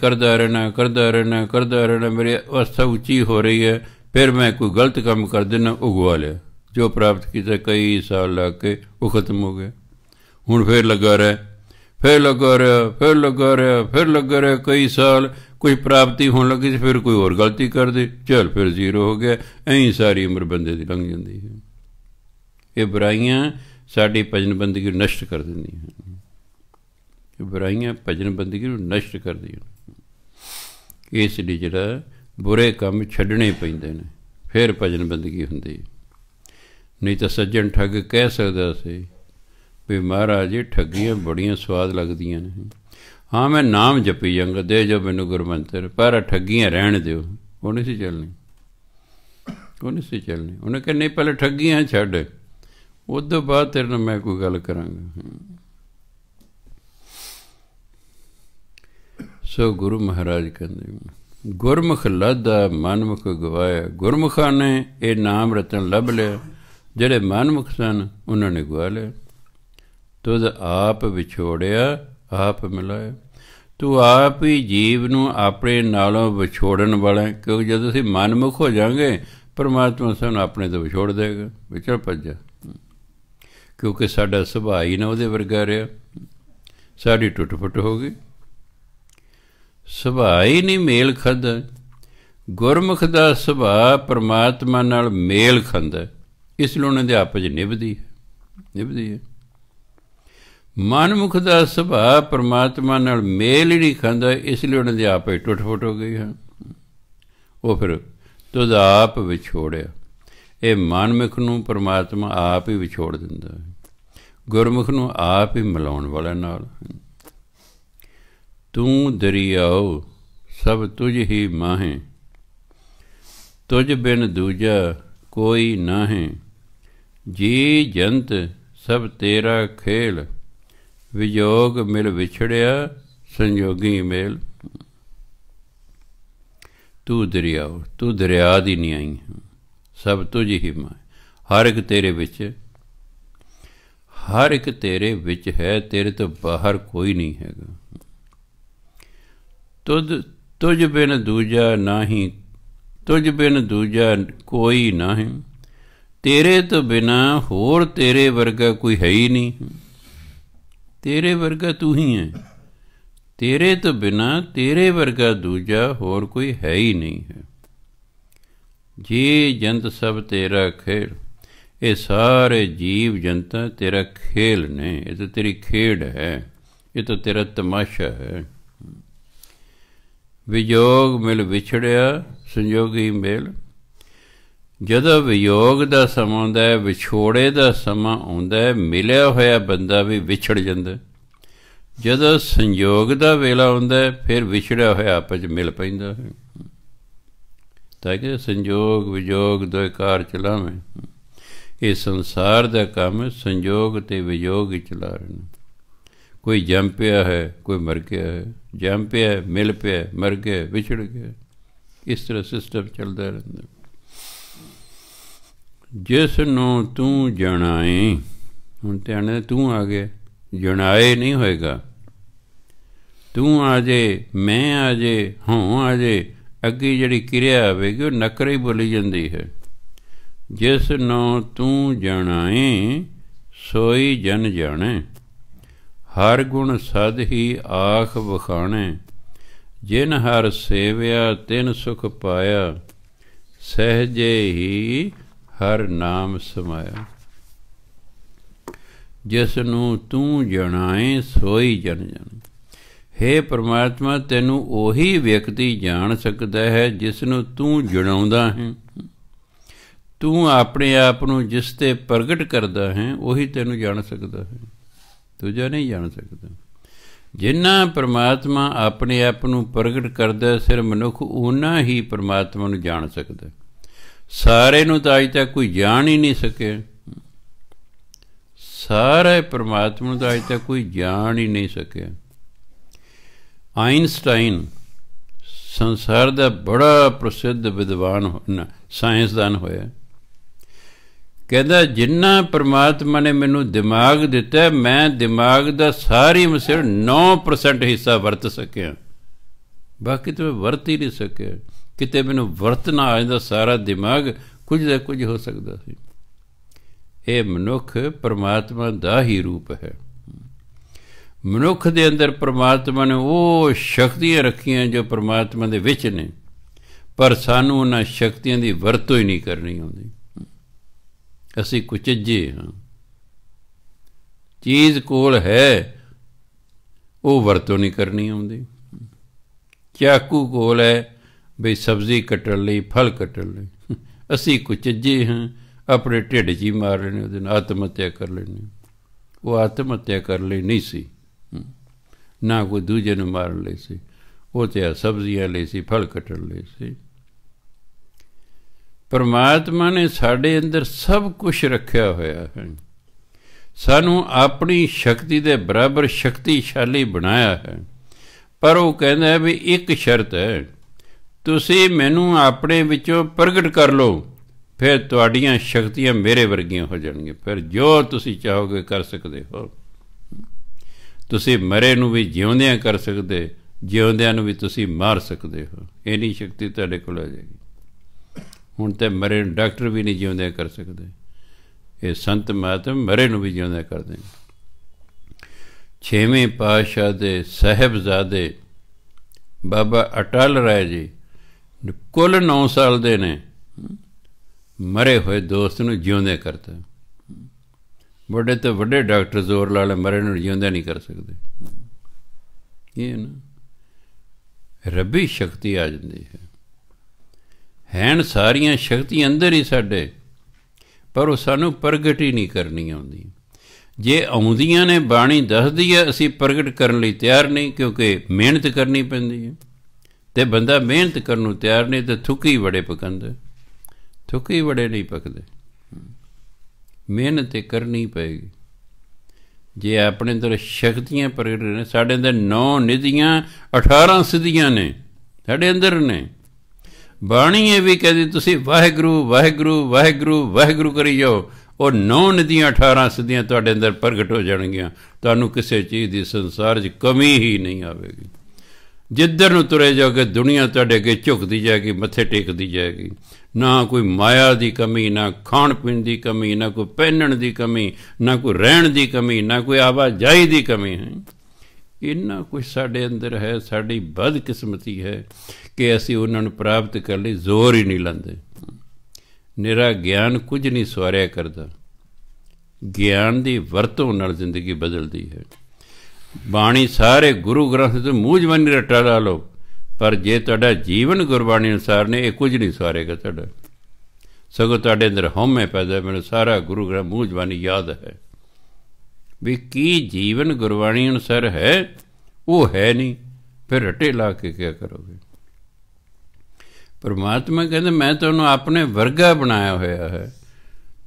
ਕਰਦਾ ਰਹਿਣਾ ਕਰਦਾ ਰਹਿਣਾ ਕਰਦਾ ਰਹਿਣਾ ਮੇਰੀ ਅਵਸਥਾ ਉੱਚੀ ਹੋ ਰਹੀ ਹੈ ਫਿਰ ਮੈਂ ਕੋਈ ਗਲਤ ਕੰਮ ਕਰ ਦਿੰਨਾ ਉਹ ਗਵਾ ਲਿਆ ਜੋ ਪ੍ਰਾਪਤ ਕੀਤਾ ਕਈ ਸਾਲ ਲਾ ਕੇ ਉਹ ਖਤਮ ਹੋ ਗਿਆ ਹੁਣ ਫੇਰ ਲੱਗਾ ਰਿਹਾ ਫੇਰ ਲੱਗਾ ਰਿਹਾ ਫੇਰ ਲੱਗਾ ਰਿਹਾ ਫੇਰ ਲੱਗਾ ਰਿਹਾ ਕਈ ਸਾਲ ਕੋਈ ਪ੍ਰਾਪਤੀ ਹੋਣ ਲੱਗੀ ਤੇ ਫਿਰ ਕੋਈ ਹੋਰ ਗਲਤੀ ਕਰ ਦੇ ਚਲ ਫਿਰ ਜ਼ੀਰੋ ਹੋ ਗਿਆ ਐਂ ਸਾਰੀ ਉਮਰ ਬੰਦੇ ਦੀ ਲੰਘ ਜਾਂਦੀ ਹੈ ਇਹ ਬੁਰਾਈਆਂ ਸਾਡੀ ਭਜਨ ਬੰਦਗੀ ਨੂੰ ਨਸ਼ਟ ਕਰ ਦਿੰਦੀਆਂ ਹਨ ਇਹ ਬੁਰਾਈਆਂ ਭਜਨ ਬੰਦਗੀ ਨੂੰ ਨਸ਼ਟ ਕਰਦੀਆਂ ਇਸ ਲਈ ਜਿਹੜਾ ਬੁਰੇ ਕੰਮ ਛੱਡਣੇ ਪੈਂਦੇ ਨੇ ਫਿਰ ਭਜਨ ਬੰਦਗੀ ਹੁੰਦੀ ਨਹੀਂ ਤਾਂ ਸੱਜਣ ਠੱਗ ਕਹਿ ਸਕਦਾ ਸੀ ਵੀ ਮਹਾਰਾਜ ਜੀ ਠੱਗੀਆਂ ਬੜੀਆਂ ਸਵਾਦ ਲੱਗਦੀਆਂ ਨੇ ਹਾਂ ਮੈਂ ਨਾਮ ਜਪੀ ਜਾਂਗਾ ਦੇ ਜੋ ਮੈਨੂੰ ਗੁਰਮੰਤਰ ਪਰ ਠੱਗੀਆਂ ਰਹਿਣ ਦਿਓ ਉਹ ਨਹੀਂ ਸੀ ਚੱਲਣੀ ਉਹ ਨਹੀਂ ਸੀ ਚੱਲਣੀ ਉਹਨੇ ਕਿਹਾ ਨਹੀਂ ਪਹਿਲੇ ਠੱਗੀਆਂ ਛੱਡ ਉਦੋਂ ਬਾਅਦ ਤੇਰੇ ਨਾਲ ਮੈਂ ਕੋਈ ਗੱਲ ਕਰਾਂਗਾ ਸੋ ਗੁਰੂ ਮਹਾਰਾਜ ਕਹਿੰਦੇ ਗੁਰਮੁਖ ਲਾਦਾ ਮਨਮੁਖ ਗਵਾਇਆ ਗੁਰਮੁਖਾਂ ਨੇ ਇਹ ਨਾਮ ਰਤਨ ਲੱਭ ਲਿਆ ਜਿਹੜੇ ਮਨਮੁਖ ਸਨ ਉਹਨਾਂ ਨੇ ਗਵਾ ਲਿਆ ਤੁਧ ਆਪ ਵਿਛੋੜਿਆ ਆਪ ਮਿਲਾਇਆ ਤੂੰ ਆਪ ਹੀ ਜੀਵ ਨੂੰ ਆਪਣੇ ਨਾਲੋਂ ਵਿਛੋੜਨ ਵਾਲਾ ਕਿਉਂਕਿ ਜਦੋਂ ਅਸੀਂ ਮਨਮੁਖ ਹੋ ਜਾਾਂਗੇ ਪਰਮਾਤਮਾ ਸਾਨੂੰ ਆਪਣੇ ਤੋਂ ਵਿਛੋੜ ਦੇਗਾ ਵਿਚਰ ਭੱਜਾ ਕਿਉਂਕਿ ਸਾਡਾ ਸੁਭਾਅ ਹੀ ਨਾ ਉਹਦੇ ਵਰਗਾ ਰਿਹਾ ਸਾਡੀ ਟੁੱਟ-ਫੁੱਟ ਹੋ ਗਈ ਸੁਭਾਅ ਹੀ ਨਹੀਂ ਮੇਲ ਖਾਂਦਾ ਗੁਰਮੁਖ ਦਾ ਸੁਭਾਅ ਪਰਮਾਤਮਾ ਨਾਲ ਮੇਲ ਖਾਂਦਾ ਇਸ ਲਈ ਉਹਨੇ ਦੇ ਆਪਜ ਨਿਭਦੀ ਨਿਭਦੀ ਹੈ ਮਨਮੁਖ ਦਾ ਸੁਭਾਅ ਪ੍ਰਮਾਤਮਾ ਨਾਲ ਮੇਲ ਹੀ ਨਹੀਂ ਖਾਂਦਾ ਇਸ ਲਈ ਉਹਨਾਂ ਦੇ ਆਪੇ ਟੁੱਟ ਫੁੱਟ ਹੋ ਗਈ ਹਨ ਉਹ ਫਿਰ ਤੁਧ ਆਪ ਵਿਛੋੜਿਆ ਇਹ ਮਨਮੁਖ ਨੂੰ ਪ੍ਰਮਾਤਮਾ ਆਪ ਹੀ ਵਿਛੋੜ ਦਿੰਦਾ ਹੈ ਗੁਰਮੁਖ ਨੂੰ ਆਪ ਹੀ ਮਿਲਾਉਣ ਵਾਲਾ ਨਾਲ ਤੂੰ ਦਰਿਆਉ ਸਭ ਤੁਝ ਹੀ ਮਾਹੇ ਤੁਝ ਬਿਨ ਦੂਜਾ ਕੋਈ ਨਾ ਹੈ ਜੀ ਜੰਤ ਸਭ ਤੇਰਾ ਖੇਲ ਵਿਯੋਗ ਮਿਲ ਵਿਛੜਿਆ ਸੰਯੋਗੀ ਮੇਲ ਤੂੰ ਦਰਿਆ ਤੂੰ ਦਰਿਆ ਦੀ ਨਹੀਂ ਆਈ ਸਭ ਜੀ ਹੀ ਮੈਂ ਹਰ ਇੱਕ ਤੇਰੇ ਵਿੱਚ ਹਰ ਇੱਕ ਤੇਰੇ ਵਿੱਚ ਹੈ ਤੇਰੇ ਤੋਂ ਬਾਹਰ ਕੋਈ ਨਹੀਂ ਹੈਗਾ ਤੁਧ ਤੁਝ ਬਿਨ ਦੂਜਾ ਨਹੀਂ ਤੁਝ ਬਿਨ ਦੂਜਾ ਕੋਈ ਨਹੀਂ ਤੇਰੇ ਤੋਂ ਬਿਨਾ ਹੋਰ ਤੇਰੇ ਵਰਗਾ ਕੋਈ ਹੈ ਹੀ ਨਹੀਂ ਤੇਰੇ ਵਰਗਾ ਤੂੰ ਹੀ ਹੈ ਤੇਰੇ ਤੋਂ ਬਿਨਾ ਤੇਰੇ ਵਰਗਾ ਦੂਜਾ ਹੋਰ ਕੋਈ ਹੈ ਹੀ ਨਹੀਂ ਹੈ ਜੀ ਜੰਤ ਸਭ ਤੇਰਾ ਖੇਡ ਇਹ ਸਾਰੇ ਜੀਵ ਜੰਤ ਤੇਰਾ ਖੇਲ ਨੇ ਇਹ ਤਾਂ ਤੇਰੀ ਖੇਡ ਹੈ ਇਹ ਤਾਂ ਤੇਰਾ ਤਮਾਸ਼ਾ ਹੈ ਵਿਯੋਗ ਮਿਲ ਵਿਛੜਿਆ ਸੰਯੋਗੀ ਮਿਲ ਜਦੋਂ ਵਿਯੋਗ ਦਾ ਸਮਾਂ ਆਉਂਦਾ ਹੈ ਵਿਛੋੜੇ ਦਾ ਸਮਾਂ ਆਉਂਦਾ ਹੈ ਮਿਲਿਆ ਹੋਇਆ ਬੰਦਾ ਵੀ ਵਿਛੜ ਜਾਂਦਾ ਜਦੋਂ ਸੰਯੋਗ ਦਾ ਵੇਲਾ ਆਉਂਦਾ ਹੈ ਫਿਰ ਵਿਛੜਿਆ ਹੋਇਆ ਆਪਸ ਵਿੱਚ ਮਿਲ ਪੈਂਦਾ ਹੈ ਤਾਂ ਕਿ ਸੰਯੋਗ ਵਿਯੋਗ ਦੋਇਕਾਰ ਚਲਾਵੇਂ ਇਹ ਸੰਸਾਰ ਦਾ ਕੰਮ ਸੰਯੋਗ ਤੇ ਵਿਯੋਗ ਹੀ ਚਲਾ ਰਹੇ ਨੇ ਕੋਈ ਜੰਮ ਪਿਆ ਹੈ ਕੋਈ ਮਰ ਗਿਆ ਹੈ ਜੰਮ ਪਿਆ ਮਿਲ ਪਿਆ ਮਰ ਗਿਆ ਵਿਛੜ ਗਿਆ ਇਸ ਤਰ੍ਹਾਂ ਸਿਸਟਮ ਚੱਲਦਾ ਰਹਿੰਦਾ ਜਿਸ ਨੂੰ ਤੂੰ ਜਣਾਏ ਹੁਣ ਧਿਆਨ ਤੂੰ ਆ ਗਿਆ ਜਣਾਏ ਨਹੀਂ ਹੋਏਗਾ ਤੂੰ ਆ ਜੇ ਮੈਂ ਆ ਜੇ ਹਾਂ ਆ ਜੇ ਅੱਗੇ ਜਿਹੜੀ ਕਿਰਿਆ ਹੋਵੇਗੀ ਉਹ ਨਕਰੇ ਹੀ ਬੋਲੀ ਜਾਂਦੀ ਹੈ ਜਿਸ ਨੂੰ ਤੂੰ ਜਣਾਏ ਸੋਈ ਜਨ ਜਾਣੇ ਹਰ ਗੁਣ ਸਦ ਹੀ ਆਖ ਵਖਾਣੇ ਜਿਨ ਹਰ ਸੇਵਿਆ ਤਿਨ ਸੁਖ ਪਾਇਆ ਸਹਜੇ ਹੀ ਹਰ ਨਾਮ ਸਮਾਇਆ ਜਿਸ ਨੂੰ ਤੂੰ ਜਣਾਏ ਸੋਈ ਜਨ ਜਨ हे ਪ੍ਰਮਾਤਮਾ ਤੈਨੂੰ ਉਹੀ ਵਿਅਕਤੀ ਜਾਣ ਸਕਦਾ ਹੈ ਜਿਸ ਨੂੰ ਤੂੰ ਜਣਾਉਂਦਾ ਹੈ ਤੂੰ ਆਪਣੇ ਆਪ ਨੂੰ ਜਿਸ ਤੇ ਪ੍ਰਗਟ ਕਰਦਾ ਹੈ ਉਹੀ ਤੈਨੂੰ ਜਾਣ ਸਕਦਾ ਹੈ ਦੂਜਾ ਨਹੀਂ ਜਾਣ ਸਕਦਾ ਜਿੰਨਾ ਪ੍ਰਮਾਤਮਾ ਆਪਣੇ ਆਪ ਨੂੰ ਪ੍ਰਗਟ ਕਰਦਾ ਸਿਰ ਮਨੁੱਖ ਉਹਨਾਂ ਹੀ ਪ੍ਰਮਾਤਮਾ ਨੂੰ ਜਾਣ ਸਕਦਾ ਹੈ ਸਾਰੇ ਨੂੰ ਤਾਂ ਅਜ ਤੱਕ ਕੋਈ ਜਾਣ ਹੀ ਨਹੀਂ ਸਕਿਆ ਸਾਰੇ ਪ੍ਰਮਾਤਮਾ ਨੂੰ ਤਾਂ ਅਜ ਤੱਕ ਕੋਈ ਜਾਣ ਹੀ ਨਹੀਂ ਸਕਿਆ ਆਇਨਸਟਾਈਨ ਸੰਸਾਰ ਦਾ ਬੜਾ ਪ੍ਰਸਿੱਧ ਵਿਦਵਾਨ ਹੋਣਾ ਸਾਇੰਸਦਾਨ ਹੋਇਆ ਕਹਿੰਦਾ ਜਿੰਨਾ ਪ੍ਰਮਾਤਮਾ ਨੇ ਮੈਨੂੰ ਦਿਮਾਗ ਦਿੱਤਾ ਮੈਂ ਦਿਮਾਗ ਦਾ ਸਾਰੀ ਮਸਿਰ 9% ਹਿੱਸਾ ਵਰਤ ਸਕਿਆ ਬਾਕੀ ਤੇ ਵਰਤ ਹੀ ਨਹੀਂ ਸਕਿਆ ਕਿਤੇ ਮੈਨੂੰ ਵਰਤ ਨਾ ਆ ਜਾਂਦਾ ਸਾਰਾ ਦਿਮਾਗ ਕੁਝ ਦਾ ਕੁਝ ਹੋ ਸਕਦਾ ਸੀ ਇਹ ਮਨੁੱਖ ਪਰਮਾਤਮਾ ਦਾ ਹੀ ਰੂਪ ਹੈ ਮਨੁੱਖ ਦੇ ਅੰਦਰ ਪਰਮਾਤਮਾ ਨੇ ਉਹ ਸ਼ਕਤੀਆਂ ਰੱਖੀਆਂ ਜੋ ਪਰਮਾਤਮਾ ਦੇ ਵਿੱਚ ਨੇ ਪਰ ਸਾਨੂੰ ਉਹਨਾਂ ਸ਼ਕਤੀਆਂ ਦੀ ਵਰਤੋਂ ਹੀ ਨਹੀਂ ਕਰਨੀ ਆਉਂਦੀ ਅਸੀਂ ਕੁਚੱਜੇ ਹਾਂ ਚੀਜ਼ ਕੋਲ ਹੈ ਉਹ ਵਰਤੋਂ ਨਹੀਂ ਕਰਨੀ ਆਉਂਦੀ ਚਾਕੂ ਕੋਲ ਹੈ ਬਈ ਸਬਜ਼ੀ ਕੱਟਣ ਲਈ ਫਲ ਕੱਟਣ ਲਈ ਅਸੀਂ ਕੁਚੱਜੇ ਹਾਂ ਆਪਣੇ ਢਿੱਡ 'ਚ ਹੀ ਮਾਰ ਲੈਣੇ ਉਹਦੇ ਨਾਲ ਆਤਮ ਹੱਤਿਆ ਕਰ ਲੈਣੀ ਉਹ ਆਤਮ ਹੱਤਿਆ ਕਰ ਲਈ ਨਹੀਂ ਸੀ ਨਾ ਕੋਈ ਦੂਜੇ ਨੂੰ ਮਾਰਨ ਲਈ ਸੀ ਉਹ ਤੇ ਸਬਜ਼ੀਆਂ ਲਈ ਸੀ ਫਲ ਕੱਟਣ ਲਈ ਸੀ ਪਰਮਾਤਮਾ ਨੇ ਸਾਡੇ ਅੰਦਰ ਸਭ ਕੁਝ ਰੱਖਿਆ ਹੋਇਆ ਹੈ ਸਾਨੂੰ ਆਪਣੀ ਸ਼ਕਤੀ ਦੇ ਬਰਾਬਰ ਸ਼ਕਤੀਸ਼ਾਲੀ ਬਣਾਇਆ ਹੈ ਪਰ ਉਹ ਕਹਿੰਦਾ ਹੈ ਵੀ ਇੱਕ ਸ਼ਰਤ ਹੈ ਤੁਸੀਂ ਮੈਨੂੰ ਆਪਣੇ ਵਿੱਚੋਂ ਪ੍ਰਗਟ ਕਰ ਲਓ ਫਿਰ ਤੁਹਾਡੀਆਂ ਸ਼ਕਤੀਆਂ ਮੇਰੇ ਵਰਗੀਆਂ ਹੋ ਜਾਣਗੀਆਂ ਫਿਰ ਜੋ ਤੁਸੀਂ ਚਾਹੋਗੇ ਕਰ ਸਕਦੇ ਹੋ ਤੁਸੀਂ ਮਰੇ ਨੂੰ ਵੀ ਜਿਉਂਦਿਆਂ ਕਰ ਸਕਦੇ ਜਿਉਂਦਿਆਂ ਨੂੰ ਵੀ ਤੁਸੀਂ ਮਾਰ ਸਕਦੇ ਹੋ ਇਹਨੀ ਸ਼ਕਤੀ ਤੁਹਾਡੇ ਕੋਲ ਆ ਜਾਏਗੀ ਹੁਣ ਤੇ ਮਰੇ ਨੂੰ ਡਾਕਟਰ ਵੀ ਨਹੀਂ ਜਿਉਂਦਿਆਂ ਕਰ ਸਕਦੇ ਇਹ ਸੰਤ ਮਾਤਮ ਮਰੇ ਨੂੰ ਵੀ ਜਿਉਂਦਿਆਂ ਕਰ ਦੇਣਗੇ 6ਵੇਂ ਪਾਸ਼ਾ ਦੇ ਸਹਿਬਜ਼ਾਦੇ ਬਾਬਾ ਅਟਲ ਰਾਏ ਜੀ ਕੁੱਲ 9 ਸਾਲ ਦੇ ਨੇ ਮਰੇ ਹੋਏ ਦੋਸਤ ਨੂੰ ਜਿਉਂਦੇ ਕਰਤਾ ਵੱਡੇ ਤੇ ਵੱਡੇ ਡਾਕਟਰ ਜ਼ੋਰ ਲਾ ਲੈ ਮਰੇ ਨੂੰ ਜਿਉਂਦਾ ਨਹੀਂ ਕਰ ਸਕਦੇ ਇਹ ਨਾ ਰੱਬੀ ਸ਼ਕਤੀ ਆ ਜਾਂਦੀ ਹੈ ਹੈਣ ਸਾਰੀਆਂ ਸ਼ਕਤੀ ਅੰਦਰ ਹੀ ਸਾਡੇ ਪਰ ਉਹ ਸਾਨੂੰ ਪ੍ਰਗਟ ਹੀ ਨਹੀਂ ਕਰਨੀ ਆਉਂਦੀ ਜੇ ਆਉਂਦੀਆਂ ਨੇ ਬਾਣੀ ਦੱਸਦੀ ਹੈ ਅਸੀਂ ਪ੍ਰਗਟ ਕਰਨ ਲਈ ਤਿਆਰ ਨਹੀਂ ਕਿਉਂਕਿ ਮਿਹਨਤ ਕਰਨੀ ਪੈਂਦੀ ਹੈ ਤੇ ਬੰਦਾ ਮਿਹਨਤ ਕਰਨ ਨੂੰ ਤਿਆਰ ਨਹੀਂ ਤੇ ਥੁੱਕੀ ਬੜੇ ਪਕੰਦੇ ਥੁੱਕੀ ਬੜੇ ਨਹੀਂ ਪਕਦੇ ਮਿਹਨਤ ਕਰਨੀ ਪਏਗੀ ਜੇ ਆਪਣੇ ਅੰਦਰ ਸ਼ਕਤੀਆਂ ਪ੍ਰਗਟ ਨੇ ਸਾਡੇ ਅੰਦਰ 9 ਨਿਧੀਆਂ 18 ਸਿੱਧੀਆਂ ਨੇ ਸਾਡੇ ਅੰਦਰ ਨੇ ਬਾਣੀ ਇਹ ਵੀ ਕਹਿੰਦੀ ਤੁਸੀਂ ਵਾਹਿਗੁਰੂ ਵਾਹਿਗੁਰੂ ਵਾਹਿਗੁਰੂ ਵਾਹਿਗੁਰੂ ਕਰੀ ਜਾਓ ਉਹ 9 ਨਦੀਆਂ 18 ਸਦੀਆਂ ਤੁਹਾਡੇ ਅੰਦਰ ਪ੍ਰਗਟ ਹੋ ਜਾਣਗੀਆਂ ਤੁਹਾਨੂੰ ਕਿਸੇ ਚੀਜ਼ ਦੀ ਸੰਸਾਰ 'ਚ ਕਮੀ ਹੀ ਨਹੀਂ ਆਵੇਗੀ ਜਿੱਧਰ ਨੂੰ ਤੁਰੇ ਜਾਓਗੇ ਦੁਨੀਆ ਤੁਹਾਡੇ ਅੱਗੇ ਝੁਕਦੀ ਜਾਏਗੀ ਮੱਥੇ ਟੇਕਦੀ ਜਾਏਗੀ ਨਾ ਕੋਈ ਮਾਇਆ ਦੀ ਕਮੀ ਨਾ ਖਾਣ ਪੀਣ ਦੀ ਕਮੀ ਨਾ ਕੋਈ ਪਹਿਨਣ ਦੀ ਕਮੀ ਨਾ ਕੋਈ ਰਹਿਣ ਦੀ ਕਮੀ ਨਾ ਕੋਈ ਆਵਾਜਾਈ ਦੀ ਕਮੀ ਹੈ ਇੰਨਾ ਕੁਝ ਸਾਡੇ ਅੰਦਰ ਹੈ ਸਾਡੀ ਬਦਕਿਸਮਤੀ ਹੈ ਕਿ ਅਸੀਂ ਉਹਨਾਂ ਨੂੰ ਪ੍ਰਾਪਤ ਕਰਨ ਲਈ ਜ਼ੋਰ ਹੀ ਨਹੀਂ ਲੰਦੇ ਨਿਰਾ ਗਿਆਨ ਕੁਝ ਨਹੀਂ ਸਵਾਰਿਆ ਕਰਦਾ ਗਿਆਨ ਦੀ ਵਰਤੋਂ ਨਾਲ ਜ਼ਿੰਦਗੀ ਬਦਲਦੀ ਹੈ ਬਾਣੀ ਸਾਰੇ ਗੁਰੂ ਗ੍ਰੰਥ ਮੂਝ ਮੂਝਵਨੀ ਰਟਾ ਲਾ ਲਓ ਪਰ ਜੇ ਤੁਹਾਡਾ ਜੀਵਨ ਗੁਰਬਾਣੀ ਅਨੁਸਾਰ ਨੇ ਇਹ ਕੁਝ ਨਹੀਂ ਸਾਰੇਗਾ ਤੁਹਾਡਾ ਸਗੋ ਤੁਹਾਡੇ ਅੰਦਰ ਹਉਮੈ ਪੈਦਾ ਮੈਨੂੰ ਸਾਰਾ ਗੁਰੂ ਗ੍ਰੰਥ ਮੂਝਵਨੀ ਯਾਦ ਹੈ ਵੀ ਕੀ ਜੀਵਨ ਗੁਰਬਾਣੀ ਅਨੁਸਾਰ ਹੈ ਉਹ ਹੈ ਨਹੀਂ ਫਿਰ ਰਟੇ ਲਾ ਕੇ ਕੀ ਕਰੋਗੇ ਪਰਮਾਤਮਾ ਕਹਿੰਦਾ ਮੈਂ ਤੁਹਾਨੂੰ ਆਪਣੇ ਵਰਗਾ ਬਣਾਇਆ ਹੋਇਆ ਹੈ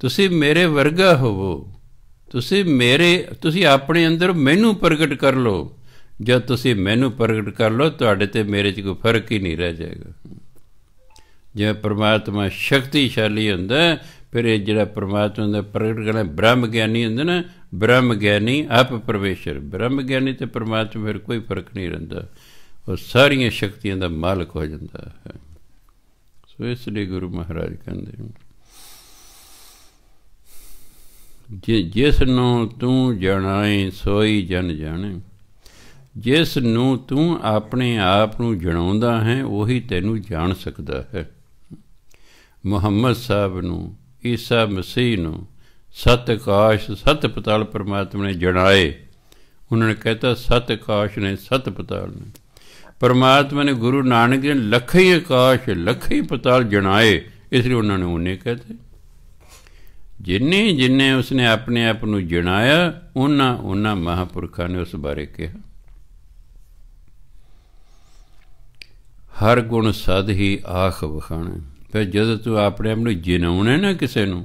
ਤੁਸੀਂ ਮੇਰੇ ਵਰਗਾ ਹੋਵੋ ਤੁਸੀਂ ਮੇਰੇ ਤੁਸੀਂ ਆਪਣੇ ਅੰਦਰ ਮੈਨੂੰ ਪ੍ਰਗਟ ਕਰ ਲਓ ਜਦ ਤੁਸੀਂ ਮੈਨੂੰ ਪ੍ਰਗਟ ਕਰ ਲਓ ਤੁਹਾਡੇ ਤੇ ਮੇਰੇ 'ਚ ਕੋਈ ਫਰਕ ਹੀ ਨਹੀਂ ਰਹਿ ਜਾਏਗਾ ਜੇ ਪ੍ਰਮਾਤਮਾ ਸ਼ਕਤੀਸ਼ਾਲੀ ਹੁੰਦਾ ਫਿਰ ਇਹ ਜਿਹੜਾ ਪ੍ਰਮਾਤਮਾ ਦਾ ਪ੍ਰਗਟ ਕਰਨਾ ਬ੍ਰਹਮ ਗਿਆਨੀ ਹੁੰਦਾ ਨਾ ਬ੍ਰਹਮ ਗਿਆਨੀ ਆਪ ਪਰਮੇਸ਼ਰ ਬ੍ਰਹਮ ਗਿਆਨੀ ਤੇ ਪ੍ਰਮਾਤਮਾ ਫਿਰ ਕੋਈ ਫਰਕ ਨਹੀਂ ਰਹਿੰਦਾ ਉਹ ਸਾਰੀਆਂ ਸ਼ਕਤੀਆਂ ਦਾ ਮਾਲਕ ਹੋ ਜਾਂਦਾ ਹੈ ਸੋ ਇਸ ਲਈ ਗੁਰੂ ਮਹਾਰਾਜ ਕਹਿੰਦੇ ਜਿਸ ਨੂੰ ਤੂੰ ਜਣਾਏ ਸੋਈ ਜਨ ਜਾਣੇ ਜਿਸ ਨੂੰ ਤੂੰ ਆਪਣੇ ਆਪ ਨੂੰ ਜਣਾਉਂਦਾ ਹੈ ਉਹੀ ਤੈਨੂੰ ਜਾਣ ਸਕਦਾ ਹੈ ਮੁਹੰਮਦ ਸਾਹਿਬ ਨੂੰ ਈਸਾ ਮਸੀਹ ਨੂੰ ਸਤ ਆਕਾਸ਼ ਸਤ ਪਤਾਲ ਪਰਮਾਤਮਾ ਨੇ ਜਣਾਏ ਉਹਨਾਂ ਨੇ ਕਹਿਤਾ ਸਤ ਆਕਾਸ਼ ਨੇ ਸਤ ਪਤਾਲ ਨੇ ਪਰਮਾਤਮਾ ਨੇ ਗੁਰੂ ਨਾਨਕ ਦੇ ਲੱਖੇ ਆਕਾਸ਼ ਲੱਖੇ ਪਤਾਲ ਜਣਾਏ ਇਸ ਲਈ ਉਹਨਾਂ ਨੇ ਉਹਨੇ ਕਹਤੇ ਜਿੰਨੇ ਜਿੰਨੇ ਉਸਨੇ ਆਪਣੇ ਆਪ ਨੂੰ ਜਣਾਇਆ ਉਹਨਾਂ ਉਹਨਾਂ ਮਹਾਪੁਰਖਾਂ ਨੇ ਉਸ ਬਾਰੇ ਕਿਹਾ ਹਰ ਗੁਣ ਸਦ ਹੀ ਆਖ ਵਖਾਣਾ ਫਿਰ ਜਦੋਂ ਤੂੰ ਆਪਣੇ ਆਪ ਨੂੰ ਜਿਣਾਉਣੇ ਨਾ ਕਿਸੇ ਨੂੰ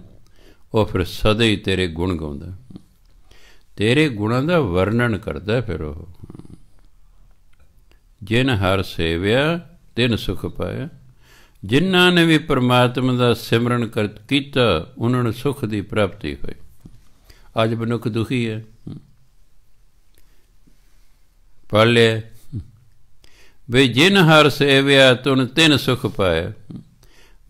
ਉਹ ਫਿਰ ਸਦਾ ਹੀ ਤੇਰੇ ਗੁਣ ਗਾਉਂਦਾ ਤੇਰੇ ਗੁਣਾਂ ਦਾ ਵਰਣਨ ਕਰਦਾ ਫਿਰ ਉਹ ਜਿਨ ਹਰ ਸੇਵਿਆ ਤਿਨ ਸੁਖ ਪਾਇਆ ਜਿਨ੍ਹਾਂ ਨੇ ਵੀ ਪ੍ਰਮਾਤਮਾ ਦਾ ਸਿਮਰਨ ਕੀਤਾ ਉਹਨਾਂ ਨੂੰ ਸੁਖ ਦੀ ਪ੍ਰਾਪਤੀ ਹੋਈ ਅੱਜ ਬਨੁਖ ਦੁਖੀ ਹੈ ਪੜ ਲਿਆ ਵੇ ਜਿਨ ਹਰ ਸੇਵਿਆ ਤੁਨ ਤਿਨ ਸੁਖ ਪਾਇਆ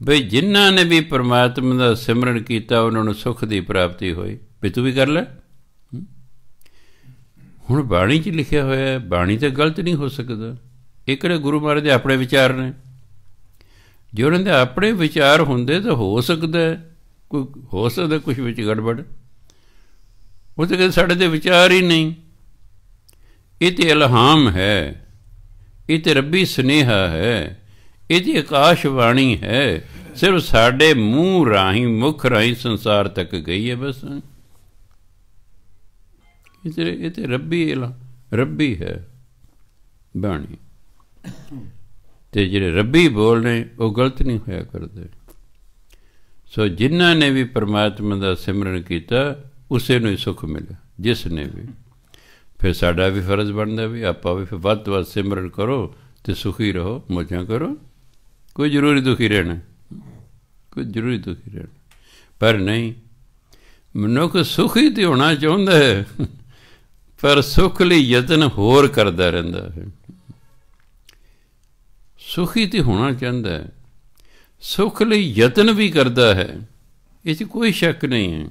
ਵੇ ਜਿਨ੍ਹਾਂ ਨੇ ਵੀ ਪ੍ਰਮਾਤਮਾ ਦਾ ਸਿਮਰਨ ਕੀਤਾ ਉਹਨਾਂ ਨੂੰ ਸੁਖ ਦੀ ਪ੍ਰਾਪਤੀ ਹੋਈ ਵੀ ਤੂੰ ਵੀ ਕਰ ਲੈ ਹੁਣ ਬਾਣੀ 'ਚ ਲਿਖਿਆ ਹੋਇਆ ਹੈ ਬਾਣੀ ਤੇ ਗਲਤ ਨਹੀਂ ਹੋ ਸਕਦਾ ਇਹ ਕਿਹੜੇ ਗੁਰੂ ਮਹਾਰਾਜ ਦੇ ਆਪਣੇ ਵਿਚਾਰ ਨੇ ਜੇ ਦੇ ਆਪਣੇ ਵਿਚਾਰ ਹੁੰਦੇ ਤਾਂ ਹੋ ਸਕਦਾ ਕੋਈ ਹੋ ਸਕਦਾ ਕੁਝ ਵਿੱਚ ਗੜਬੜ ਉਹ ਤੇ ਕਹਿੰਦੇ ਸਾਡੇ ਦੇ ਵਿਚਾਰ ਹੀ ਨਹੀਂ ਇਹ ਤੇ ਇਲਹਾਮ ਹੈ ਇਹ ਤੇ ਰੱਬੀ ਸੁਨੇਹਾ ਹੈ ਇਹ ਤੇ ਆਕਾਸ਼ ਬਾਣੀ ਹੈ ਸਿਰਫ ਸਾਡੇ ਮੂੰਹ ਰਾਹੀਂ ਮੁਖ ਰਾਹੀਂ ਸੰਸਾਰ ਤੱਕ ਗਈ ਹੈ ਬਸ ਇਹ ਤੇ ਇਹ ਤੇ ਰੱਬੀ ਰੱਬੀ ਹੈ ਬਾਣੀ ਤੇ ਜਿਹੜੇ ਰੱਬੀ ਬੋਲ ਨੇ ਉਹ ਗਲਤ ਨਹੀਂ ਹੋਇਆ ਕਰਦੇ ਸੋ ਜਿਨ੍ਹਾਂ ਨੇ ਵੀ ਪਰਮਾਤਮਾ ਦਾ ਸਿਮਰਨ ਕੀਤਾ ਉਸੇ ਨੂੰ ਹੀ ਸੁਖ ਮਿਲਿਆ ਜਿਸ ਨੇ ਵੀ ਫਿਰ ਸਾਡਾ ਵੀ ਫਰਜ਼ ਬਣਦਾ ਵੀ ਆਪਾਂ ਵੀ ਫਿਰ ਵੱਧ ਤੋਂ ਵੱਧ ਸਿਮਰਨ ਕਰੋ ਤੇ ਸੁਖੀ ਰਹੋ ਮੋਜਾਂ ਕਰੋ ਕੋਈ ਜ਼ਰੂਰੀ ਦੁਖੀ ਰਹਿਣਾ ਕੋਈ ਜ਼ਰੂਰੀ ਦੁਖੀ ਰਹਿਣਾ ਪਰ ਨਹੀਂ ਮਨੁੱਖ ਸੁਖੀ ਤੇ ਹੋਣਾ ਚਾਹੁੰਦਾ ਹੈ ਪਰ ਸੁਖ ਲਈ ਯਤਨ ਹੋਰ ਕਰਦਾ ਰਹਿੰਦਾ ਹੈ ਸੁਖੀ ਤੇ ਹੋਣਾ ਚਾਹੁੰਦਾ ਹੈ ਸੁਖ ਲਈ ਯਤਨ ਵੀ ਕਰਦਾ ਹੈ ਇਸ 'ਚ ਕੋਈ ਸ਼ੱਕ ਨਹੀਂ ਹੈ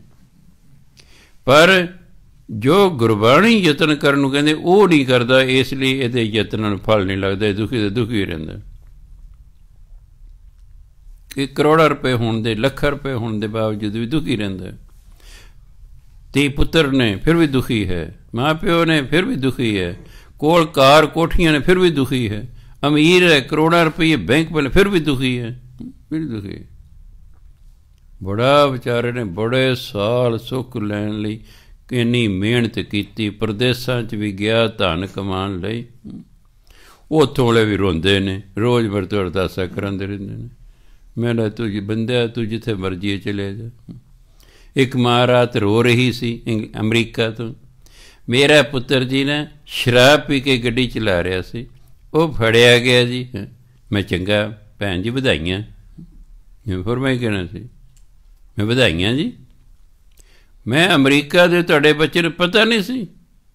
ਪਰ ਜੋ ਗੁਰਬਾਣੀ ਯਤਨ ਕਰਨ ਨੂੰ ਕਹਿੰਦੇ ਉਹ ਨਹੀਂ ਕਰਦਾ ਇਸ ਲਈ ਇਹਦੇ ਯਤਨਾਂ ਨੂੰ ਫਲ ਨਹੀਂ ਲੱਗਦਾ ਦੁਖੀ ਤੇ ਦੁਖੀ ਰਹਿੰਦਾ ਕਿ ਕਰੋੜਾ ਰੁਪਏ ਹੋਣ ਦੇ ਲੱਖ ਰੁਪਏ ਹੋਣ ਦੇ ਬਾਵਜੂਦ ਵੀ ਦੁਖੀ ਰਹਿੰਦਾ ਤੇ ਪੁੱਤਰ ਨੇ ਫਿਰ ਵੀ ਦੁਖੀ ਹੈ ਮਾਪਿਓ ਨੇ ਫਿਰ ਵੀ ਦੁਖੀ ਹੈ ਕੋਲ ਕਾਰ ਕੋਠੀਆਂ ਨੇ ਫਿਰ ਵੀ ਦੁਖੀ ਹੈ ਅਮੀਰ ਹੈ ਕਰੋੜਾਂ ਰੁਪਏ ਬੈਂਕ ਵਿੱਚ ਫਿਰ ਵੀ ਦੁਖੀ ਹੈ ਫਿਰ ਦੁਖੀ ਹੈ ਬੜਾ ਵਿਚਾਰੇ ਨੇ ਬੜੇ ਸਾਲ ਸੁੱਖ ਲੈਣ ਲਈ ਇੰਨੀ ਮਿਹਨਤ ਕੀਤੀ ਪਰਦੇਸਾਂ 'ਚ ਵੀ ਗਿਆ ਧਨ ਕਮਾਉਣ ਲਈ ਉਹ ਲੈ ਵੀ ਰੋਂਦੇ ਨੇ ਰੋਜ਼ ਵਰਤ ਅਰਦਾਸਾ ਕਰਾਂਦੇ ਰਹਿੰਦੇ ਨੇ ਮੇਰਾ ਤੂੰ ਜੀ ਬੰਦਿਆ ਤੂੰ ਜਿੱਥੇ ਮਰਜੀ ਚਲੇ ਜਾ ਇੱਕ ਮਾਂ ਰਾਤ ਰੋ ਰਹੀ ਸੀ ਅਮਰੀਕਾ ਤੋਂ ਮੇਰਾ ਪੁੱਤਰ ਜੀ ਨੇ ਸ਼ਰਾਬ ਪੀ ਕੇ ਗੱਡੀ ਚਲਾ ਰਿਹਾ ਸੀ ਉਹ ਫੜਿਆ ਗਿਆ ਜੀ ਮੈਂ ਚੰਗਾ ਭੈਣ ਜੀ ਵਧਾਈਆਂ ਫਿਰ ਮੈਂ ਕਰਨਾ ਸੀ ਮੈਂ ਵਧਾਈਆਂ ਜੀ ਮੈਂ ਅਮਰੀਕਾ ਦੇ ਤੁਹਾਡੇ ਬੱਚੇ ਨੂੰ ਪਤਾ ਨਹੀਂ ਸੀ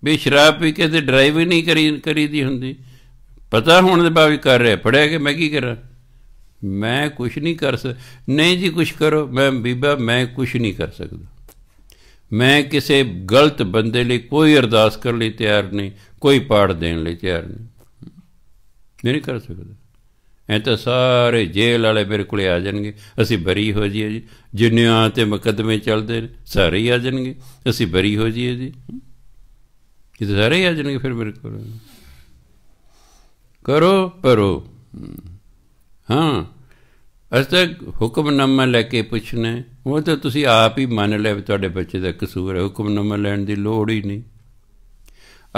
ਵੀ ਸ਼ਰਾਬ ਪੀ ਕੇ ਤੇ ਡਰਾਈਵ ਹੀ ਨਹੀਂ ਕਰੀ ਕਰੀਦੀ ਹੁੰਦੀ ਪਤਾ ਹੋਣ ਦੇ ਵੀ ਕਰ ਰਿਹਾ ਫੜਿਆ ਕਿ ਮੈਂ ਕੀ ਕਰਾਂ ਮੈਂ ਕੁਝ ਨਹੀਂ ਕਰ ਸਕਦਾ ਨਹੀਂ ਜੀ ਕੁਝ ਕਰੋ ਮੈਂ ਬੀਬਾ ਮੈਂ ਕੁਝ ਨਹੀਂ ਕਰ ਸਕਦਾ ਮੈਂ ਕਿਸੇ ਗਲਤ ਬੰਦੇ ਲਈ ਕੋਈ ਅਰਦਾਸ ਕਰਨ ਲਈ ਤਿਆਰ ਨਹੀਂ ਕੋਈ ਪਾੜ ਦੇਣ ਲਈ ਤਿਆਰ ਨਹੀਂ ਮੈਂ ਨਹੀਂ ਕਰ ਸਕਦਾ ਐ ਤਾਂ ਸਾਰੇ ਜੇਲ੍ਹ ਵਾਲੇ ਮੇਰੇ ਕੋਲੇ ਆ ਜਾਣਗੇ ਅਸੀਂ ਬਰੀ ਹੋ ਜੀਏ ਜੀ ਜਿੰਨਿਆਂ ਤੇ ਮੁਕੱਦਮੇ ਚੱਲਦੇ ਨੇ ਸਾਰੇ ਹੀ ਆ ਜਾਣਗੇ ਅਸੀਂ ਬਰੀ ਹੋ ਜੀਏ ਜੀ ਇਹ ਤਾਂ ਸਾਰੇ ਹੀ ਆ ਜਾਣਗੇ ਫਿਰ ਮੇਰੇ ਕੋਲ ਕਰੋ ਪਰੋ ਹਾਂ ਅਸ ਤੱਕ ਹੁਕਮਨਾਮਾ ਲੈ ਕੇ ਪੁੱਛਣਾ ਉਹ ਤਾਂ ਤੁਸੀਂ ਆਪ ਹੀ ਮੰਨ ਲਿਆ ਤੁਹਾਡੇ ਬੱਚੇ ਦਾ ਕਸੂਰ ਹੈ ਹੁਕਮਨਾਮਾ ਲੈਣ ਦੀ ਲੋੜ ਹੀ ਨਹੀਂ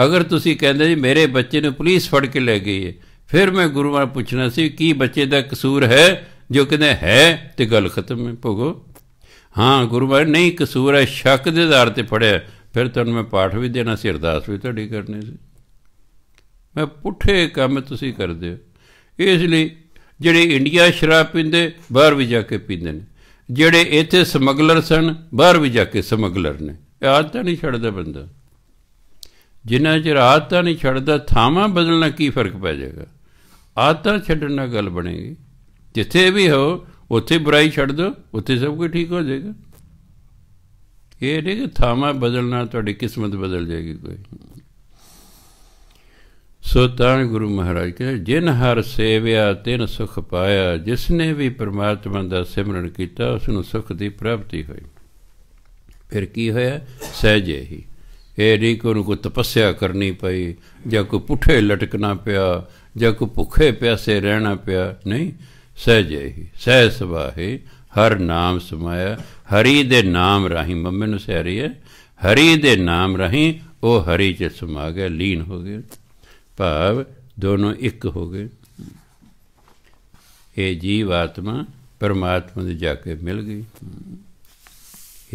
ਅਗਰ ਤੁਸੀਂ ਕਹਿੰਦੇ ਜੀ ਮੇਰੇ ਬੱਚੇ ਨੂੰ ਪੁਲਿਸ ਫੜ ਕੇ ਲੈ ਗਈ ਹੈ ਫਿਰ ਮੈਂ ਗੁਰੂ ਨਾਲ ਪੁੱਛਣਾ ਸੀ ਕੀ ਬੱਚੇ ਦਾ ਕਸੂਰ ਹੈ ਜੋ ਕਹਿੰਦੇ ਹੈ ਤੇ ਗੱਲ ਖਤਮ ਹੈ ਭਗੋ ਹਾਂ ਗੁਰੂ ਮਹਾਰਾਜ ਨਹੀਂ ਕਸੂਰ ਹੈ ਸ਼ੱਕ ਦੇ ਆਧਾਰ ਤੇ ਫੜਿਆ ਫਿਰ ਤੁਹਾਨੂੰ ਮੈਂ ਪਾਠ ਵੀ ਦੇਣਾ ਸੀ ਅਰਦਾਸ ਵੀ ਤੁਹਾਡੀ ਕਰਨੀ ਸੀ ਮੈਂ ਪੁੱਠੇ ਕੰਮ ਤੁਸੀਂ ਕਰਦੇ ਹੋ ਇਸ ਲਈ ਜਿਹੜੇ ਇੰਡੀਆ ਸ਼ਰਾਬ ਪੀਂਦੇ ਬਾਹਰ ਵੀ ਜਾ ਕੇ ਪੀਂਦੇ ਨੇ ਜਿਹੜੇ ਇੱਥੇ ਸਮਗਲਰ ਸਨ ਬਾਹਰ ਵੀ ਜਾ ਕੇ ਸਮਗਲਰ ਨੇ ਆਦਤ ਤਾਂ ਨਹੀਂ ਛੱਡਦਾ ਬੰਦਾ ਜਿੰਨਾ ਚਿਰ ਆਦਤ ਨਹੀਂ ਛੱਡਦਾ ਥਾਵਾਂ ਬਦਲਣਾ ਕੀ ਫਰਕ ਪੈ ਜਾਏਗਾ ਆਦਤਾਂ ਛੱਡਣ ਨਾਲ ਗੱਲ ਬਣੇਗੀ ਜਿੱਥੇ ਵੀ ਹੋ ਉੱਥੇ ਬੁਰਾਈ ਛੱਡ ਦੋ ਉੱਥੇ ਸਭ ਕੁਝ ਠੀਕ ਹੋ ਜਾਏਗਾ ਇਹ ਨਹੀਂ ਕਿ ਥਾਮਾ ਬਦਲਣਾ ਤੁਹਾਡੀ ਕਿਸਮਤ ਬਦਲ ਜਾਏਗੀ ਕੋਈ ਸੋ ਤਾਂ ਗੁਰੂ ਮਹਾਰਾਜ ਕਹਿੰਦੇ ਜਿਨ ਹਰ ਸੇਵਿਆ ਤਿਨ ਸੁਖ ਪਾਇਆ ਜਿਸ ਨੇ ਵੀ ਪ੍ਰਮਾਤਮਾ ਦਾ ਸਿਮਰਨ ਕੀਤਾ ਉਸ ਨੂੰ ਸੁਖ ਦੀ ਪ੍ਰਾਪਤੀ ਹੋਈ ਫਿਰ ਕੀ ਹੋਇਆ ਸਹਜੇ ਹੀ ਇਹ ਨਹੀਂ ਕੋਈ ਤਪੱਸਿਆ ਕਰਨੀ ਪਈ ਜਾਂ ਕੋਈ ਪੁੱਠੇ ਲਟਕਣਾ ਪਿਆ ਜਾਂ ਕੋ ਭੁੱਖੇ ਪਿਆਸੇ ਰਹਿਣਾ ਪਿਆ ਨਹੀਂ ਸਹਿਜ ਹੀ ਸਹਿ ਸਵਾਹੇ ਹਰ ਨਾਮ ਸਮਾਇਆ ਹਰੀ ਦੇ ਨਾਮ ਰਾਹੀਂ ਮੰਮੇ ਨੂੰ ਸਹਿ ਰਹੀ ਹੈ ਹਰੀ ਦੇ ਨਾਮ ਰਾਹੀਂ ਉਹ ਹਰੀ ਚ ਸਮਾ ਗਿਆ ਲੀਨ ਹੋ ਗਿਆ ਭਾਵ ਦੋਨੋਂ ਇੱਕ ਹੋ ਗਏ ਇਹ ਜੀਵ ਆਤਮਾ ਪਰਮਾਤਮਾ ਦੇ ਜਾ ਕੇ ਮਿਲ ਗਈ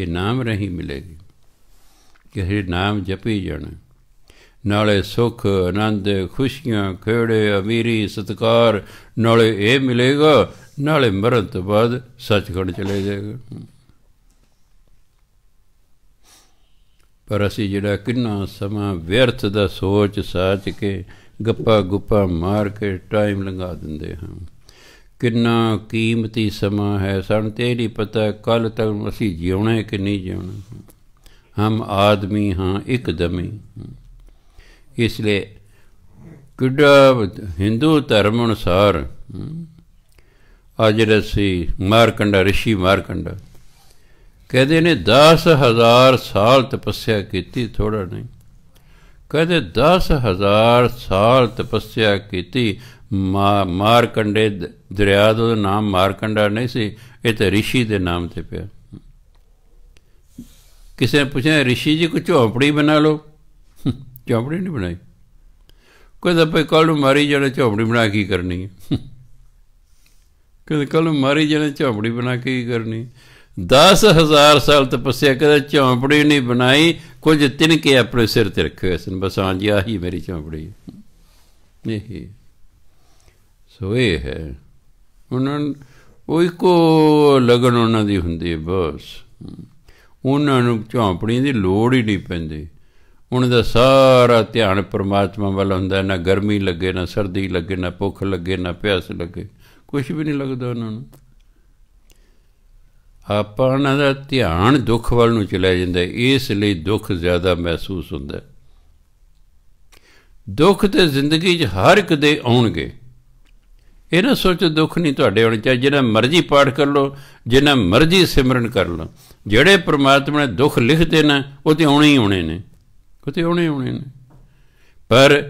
ਇਹ ਨਾਮ ਰਹੀ ਮਿਲੇਗੀ ਕਿ ਇਹ ਨਾਮ ਜਪੀ ਜਾਣਾ ਨਾਲੇ ਸੁਖ ਆਨੰਦ ਖੁਸ਼ੀਆਂ ਖੇੜੇ ਅਮੀਰੀ ਸਤਕਾਰ ਨਾਲੇ ਇਹ ਮਿਲੇਗਾ ਨਾਲੇ ਮਰਨ ਤੋਂ ਬਾਅਦ ਸੱਚਖੰਡ ਚਲੇ ਜਾਏਗਾ ਪਰ ਅਸੀਂ ਜਿਹੜਾ ਕਿੰਨਾ ਸਮਾਂ ਵਿਅਰਥ ਦਾ ਸੋਚ ਸਾਚ ਕੇ ਗੱਪਾ ਗੁੱਪਾ ਮਾਰ ਕੇ ਟਾਈਮ ਲੰਘਾ ਦਿੰਦੇ ਹਾਂ ਕਿੰਨਾ ਕੀਮਤੀ ਸਮਾਂ ਹੈ ਸਾਨੂੰ ਤੇ ਨਹੀਂ ਪਤਾ ਕੱਲ ਤੱਕ ਅਸੀਂ ਜਿਉਣਾ ਕਿ ਨਹੀਂ ਜਿਉਣਾ ਹਮ ਆਦਮੀ ਹਾਂ ਇੱਕਦਮ ਹੀ ਇਸ ਲਈ ਕਿਡਾ ਹਿੰਦੂ ਧਰਮ ਅਨੁਸਾਰ ਅਜਰਸੀ ਮਾਰਕੰਡਾ ઋષਿ ਮਾਰਕੰਡਾ ਕਹਦੇ ਨੇ 10000 ਸਾਲ ਤਪੱਸਿਆ ਕੀਤੀ ਥੋੜਾ ਨਹੀਂ ਕਹਦੇ 10000 ਸਾਲ ਤਪੱਸਿਆ ਕੀਤੀ ਮਾਰਕੰਡੇ ਦਰਿਆ ਦਾ ਨਾਮ ਮਾਰਕੰਡਾ ਨਹੀਂ ਸੀ ਇਹ ਤੇ ઋષਿ ਦੇ ਨਾਮ ਤੇ ਪਿਆ ਕਿਸੇ ਨੇ ਪੁੱਛਿਆ ઋષਿ ਜੀ ਕੋ ਝੋਪੜੀ ਬਣਾ ਲਓ ਝੌਂਪੜੀ ਨਹੀਂ ਬਣਾਈ ਕੋਈ ਤਾਂ ਭਈ ਕੱਲ ਨੂੰ ਮਾਰੀ ਜਿਹੜਾ ਝੌਂਪੜੀ ਬਣਾ ਕੀ ਕਰਨੀ ਹੈ ਕਹਿੰਦੇ ਕੱਲ ਨੂੰ ਮਾਰੀ ਜਿਹੜਾ ਝੌਂਪੜੀ ਬਣਾ ਕੇ ਕੀ ਕਰਨੀ 10000 ਸਾਲ ਤਪੱਸਿਆ ਕਰੇ ਝੌਂਪੜੀ ਨਹੀਂ ਬਣਾਈ ਕੁਝ ਤਿਨਕੇ ਆਪਣੇ ਸਿਰ ਤੇ ਰੱਖੇ ਹੋਏ ਸਨ ਬਸ ਆਂ ਜੀ ਆਹੀ ਮੇਰੀ ਝੌਂਪੜੀ ਇਹ ਸੋ ਇਹ ਹੈ ਉਹਨਾਂ ਉਹ ਇੱਕੋ ਲਗਨ ਉਹਨਾਂ ਦੀ ਹੁੰਦੀ ਹੈ ਬਸ ਉਹਨਾਂ ਨੂੰ ਝੌਂਪੜੀ ਦੀ ਲੋੜ ਹੀ ਨਹੀਂ ਪੈਂਦੀ ਉਹਨਾਂ ਦਾ ਸਾਰਾ ਧਿਆਨ ਪਰਮਾਤਮਾ ਵੱਲ ਹੁੰਦਾ ਨਾ ਗਰਮੀ ਲੱਗੇ ਨਾ ਸਰਦੀ ਲੱਗੇ ਨਾ ਭੁੱਖ ਲੱਗੇ ਨਾ ਪਿਆਸ ਲੱਗੇ ਕੁਝ ਵੀ ਨਹੀਂ ਲੱਗਦਾ ਉਹਨਾਂ ਨੂੰ ਆਪਣਾ ਦਾ ਧਿਆਨ ਦੁੱਖ ਵੱਲ ਨੂੰ ਚਲਾ ਜਾਂਦਾ ਇਸ ਲਈ ਦੁੱਖ ਜ਼ਿਆਦਾ ਮਹਿਸੂਸ ਹੁੰਦਾ ਦੁੱਖ ਤੇ ਜ਼ਿੰਦਗੀ 'ਚ ਹਰ ਇੱਕ ਦੇ ਆਉਣਗੇ ਇਹ ਨਾ ਸੋਚੋ ਦੁੱਖ ਨਹੀਂ ਤੁਹਾਡੇ ਹੋਣੇ ਚਾਹੀਦੇ ਜਿੰਨਾ ਮਰਜ਼ੀ ਪਾਠ ਕਰ ਲਓ ਜਿੰਨਾ ਮਰਜ਼ੀ ਸਿਮਰਨ ਕਰ ਲਓ ਜਿਹੜੇ ਪ੍ਰਮਾਤਮਾ ਨੇ ਦੁੱਖ ਲਿਖਦੇ ਨੇ ਉਹ ਤੇ ਆਉਣੇ ਹੀ ਆਉਣੇ ਨੇ ਕਿਤੇ ਆਉਣੇ ਆਉਣੇ ਨੇ ਪਰ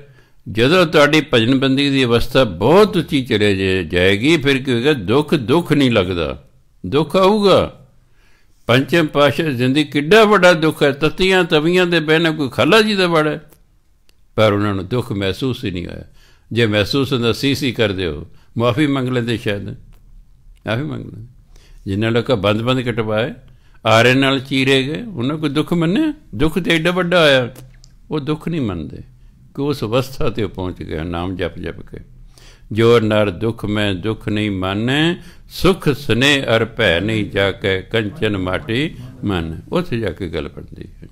ਜਦੋਂ ਤੁਹਾਡੀ ਭਜਨ ਬੰਦੀ ਦੀ ਅਵਸਥਾ ਬਹੁਤ ਉੱਚੀ ਚਲੇ ਜਾਏਗੀ ਫਿਰ ਕੀ ਹੋਏਗਾ ਦੁੱਖ ਦੁੱਖ ਨਹੀਂ ਲੱਗਦਾ ਦੁੱਖ ਆਊਗਾ ਪੰਚਮ ਪਾਸ਼ਾ ਜ਼ਿੰਦਗੀ ਕਿੱਡਾ ਵੱਡਾ ਦੁੱਖ ਹੈ ਤਤੀਆਂ ਤਵੀਆਂ ਦੇ ਬਹਿਣਾ ਕੋਈ ਖੱਲਾ ਜੀ ਦਾ ਬੜਾ ਪਰ ਉਹਨਾਂ ਨੂੰ ਦੁੱਖ ਮਹਿਸੂਸ ਹੀ ਨਹੀਂ ਹੋਇਆ ਜੇ ਮਹਿਸੂਸ ਹੁੰਦਾ ਸੀ ਸੀ ਕਰ ਦਿਓ ਮਾਫੀ ਮੰਗ ਲੈਂਦੇ ਸ਼ਾਇਦ ਮਾਫੀ ਮੰਗ ਲੈਂਦੇ ਜਿੰਨਾਂ ਲੋਕਾਂ ਬੰਦ-ਬੰਦ ਕਟਵਾਏ ਆਰੇ ਨਾਲ ਚੀਰੇ ਗਏ ਉਹਨਾਂ ਕੋਈ ਦੁੱਖ ਮੰਨੇ ਦੁੱਖ ਤੇ ਐਡਾ ਵੱਡਾ ਆਇਆ ਉਹ ਦੁੱਖ ਨਹੀਂ ਮੰਨਦੇ ਕਿ ਉਸ ਅਵਸਥਾ ਤੇ ਪਹੁੰਚ ਗਏ ਨਾਮ ਜਪ ਜਪ ਕੇ ਜੋ ਨਰ ਦੁੱਖ ਮੈਂ ਦੁੱਖ ਨਹੀਂ ਮੰਨੈ ਸੁਖ ਸਨੇ ਅਰ ਭੈ ਨਹੀਂ ਜਾ ਕੇ ਕੰਚਨ ਮਾਟੀ ਮਨ ਉੱਥੇ ਜਾ ਕੇ ਗੱਲ ਪੜਦੀ ਹੈ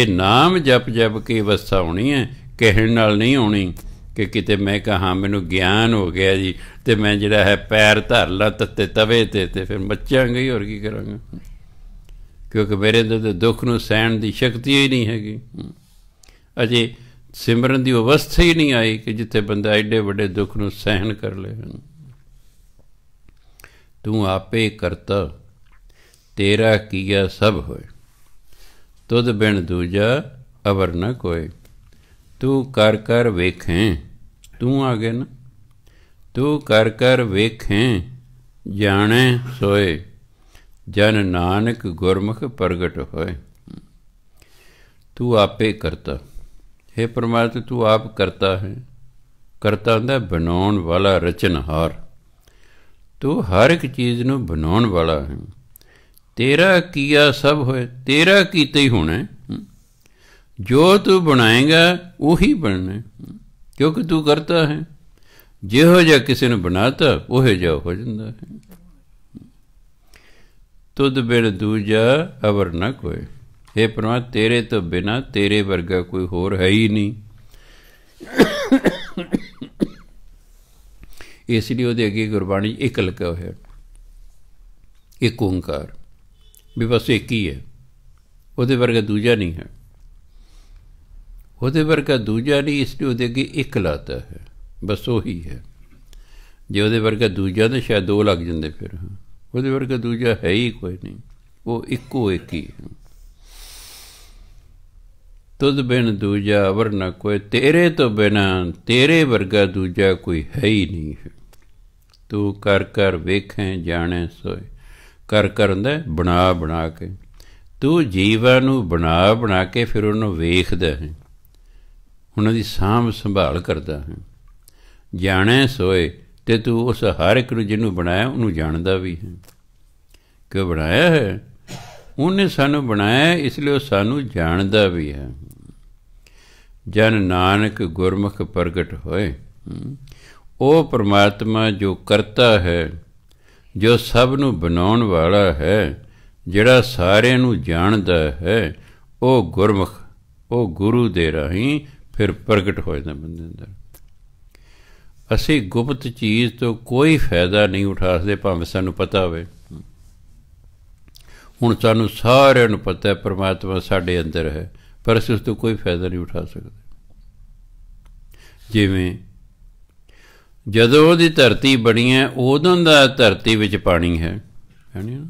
ਇਹ ਨਾਮ ਜਪ ਜਪ ਕੇ ਅਵਸਥਾ ਹੋਣੀ ਹੈ ਕਹਿਣ ਨਾਲ ਨਹੀਂ ਹੋਣੀ ਕਿ ਕਿਤੇ ਮੈਂ ਕਹਾ ਮੈਨੂੰ ਗਿਆਨ ਹੋ ਗਿਆ ਜੀ ਤੇ ਮੈਂ ਜਿਹੜਾ ਹੈ ਪੈਰ ਧਰ ਲਾ ਤੱਤੇ ਤਵੇ ਤੇ ਤੇ ਫਿਰ ਮੱਚਾਂਗਾ ਹੀ ਹੋਰ ਕੀ ਕਰਾਂਗਾ ਕਿਉਂਕਿ ਮੇਰੇ ਅੰਦਰ ਦੁੱਖ ਨੂੰ ਸਹਿਣ ਦੀ ਸ਼ਕਤੀ ਹੀ ਨਹੀਂ ਹੈਗੀ ਅਜੇ ਸਿਮਰਨ ਦੀ ਅਵਸਥਾ ਹੀ ਨਹੀਂ ਆਈ ਕਿ ਜਿੱਥੇ ਬੰਦਾ ਐਡੇ ਵੱਡੇ ਦੁੱਖ ਨੂੰ ਸਹਿਣ ਕਰ ਲੇ ਤੂੰ ਆਪੇ ਕਰਤਾ ਤੇਰਾ ਕੀਆ ਸਭ ਹੋਏ ਤੁਧ ਬਿਨ ਦੂਜਾ ਅਵਰ ਨ ਕੋਏ ਤੂੰ ਕਰ ਕਰ ਵੇਖੇ ਤੂੰ ਆਗੇ ਨ ਨਾ ਤੂੰ ਕਰ ਕਰ ਵੇਖੇ ਜਾਣੇ ਸੋਏ ਜਨ ਨਾਨਕ ਗੁਰਮੁਖ ਪ੍ਰਗਟ ਹੋਏ ਤੂੰ ਆਪੇ ਕਰਤਾ ਹੈ ਪਰਮਾਤਮਾ ਤੂੰ ਆਪ ਕਰਤਾ ਹੈ ਕਰਤਾ ਹੁੰਦਾ ਬਣਾਉਣ ਵਾਲਾ ਰਚਨਹਾਰ ਤੂੰ ਹਰ ਇੱਕ ਚੀਜ਼ ਨੂੰ ਬਣਾਉਣ ਵਾਲਾ ਹੈ ਤੇਰਾ ਕੀਆ ਸਭ ਹੋਏ ਤੇਰਾ ਕੀਤਾ ਹੀ ਹੋਣਾ ਜੋ ਤੂੰ ਬਣਾਏਗਾ ਉਹੀ ਬਣਨਾ ਕਿਉਂਕਿ ਤੂੰ ਕਰਤਾ ਹੈ ਜਿਹੋ ਜਿਹਾ ਕਿਸੇ ਨੂੰ ਬਣਾਤਾ ਉਹੇ ਜਿਹਾ ਹੋ ਜਾਂਦਾ ਹੈ ਤੁਧ ਬਿਨ ਦੂਜਾ ਅਵਰ ਨ ਕੋਈ ਇਹ ਪ੍ਰਮਾ ਤੇਰੇ ਤੋਂ ਬਿਨਾ ਤੇਰੇ ਵਰਗਾ ਕੋਈ ਹੋਰ ਹੈ ਹੀ ਨਹੀਂ ਇਸ ਲਈ ਉਹਦੇ ਅੱਗੇ ਗੁਰਬਾਣੀ ਇੱਕ ਲਿਖਿਆ ਹੋਇਆ ਇੱਕ ਓੰਕਾਰ ਵੀ ਬਸ ਇੱਕ ਹੀ ਹੈ ਉਹਦੇ ਵਰਗਾ ਦੂਜਾ ਨਹੀਂ ਹੈ ਉਹਦੇ ਵਰਗਾ ਦੂਜਾ ਨਹੀਂ ਇਸ ਲਈ ਉਹਦੇ ਅੱਗੇ ਇੱਕ ਲਾਤਾ ਹੈ ਬਸ ਉਹੀ ਹੈ ਜੇ ਉਹਦੇ ਵਰਗਾ ਦੂਜਾ ਤਾਂ ਸ਼ਾਇਦ ਦੋ ਲੱਗ ਜਾਂਦੇ ਫਿਰ ਹਾਂ ਉਹਦੇ ਵਰਗਾ ਦੂਜਾ ਹੈ ਹੀ ਕੋਈ ਨਹੀਂ ਉਹ ਇੱਕੋ ਇੱਕ ਹੀ ਹੈ ਤੁਧ ਬਿਨ ਦੂਜਾ ਵਰਨਾ ਕੋਈ ਤੇਰੇ ਤੋਂ ਬਿਨਾ ਤੇਰੇ ਵਰਗਾ ਦੂਜਾ ਕੋਈ ਹੈ ਹੀ ਨਹੀਂ ਤੂੰ ਕਰ ਕਰ ਵੇਖੇ ਜਾਣੇ ਸੋਏ ਕਰ ਕਰਦਾ ਬਣਾ ਬਣਾ ਕੇ ਤੂੰ ਜੀਵਾਂ ਨੂੰ ਬਣਾ ਬਣਾ ਕੇ ਫਿਰ ਉਹਨੂੰ ਵੇਖਦਾ ਹੈ ਉਹਨਾਂ ਦੀ ਸਾਂਭ ਸੰਭਾਲ ਕਰਦਾ ਹੈ ਜਾਣੇ ਸੋਏ ਤੇ ਤੂੰ ਉਸ ਹਰ ਇੱਕ ਨੂੰ ਜਿਹਨੂੰ ਬਣਾਇਆ ਉਹਨੂੰ ਜਾਣਦਾ ਵੀ ਹੈ ਕਿ ਬਣਾਇਆ ਹੈ ਉਹਨੇ ਸਾਨੂੰ ਬਣਾਇਆ ਇਸ ਲਈ ਉਹ ਸਾਨੂੰ ਜਾਣਦਾ ਵੀ ਹੈ ਜਨ ਨਾਨਕ ਗੁਰਮੁਖ ਪ੍ਰਗਟ ਹੋਏ ਉਹ ਪ੍ਰਮਾਤਮਾ ਜੋ ਕਰਤਾ ਹੈ ਜੋ ਸਭ ਨੂੰ ਬਣਾਉਣ ਵਾਲਾ ਹੈ ਜਿਹੜਾ ਸਾਰਿਆਂ ਨੂੰ ਜਾਣਦਾ ਹੈ ਉਹ ਗੁਰਮੁਖ ਉਹ ਗੁਰੂ ਦੇ ਰਾਹੀਂ ਫਿਰ ਪ੍ਰਗਟ ਹੋ ਜਾਂਦਾ ਬੰਦੇ ਅੰਦਰ ਅਸੀਂ ਗੁਪਤ ਚੀਜ਼ ਤੋਂ ਕੋਈ ਫਾਇਦਾ ਨਹੀਂ ਉਠਾ ਸਕਦੇ ਭਾਵੇਂ ਸਾਨੂੰ ਪਤਾ ਹੋਵੇ ਹੁਣ ਸਾਨੂੰ ਸਾਰਿਆਂ ਨੂੰ ਪਤਾ ਹੈ ਪ੍ਰਮਾਤਮਾ ਸਾਡੇ ਅੰਦਰ ਹੈ ਪਰ ਅਸੀਂ ਉਸ ਤੋਂ ਕੋਈ ਫਾਇਦਾ ਨਹੀਂ ਉਠਾ ਸਕਦੇ ਜਿਵੇਂ ਜਦੋਂ ਦੀ ਧਰਤੀ ਬਣੀ ਹੈ ਉਦੋਂ ਦਾ ਧਰਤੀ ਵਿੱਚ ਪਾਣੀ ਹੈ ਹੈ ਨਾ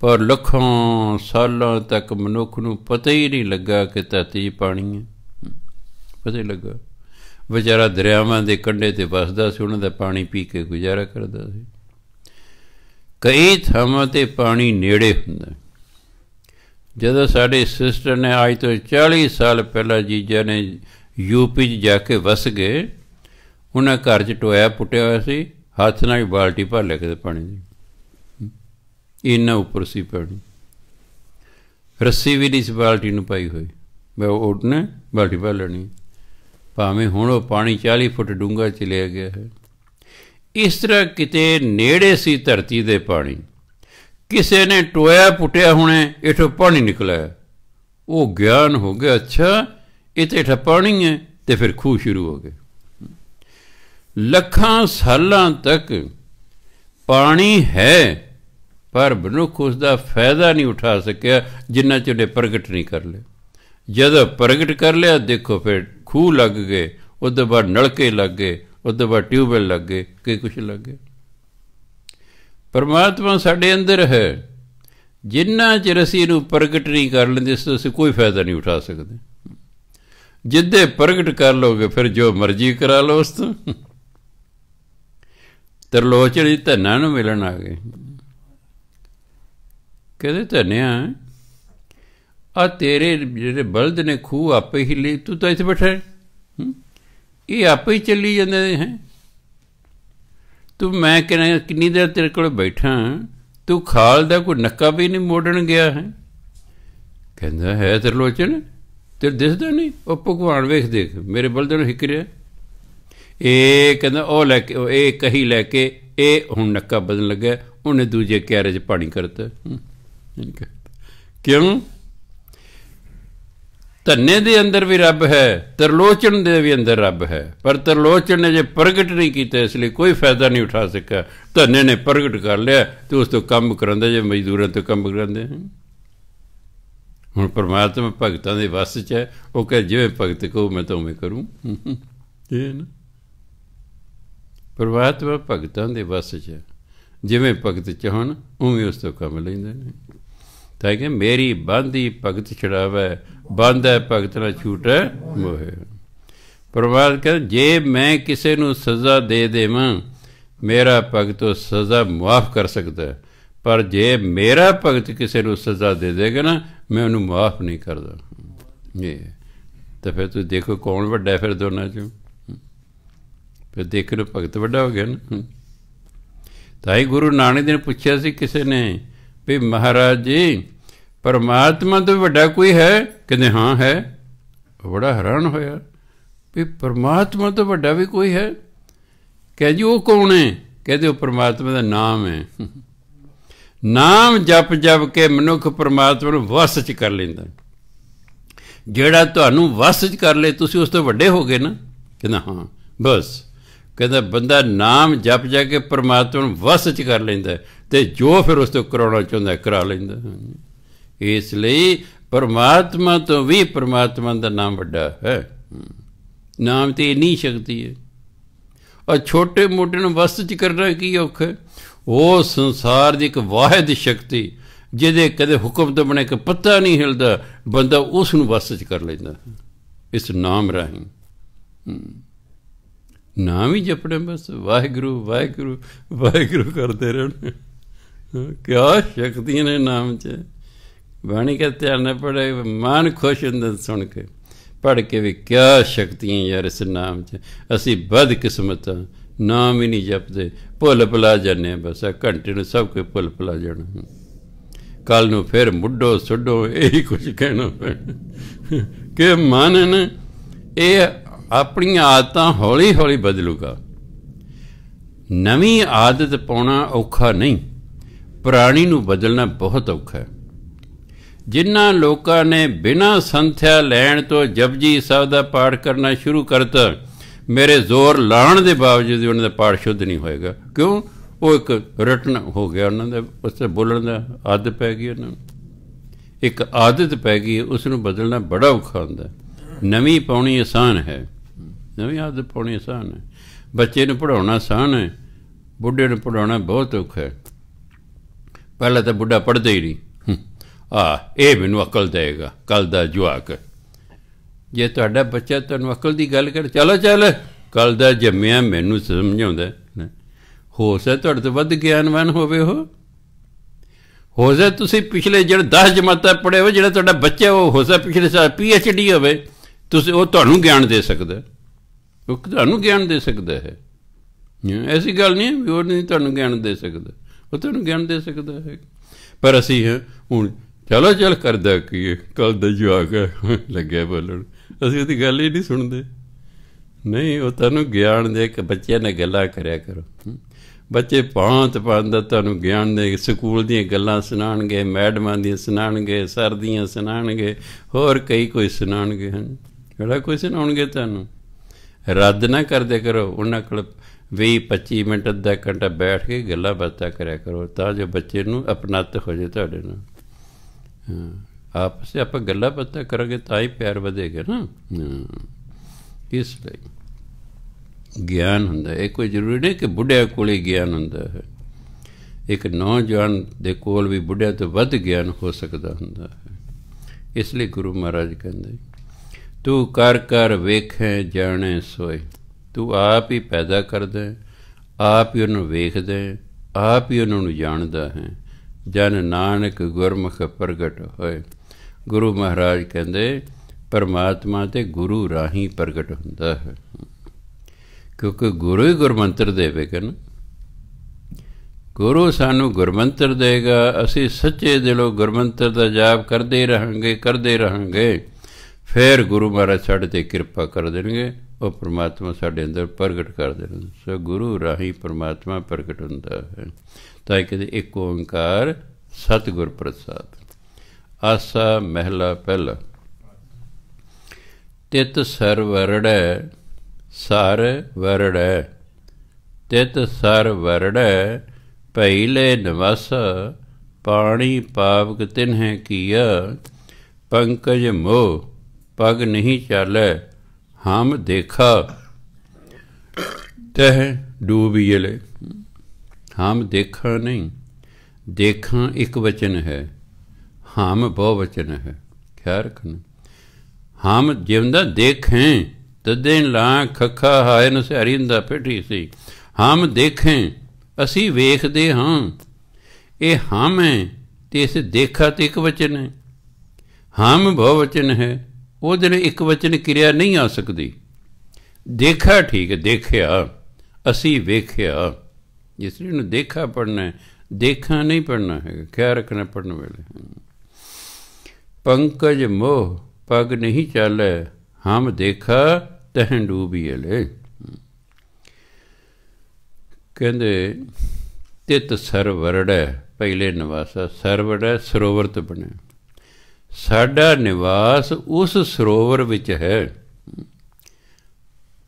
ਪਰ ਲੱਖਾਂ ਸਾਲਾਂ ਤੱਕ ਮਨੁੱਖ ਨੂੰ ਪਤਾ ਹੀ ਨਹੀਂ ਲੱਗਾ ਕਿ ਧਰਤੀ 'ਚ ਪਾਣੀ ਹੈ ਪਤਾ ਹੀ ਲੱਗਾ ਵਿਚਾਰਾ ਦਰਿਆਵਾਂ ਦੇ ਕੰਢੇ ਤੇ ਵਸਦਾ ਸੀ ਉਹਨਾਂ ਦਾ ਪਾਣੀ ਪੀ ਕੇ ਗੁਜ਼ਾਰਾ ਕਰਦਾ ਸੀ ਕਈ ਥਾਵਾਂ ਤੇ ਪਾਣੀ ਨੇੜੇ ਹੁੰਦਾ ਜਦੋਂ ਸਾਡੇ ਸਿਸਟਰ ਨੇ ਅੱਜ ਤੋਂ 40 ਸਾਲ ਪਹਿਲਾਂ ਜੀਜਾ ਨੇ ਯੂਪੀ 'ਚ ਜਾ ਕੇ ਵਸ ਗਏ ਉਹਨਾਂ ਘਰ 'ਚ ਟੋਇਆ ਪੁੱਟਿਆ ਹੋਇਆ ਸੀ ਹੱਥ ਨਾਲ ਹੀ ਬਾਲਟੀ ਭਰ ਲੈ ਕੇ ਪਾਣੀ ਦੀ ਇੰਨਾ ਉੱਪਰ ਸੀ ਪਾਣੀ ਰੱਸੀ ਵੀ ਇਸ ਬਾਲਟੀ ਨੂੰ ਪਾਈ ਹੋਈ ਮੈਂ ਉਹਨੇ ਬਾਲਟੀ ਭਰ ਲੈਣੀ ਭਾਵੇਂ ਹੁਣ ਉਹ ਪਾਣੀ 40 ਫੁੱਟ ਡੂੰਘਾ ਚਲਿਆ ਗਿਆ ਹੈ ਇਸ ਤਰ੍ਹਾਂ ਕਿਤੇ ਨੇੜੇ ਸੀ ਧਰਤੀ ਦੇ ਪਾਣੀ ਕਿਸੇ ਨੇ ਟੋਇਆ ਪੁੱਟਿਆ ਹੁਣੇ ਇਥੋਂ ਪਾਣੀ ਨਿਕਲਿਆ ਉਹ ਗਿਆਨ ਹੋ ਗਿਆ ਅੱਛਾ ਇਹ ਤੇ ਪਾਣੀ ਹੈ ਤੇ ਫਿਰ ਖੂਹ ਸ਼ੁਰੂ ਹੋ ਗਏ ਲੱਖਾਂ ਸਾਲਾਂ ਤੱਕ ਪਾਣੀ ਹੈ ਪਰ ਬਨੁਖ ਉਸ ਦਾ ਫਾਇਦਾ ਨਹੀਂ ਉਠਾ ਸਕਿਆ ਜਿੰਨਾ ਚਿਰ ਨੇ ਪ੍ਰਗਟ ਨਹੀਂ ਕਰ ਲਿਆ ਜਦੋਂ ਪ੍ਰਗਟ ਕਰ ਲਿਆ ਦੇਖੋ ਫਿਰ ਖੂਹ ਲੱਗ ਗਏ ਉਹਦੇ ਬਾਅਦ ਨਲਕੇ ਲੱਗ ਗਏ ਉਹਦੇ ਬਾਅਦ ਟਿਊਬਵੈਲ ਲੱਗ ਗਏ ਕਿ ਕੁਝ ਲੱਗ ਗਿਆ ਪਰਮਾਤਮਾ ਸਾਡੇ ਅੰਦਰ ਹੈ ਜਿੰਨਾ ਚਿਰ ਅਸੀਂ ਇਹਨੂੰ ਪ੍ਰਗਟ ਨਹੀਂ ਕਰ ਲੈਂਦੇ ਸੋ ਤੋਂ ਅਸੀਂ ਕੋਈ ਫਾਇਦਾ ਨਹੀਂ ਉਠਾ ਸਕਦੇ ਜਿੱਦੇ ਪ੍ਰਗਟ ਕਰ ਲੋਗੇ ਫਿਰ ਜੋ ਮਰਜ਼ੀ ਕਰਾ ਲਓ ਉਸ ਤੋਂ ਤਰਲੋਚਣੀ ਧੰਨਾਂ ਨੂੰ ਮਿਲਣ ਆ ਗਏ ਕਹਿੰਦੇ ਧੰਨਿਆ ਆ ਤੇਰੇ ਜਿਹੜੇ ਬਲਦ ਨੇ ਖੂ ਆਪੇ ਹੀ ਲਈ ਤੂੰ ਤਾਂ ਇੱਥੇ ਬੈਠਾ ਹੈ ਇਹ ਆਪੇ ਹੀ ਚੱਲੀ ਜਾਂਦੇ ਹੈ ਤੂੰ ਮੈਂ ਕਿਹਾ ਕਿੰਨੀ ਦੇਰ ਤੇਰੇ ਕੋਲ ਬੈਠਾ ਤੂੰ ਖਾਲ ਦਾ ਕੋਈ ਨੱਕਾ ਵੀ ਨਹੀਂ ਮੋੜਨ ਗਿਆ ਹੈ ਕਹਿੰਦਾ ਹੈ ਲੋਚਣ ਤੇ ਦਿਸਦਾ ਨਹੀਂ ਉਹ ਭਗਵਾਨ ਵੇਖ ਦੇਖ ਮੇਰੇ ਬਲਦ ਨੂੰ ਹਿੱਕ ਰਿਹਾ ਇਹ ਕਹਿੰਦਾ ਉਹ ਲੈ ਕੇ ਇਹ ਕਹੀ ਲੈ ਕੇ ਇਹ ਹੁਣ ਨੱਕਾ ਬਦਲਣ ਲੱਗਾ ਉਹਨੇ ਦੂਜੇ ਕੈਰੇਜ ਪਾਣੀ ਕਰਤਾ ਕਿਉਂ ਧੰਨੇ ਦੇ ਅੰਦਰ ਵੀ ਰੱਬ ਹੈ ਤਰਲੋਚਨ ਦੇ ਵੀ ਅੰਦਰ ਰੱਬ ਹੈ ਪਰ ਤਰਲੋਚਨ ਨੇ ਜੇ ਪ੍ਰਗਟ ਨਹੀਂ ਕੀਤਾ ਇਸ ਲਈ ਕੋਈ ਫਾਇਦਾ ਨਹੀਂ ਉਠਾ ਸਕਿਆ ਧੰਨੇ ਨੇ ਪ੍ਰਗਟ ਕਰ ਲਿਆ ਤੇ ਉਸ ਤੋਂ ਕੰਮ ਕਰਾਉਂਦਾ ਜੇ ਮਜ਼ਦੂਰਾਂ ਤੋਂ ਕੰਮ ਕਰਾਉਂਦੇ ਹੁਣ ਪਰਮਾਤਮਾ ਭਗਤਾਂ ਦੇ ਵਸ 'ਚ ਹੈ ਉਹ ਕਹੇ ਜਿਵੇਂ ਭਗਤ ਕਹੋ ਮੈਂ ਤਾਂ ਉਵੇਂ ਕਰੂੰ ਇਹ ਨਾ ਪਰਮਾਤਮਾ ਭਗਤਾਂ ਦੇ ਵਸ 'ਚ ਹੈ ਜਿਵੇਂ ਭਗਤ ਚਾਹਣ ਉਵੇਂ ਉਸ ਤੋਂ ਕੰਮ ਲੈਂਦੇ ਨੇ ਤਾਂ ਕਿ ਮੇਰੀ ਬੰਦੀ ਭਗਤ ਛੜਾਵੇ ਬੰਦ ਹੈ ਭਗਤ ਨਾ ਛੂਟੇ ਮੋਹਿ ਪਰਮਾਤਮਾ ਕਹਿੰਦਾ ਜੇ ਮੈਂ ਕਿਸੇ ਨੂੰ ਸਜ਼ਾ ਦੇ ਦੇਵਾਂ ਮੇਰਾ ਭਗਤ ਉਹ ਸਜ਼ਾ ਮਾਫ ਕਰ ਸਕਦਾ ਪਰ ਜੇ ਮੇਰਾ ਭਗਤ ਕਿਸੇ ਨੂੰ ਸਜ਼ਾ ਦੇ ਦੇਗਾ ਨਾ ਮੈਂ ਉਹਨੂੰ ਮਾਫ ਨਹੀਂ ਕਰਦਾ ਇਹ ਤਾਂ ਫਿਰ ਤੁਸੀਂ ਦੇਖੋ ਕੌਣ ਵੱਡਾ ਹੈ ਫਿਰ ਦੋਨਾਂ ਚੋਂ ਫਿਰ ਦੇਖੋ ਭਗਤ ਵੱਡਾ ਹੋ ਗਿਆ ਨਾ ਤਾਂ ਹੀ ਗੁਰੂ ਨਾਨਕ ਜੀ ਨੇ ਪੁੱਛਿਆ ਸੀ ਕਿਸੇ ਨੇ ਵੀ ਮਹਾਰਾਜ ਜੀ ਪਰਮਾਤਮਾ ਤੋਂ ਵੱਡਾ ਕੋਈ ਹੈ ਕਹਿੰਦੇ ਹਾਂ ਹੈ ਬੜਾ ਹੈਰਾਨ ਹੋਇਆ ਵੀ ਪਰਮਾਤਮਾ ਤੋਂ ਵੱਡਾ ਵੀ ਕੋਈ ਹੈ ਕਹੇ ਜੀ ਉਹ ਕੌਣ ਹੈ ਕਹਿੰਦੇ ਉਹ ਪਰਮਾਤਮਾ ਦਾ ਨਾਮ ਹੈ ਨਾਮ ਜਪ ਜਪ ਕੇ ਮਨੁੱਖ ਪਰਮਾਤਮਾ ਨੂੰ ਵਸ ਚ ਕਰ ਲੈਂਦਾ ਜਿਹੜਾ ਤੁਹਾਨੂੰ ਵਸ ਚ ਕਰ ਲੇ ਤੁਸੀਂ ਉਸ ਤੋਂ ਵੱਡੇ ਹੋਗੇ ਨਾ ਕਹਿੰਦਾ ਹਾਂ ਬਸ ਕਹਿੰਦਾ ਬੰਦਾ ਨਾਮ ਜਪ ਜਾ ਕੇ ਪਰਮਾਤਮਾ ਨੂੰ ਵਸ ਚ ਕਰ ਲੈਂਦਾ ਤੇ ਜੋ ਫਿਰ ਉਸ ਤੋਂ ਕਰਾਉਣਾ ਚਾਹੁੰਦਾ ਕਰਾ ਲੈਂਦਾ ਇਸ ਲਈ ਪਰਮਾਤਮਾ ਤੋਂ ਵੀ ਪਰਮਾਤਮਾ ਦਾ ਨਾਮ ਵੱਡਾ ਹੈ ਨਾਮ ਤੇ ਇਨੀ ਸ਼ਕਤੀ ਹੈ ਔਰ ਛੋਟੇ ਮੋਟੇ ਨੂੰ ਵਸਤ ਚ ਕਰਨਾ ਕੀ ਔਖਾ ਉਹ ਸੰਸਾਰ ਦੀ ਇੱਕ ਵਾਹਿਦ ਸ਼ਕਤੀ ਜਿਹਦੇ ਕਦੇ ਹੁਕਮ ਤੋਂ ਬਣੇ ਕਿ ਪੱਤਾ ਨਹੀਂ ਹਿਲਦਾ ਬੰਦਾ ਉਸ ਨੂੰ ਵਸਤ ਚ ਕਰ ਲੈਂਦਾ ਇਸ ਨਾਮ ਰਾਹੀਂ ਨਾਮ ਹੀ ਜਪਣੇ ਬਸ ਵਾਹਿਗੁਰੂ ਵਾਹਿਗੁਰੂ ਵਾਹਿਗੁਰੂ ਕਰਦੇ ਰਹਿਣਾ ਕਿਆ ਸ਼ਕਤੀਆਂ ਨੇ ਨਾਮ 'ਚ ਬਾਣੀ ਕਾ ਧਿਆਨ ਪੜੇ ਮਨ ਖੁਸ਼ ਹੁੰਦਾ ਸੁਣ ਕੇ ਪੜ ਕੇ ਵੀ ਕਿਆ ਸ਼ਕਤੀਆਂ ਯਾਰ ਇਸ ਨਾਮ 'ਚ ਅਸੀਂ ਬਦ ਕਿਸਮਤ ਨਾਮ ਹੀ ਨਹੀਂ ਜਪਦੇ ਭੁੱਲ ਭੁਲਾ ਜਾਂਦੇ ਬਸ ਆ ਘੰਟੇ ਨੂੰ ਸਭ ਕੋਈ ਭੁੱਲ ਭੁਲਾ ਜਾਣਾ ਕੱਲ ਨੂੰ ਫਿਰ ਮੁੱਢੋ ਸੁੱਢੋ ਇਹੀ ਕੁਝ ਕਹਿਣਾ ਕਿ ਮਨ ਨੇ ਇਹ ਆਪਣੀਆਂ ਆਦਤਾਂ ਹੌਲੀ ਹੌਲੀ ਬਦਲੂਗਾ ਨਵੀਂ ਆਦਤ ਪਾਉਣਾ ਔਖਾ ਨਹੀਂ ਪੁਰਾਣੀ ਨੂੰ ਬਦਲਣਾ ਬਹੁਤ ਔਖਾ ਹੈ ਜਿਨ੍ਹਾਂ ਲੋਕਾਂ ਨੇ ਬਿਨਾਂ ਸੰਥਿਆ ਲੈਣ ਤੋਂ ਜਪਜੀ ਸਾਹਿਬ ਦਾ ਪਾਠ ਕਰਨਾ ਸ਼ੁਰੂ ਕਰਤਾ ਮੇਰੇ ਜ਼ੋਰ ਲਾਣ ਦੇ ਬਾਵਜੂਦ ਵੀ ਉਹਨਾਂ ਦਾ ਪਾਠ ਸ਼ੁੱਧ ਨਹੀਂ ਹੋਏਗਾ ਕਿਉਂ ਉਹ ਇੱਕ ਰਟਨ ਹੋ ਗਿਆ ਉਹਨਾਂ ਦਾ ਉਸੇ ਬੋਲਣ ਦਾ ਆਦਤ ਪੈ ਗਈ ਉਹਨਾਂ ਨੂੰ ਇੱਕ ਆਦਤ ਪੈ ਗਈ ਉਸ ਨੂੰ ਬਦਲਣਾ ਬੜਾ ਔਖਾ ਹੁੰਦਾ ਨਵੀਂ ਪਾਉਣੀ ਆਸਾਨ ਹੈ ਨਵੀਂ ਆਦਤ ਪਾਉਣੀ ਆਸਾਨ ਹੈ ਬੱਚੇ ਨੂੰ ਪੜਾਉਣਾ ਆਸਾਨ ਹੈ ਬੁੱਢੇ ਨੂੰ ਪੜਾਉਣਾ ਬਹੁਤ ਔਖਾ ਹੈ ਪਹਿਲਾਂ ਤਾਂ ਬੁੱਢਾ ਪੜਦਾ ਹੀ ਨਹੀਂ ਆ ਇਹ ਮੈਨੂੰ ਅਕਲ ਦੇਗਾ ਕੱਲ ਦਾ ਜਵਾਕ ਜੇ ਤੁਹਾਡਾ ਬੱਚਾ ਤੁਹਾਨੂੰ ਅਕਲ ਦੀ ਗੱਲ ਕਰ ਚਲੋ ਚੱਲ ਕੱਲ ਦਾ ਜੰਮਿਆ ਮੈਨੂੰ ਸਮਝਾਉਂਦਾ ਹੋ ਸਕਦਾ ਤੁਹਾਡੇ ਤੋਂ ਵੱਧ ਗਿਆਨਵਾਨ ਹੋਵੇ ਉਹ ਹੋ ਸਕਦਾ ਤੁਸੀਂ ਪਿਛਲੇ ਜਿਹੜੇ 10 ਜਮਾਤਾਂ ਪੜ੍ਹੇ ਹੋ ਜਿਹੜਾ ਤੁਹਾਡਾ ਬੱਚਾ ਉਹ ਹੋ ਸਕਦਾ ਪਿਛਲੇ ਸਾਲ ਪੀ ਐਚ ਡੀ ਹੋਵੇ ਤੁਸੀਂ ਉਹ ਤੁਹਾਨੂੰ ਗਿਆਨ ਦੇ ਸਕਦਾ ਉਹ ਤੁਹਾਨੂੰ ਗਿਆਨ ਦੇ ਸਕਦਾ ਹੈ ਐਸੀ ਗੱਲ ਨਹੀਂ ਵੀ ਉਹ ਨਹੀਂ ਤੁਹਾਨੂੰ ਗਿਆਨ ਦੇ ਸਕਦਾ ਉਹ ਤੁਹਾਨੂੰ ਗਿਆਨ ਦੇ ਸਕਦਾ ਹੈ ਪਰ ਅਸੀਂ ਹੁਣ ਚਲੋ ਚਲ ਕਰਦਾ ਕੀ ਕੱਲ ਦਾ ਜਵਾਕ ਲੱਗਿਆ ਬੋਲਣ ਅਸੀਂ ਉਹਦੀ ਗੱਲ ਹੀ ਨਹੀਂ ਸੁਣਦੇ ਨਹੀਂ ਉਹ ਤੁਹਾਨੂੰ ਗਿਆਨ ਦੇ ਕਿ ਬੱਚਿਆਂ ਨਾਲ ਗੱਲਾਂ ਕਰਿਆ ਕਰੋ ਬੱਚੇ ਪਾਂਤ ਭਾਂਤ ਦਾ ਤੁਹਾਨੂੰ ਗਿਆਨ ਦੇ ਸਕੂਲ ਦੀਆਂ ਗੱਲਾਂ ਸੁਣਾਣਗੇ ਮੈਡਮਾਂ ਦੀਆਂ ਸੁਣਾਣਗੇ ਸਰ ਦੀਆਂ ਸੁਣਾਣਗੇ ਹੋਰ ਕਈ ਕੋਈ ਸੁਣਾਣਗੇ ਹਨ ਕਿਹੜਾ ਕੋਈ ਸੁਣਾਉਣਗੇ ਤੁਹਾਨੂੰ ਰੱਦ ਨਾ ਕਰਦੇ ਕਰੋ ਉਹਨਾਂ ਕੋਲ 20 25 ਮਿੰਟ ਅੱਧਾ ਘੰਟਾ ਬੈਠ ਕੇ ਗੱਲਾਂ ਬਾਤਾਂ ਕਰਿਆ ਕਰੋ ਤਾਂ ਜੋ ਬੱਚੇ ਨੂੰ ਅਪਣਤ ਹੋ ਜਾਏ ਤੁਹਾਡੇ ਨਾਲ ਆਪਸੇ ਆਪਾਂ ਗੱਲਾਂ ਬਾਤਾਂ ਕਰਾਂਗੇ ਤਾਂ ਹੀ ਪਿਆਰ ਵਧੇਗਾ ਨਾ ਇਸ ਲਈ ਗਿਆਨ ਹੁੰਦਾ ਇਹ ਕੋਈ ਜ਼ਰੂਰੀ ਨਹੀਂ ਕਿ ਬੁੱਢਿਆਂ ਕੋਲੇ ਗਿਆਨ ਹੁੰਦਾ ਹੈ ਇੱਕ ਨੌਜਵਾਨ ਦੇ ਕੋਲ ਵੀ ਬੁੱਢਿਆਂ ਤੋਂ ਵੱਧ ਗਿਆਨ ਹੋ ਸਕਦਾ ਹੁੰਦਾ ਹੈ ਇਸ ਲਈ ਗੁਰੂ ਮਹਾਰਾਜ ਕਹਿੰਦੇ ਤੂੰ ਕਰ ਕਰ ਵੇਖੇ ਜਾਣੇ ਸੋਏ ਤੂੰ ਆਪ ਹੀ ਪੈਦਾ ਕਰਦਾ ਆਪ ਹੀ ਉਹਨੂੰ ਵੇਖਦਾ ਆਪ ਹੀ ਉਹਨਾਂ ਨੂੰ ਜਾਣਦਾ ਹੈ ਜਨ ਨਾਨਕ ਗੁਰਮੁਖ ਪ੍ਰਗਟ ਹੋਏ ਗੁਰੂ ਮਹਾਰਾਜ ਕਹਿੰਦੇ ਪਰਮਾਤਮਾ ਤੇ ਗੁਰੂ ਰਾਹੀਂ ਪ੍ਰਗਟ ਹੁੰਦਾ ਹੈ ਕਿਉਂਕਿ ਗੁਰੂ ਹੀ ਗੁਰਮੰਤਰ ਦੇਵੇਗਾ ਨਾ ਗੁਰੂ ਸਾਨੂੰ ਗੁਰਮੰਤਰ ਦੇਗਾ ਅਸੀਂ ਸੱਚੇ ਦਿਲੋਂ ਗੁਰਮੰਤਰ ਦਾ ਜਾਪ ਕਰਦੇ ਰਹਾਂਗੇ ਕਰਦੇ ਰਹਾਂਗੇ ਫਿਰ ਗੁਰੂ ਮਹਾਰਾਜ ਸਾਡੇ ਤੇ ਕਿਰਪਾ ਕਰ ਦੇਣਗੇ ਉਹ ਪਰਮਾਤਮਾ ਸਾਡੇ ਅੰਦਰ ਪ੍ਰਗਟ ਕਰ ਦੇਣਗੇ ਸੋ ਗੁਰੂ ਰਾਹੀਂ ਪਰਮਾਤਮਾ ਪ੍ਰਗਟ ਹੁੰਦਾ ਹੈ ਤਾਂ ਕਹਿੰਦੇ ਇੱਕ ਓੰਕਾਰ ਸਤਿਗੁਰ ਪ੍ਰਸਾਦ ਆਸਾ ਮਹਿਲਾ ਪਹਿਲਾ ਤਿਤ ਸਰ ਵਰੜੈ ਸਰ ਵਰੜੈ ਤਿਤ ਸਰ ਵਰੜੈ ਪਹਿਲੇ ਲੈ ਨਵਸ ਪਾਣੀ ਪਾਵਕ ਤਿਨਹਿ ਕੀਆ ਪੰਕਜ ਮੋਹ ਪਗ ਨਹੀਂ ਚਾਲੈ ਹਮ ਦੇਖਾ ਤਹ ਜਲੇ ਹਮ ਦੇਖਣ ਨਹੀਂ ਦੇਖਾਂ ਇੱਕ ਵਚਨ ਹੈ ਹਮ ਬਹੁ ਵਚਨ ਹੈ ਖਿਆਲ ਰੱਖਣਾ ਹਮ ਜਿਉਂਦਾ ਦੇਖੇ ਤਦੇ ਲਾ ਖਖਾ ਹਾਇ ਨਸਹਰੀ ਹੁੰਦਾ ਪੇਟੀ ਸੀ ਹਮ ਦੇਖੇ ਅਸੀਂ ਵੇਖਦੇ ਹਾਂ ਇਹ ਹਮ ਹੈ ਤੇ ਇਸ ਦੇਖਾ ਤੇ ਇੱਕ ਵਚਨ ਹੈ ਹਮ ਬਹੁ ਵਚਨ ਹੈ ਉਹਦੇ ਨੇ ਇੱਕ ਵਚਨ ਕਿਰਿਆ ਨਹੀਂ ਆ ਸਕਦੀ ਦੇਖਾ ਠੀਕ ਦੇਖਿਆ ਅਸੀਂ ਵੇਖਿਆ ਇਸ ਲਈ ਨੂੰ ਦੇਖਾ ਪੜਨਾ ਦੇਖਾ ਨਹੀਂ ਪੜਨਾ ਹੈ ਖਿਆਲ ਰੱਖਣਾ ਪੜਨ ਵੇਲੇ ਪੰਕਜ ਮੋਹ ਪਗ ਨਹੀਂ ਚੱਲੇ ਹਮ ਦੇਖਾ ਤਹਿ ਡੂਬੀ ਲੈ ਕਹਿੰਦੇ ਤਿਤ ਸਰਵਰੜੈ ਪਹਿਲੇ ਨਿਵਾਸਾ ਸਰਵੜੈ ਸਰੋਵਰ ਤੇ ਬਣਿਆ ਸਾਡਾ ਨਿਵਾਸ ਉਸ ਸਰੋਵਰ ਵਿੱਚ ਹੈ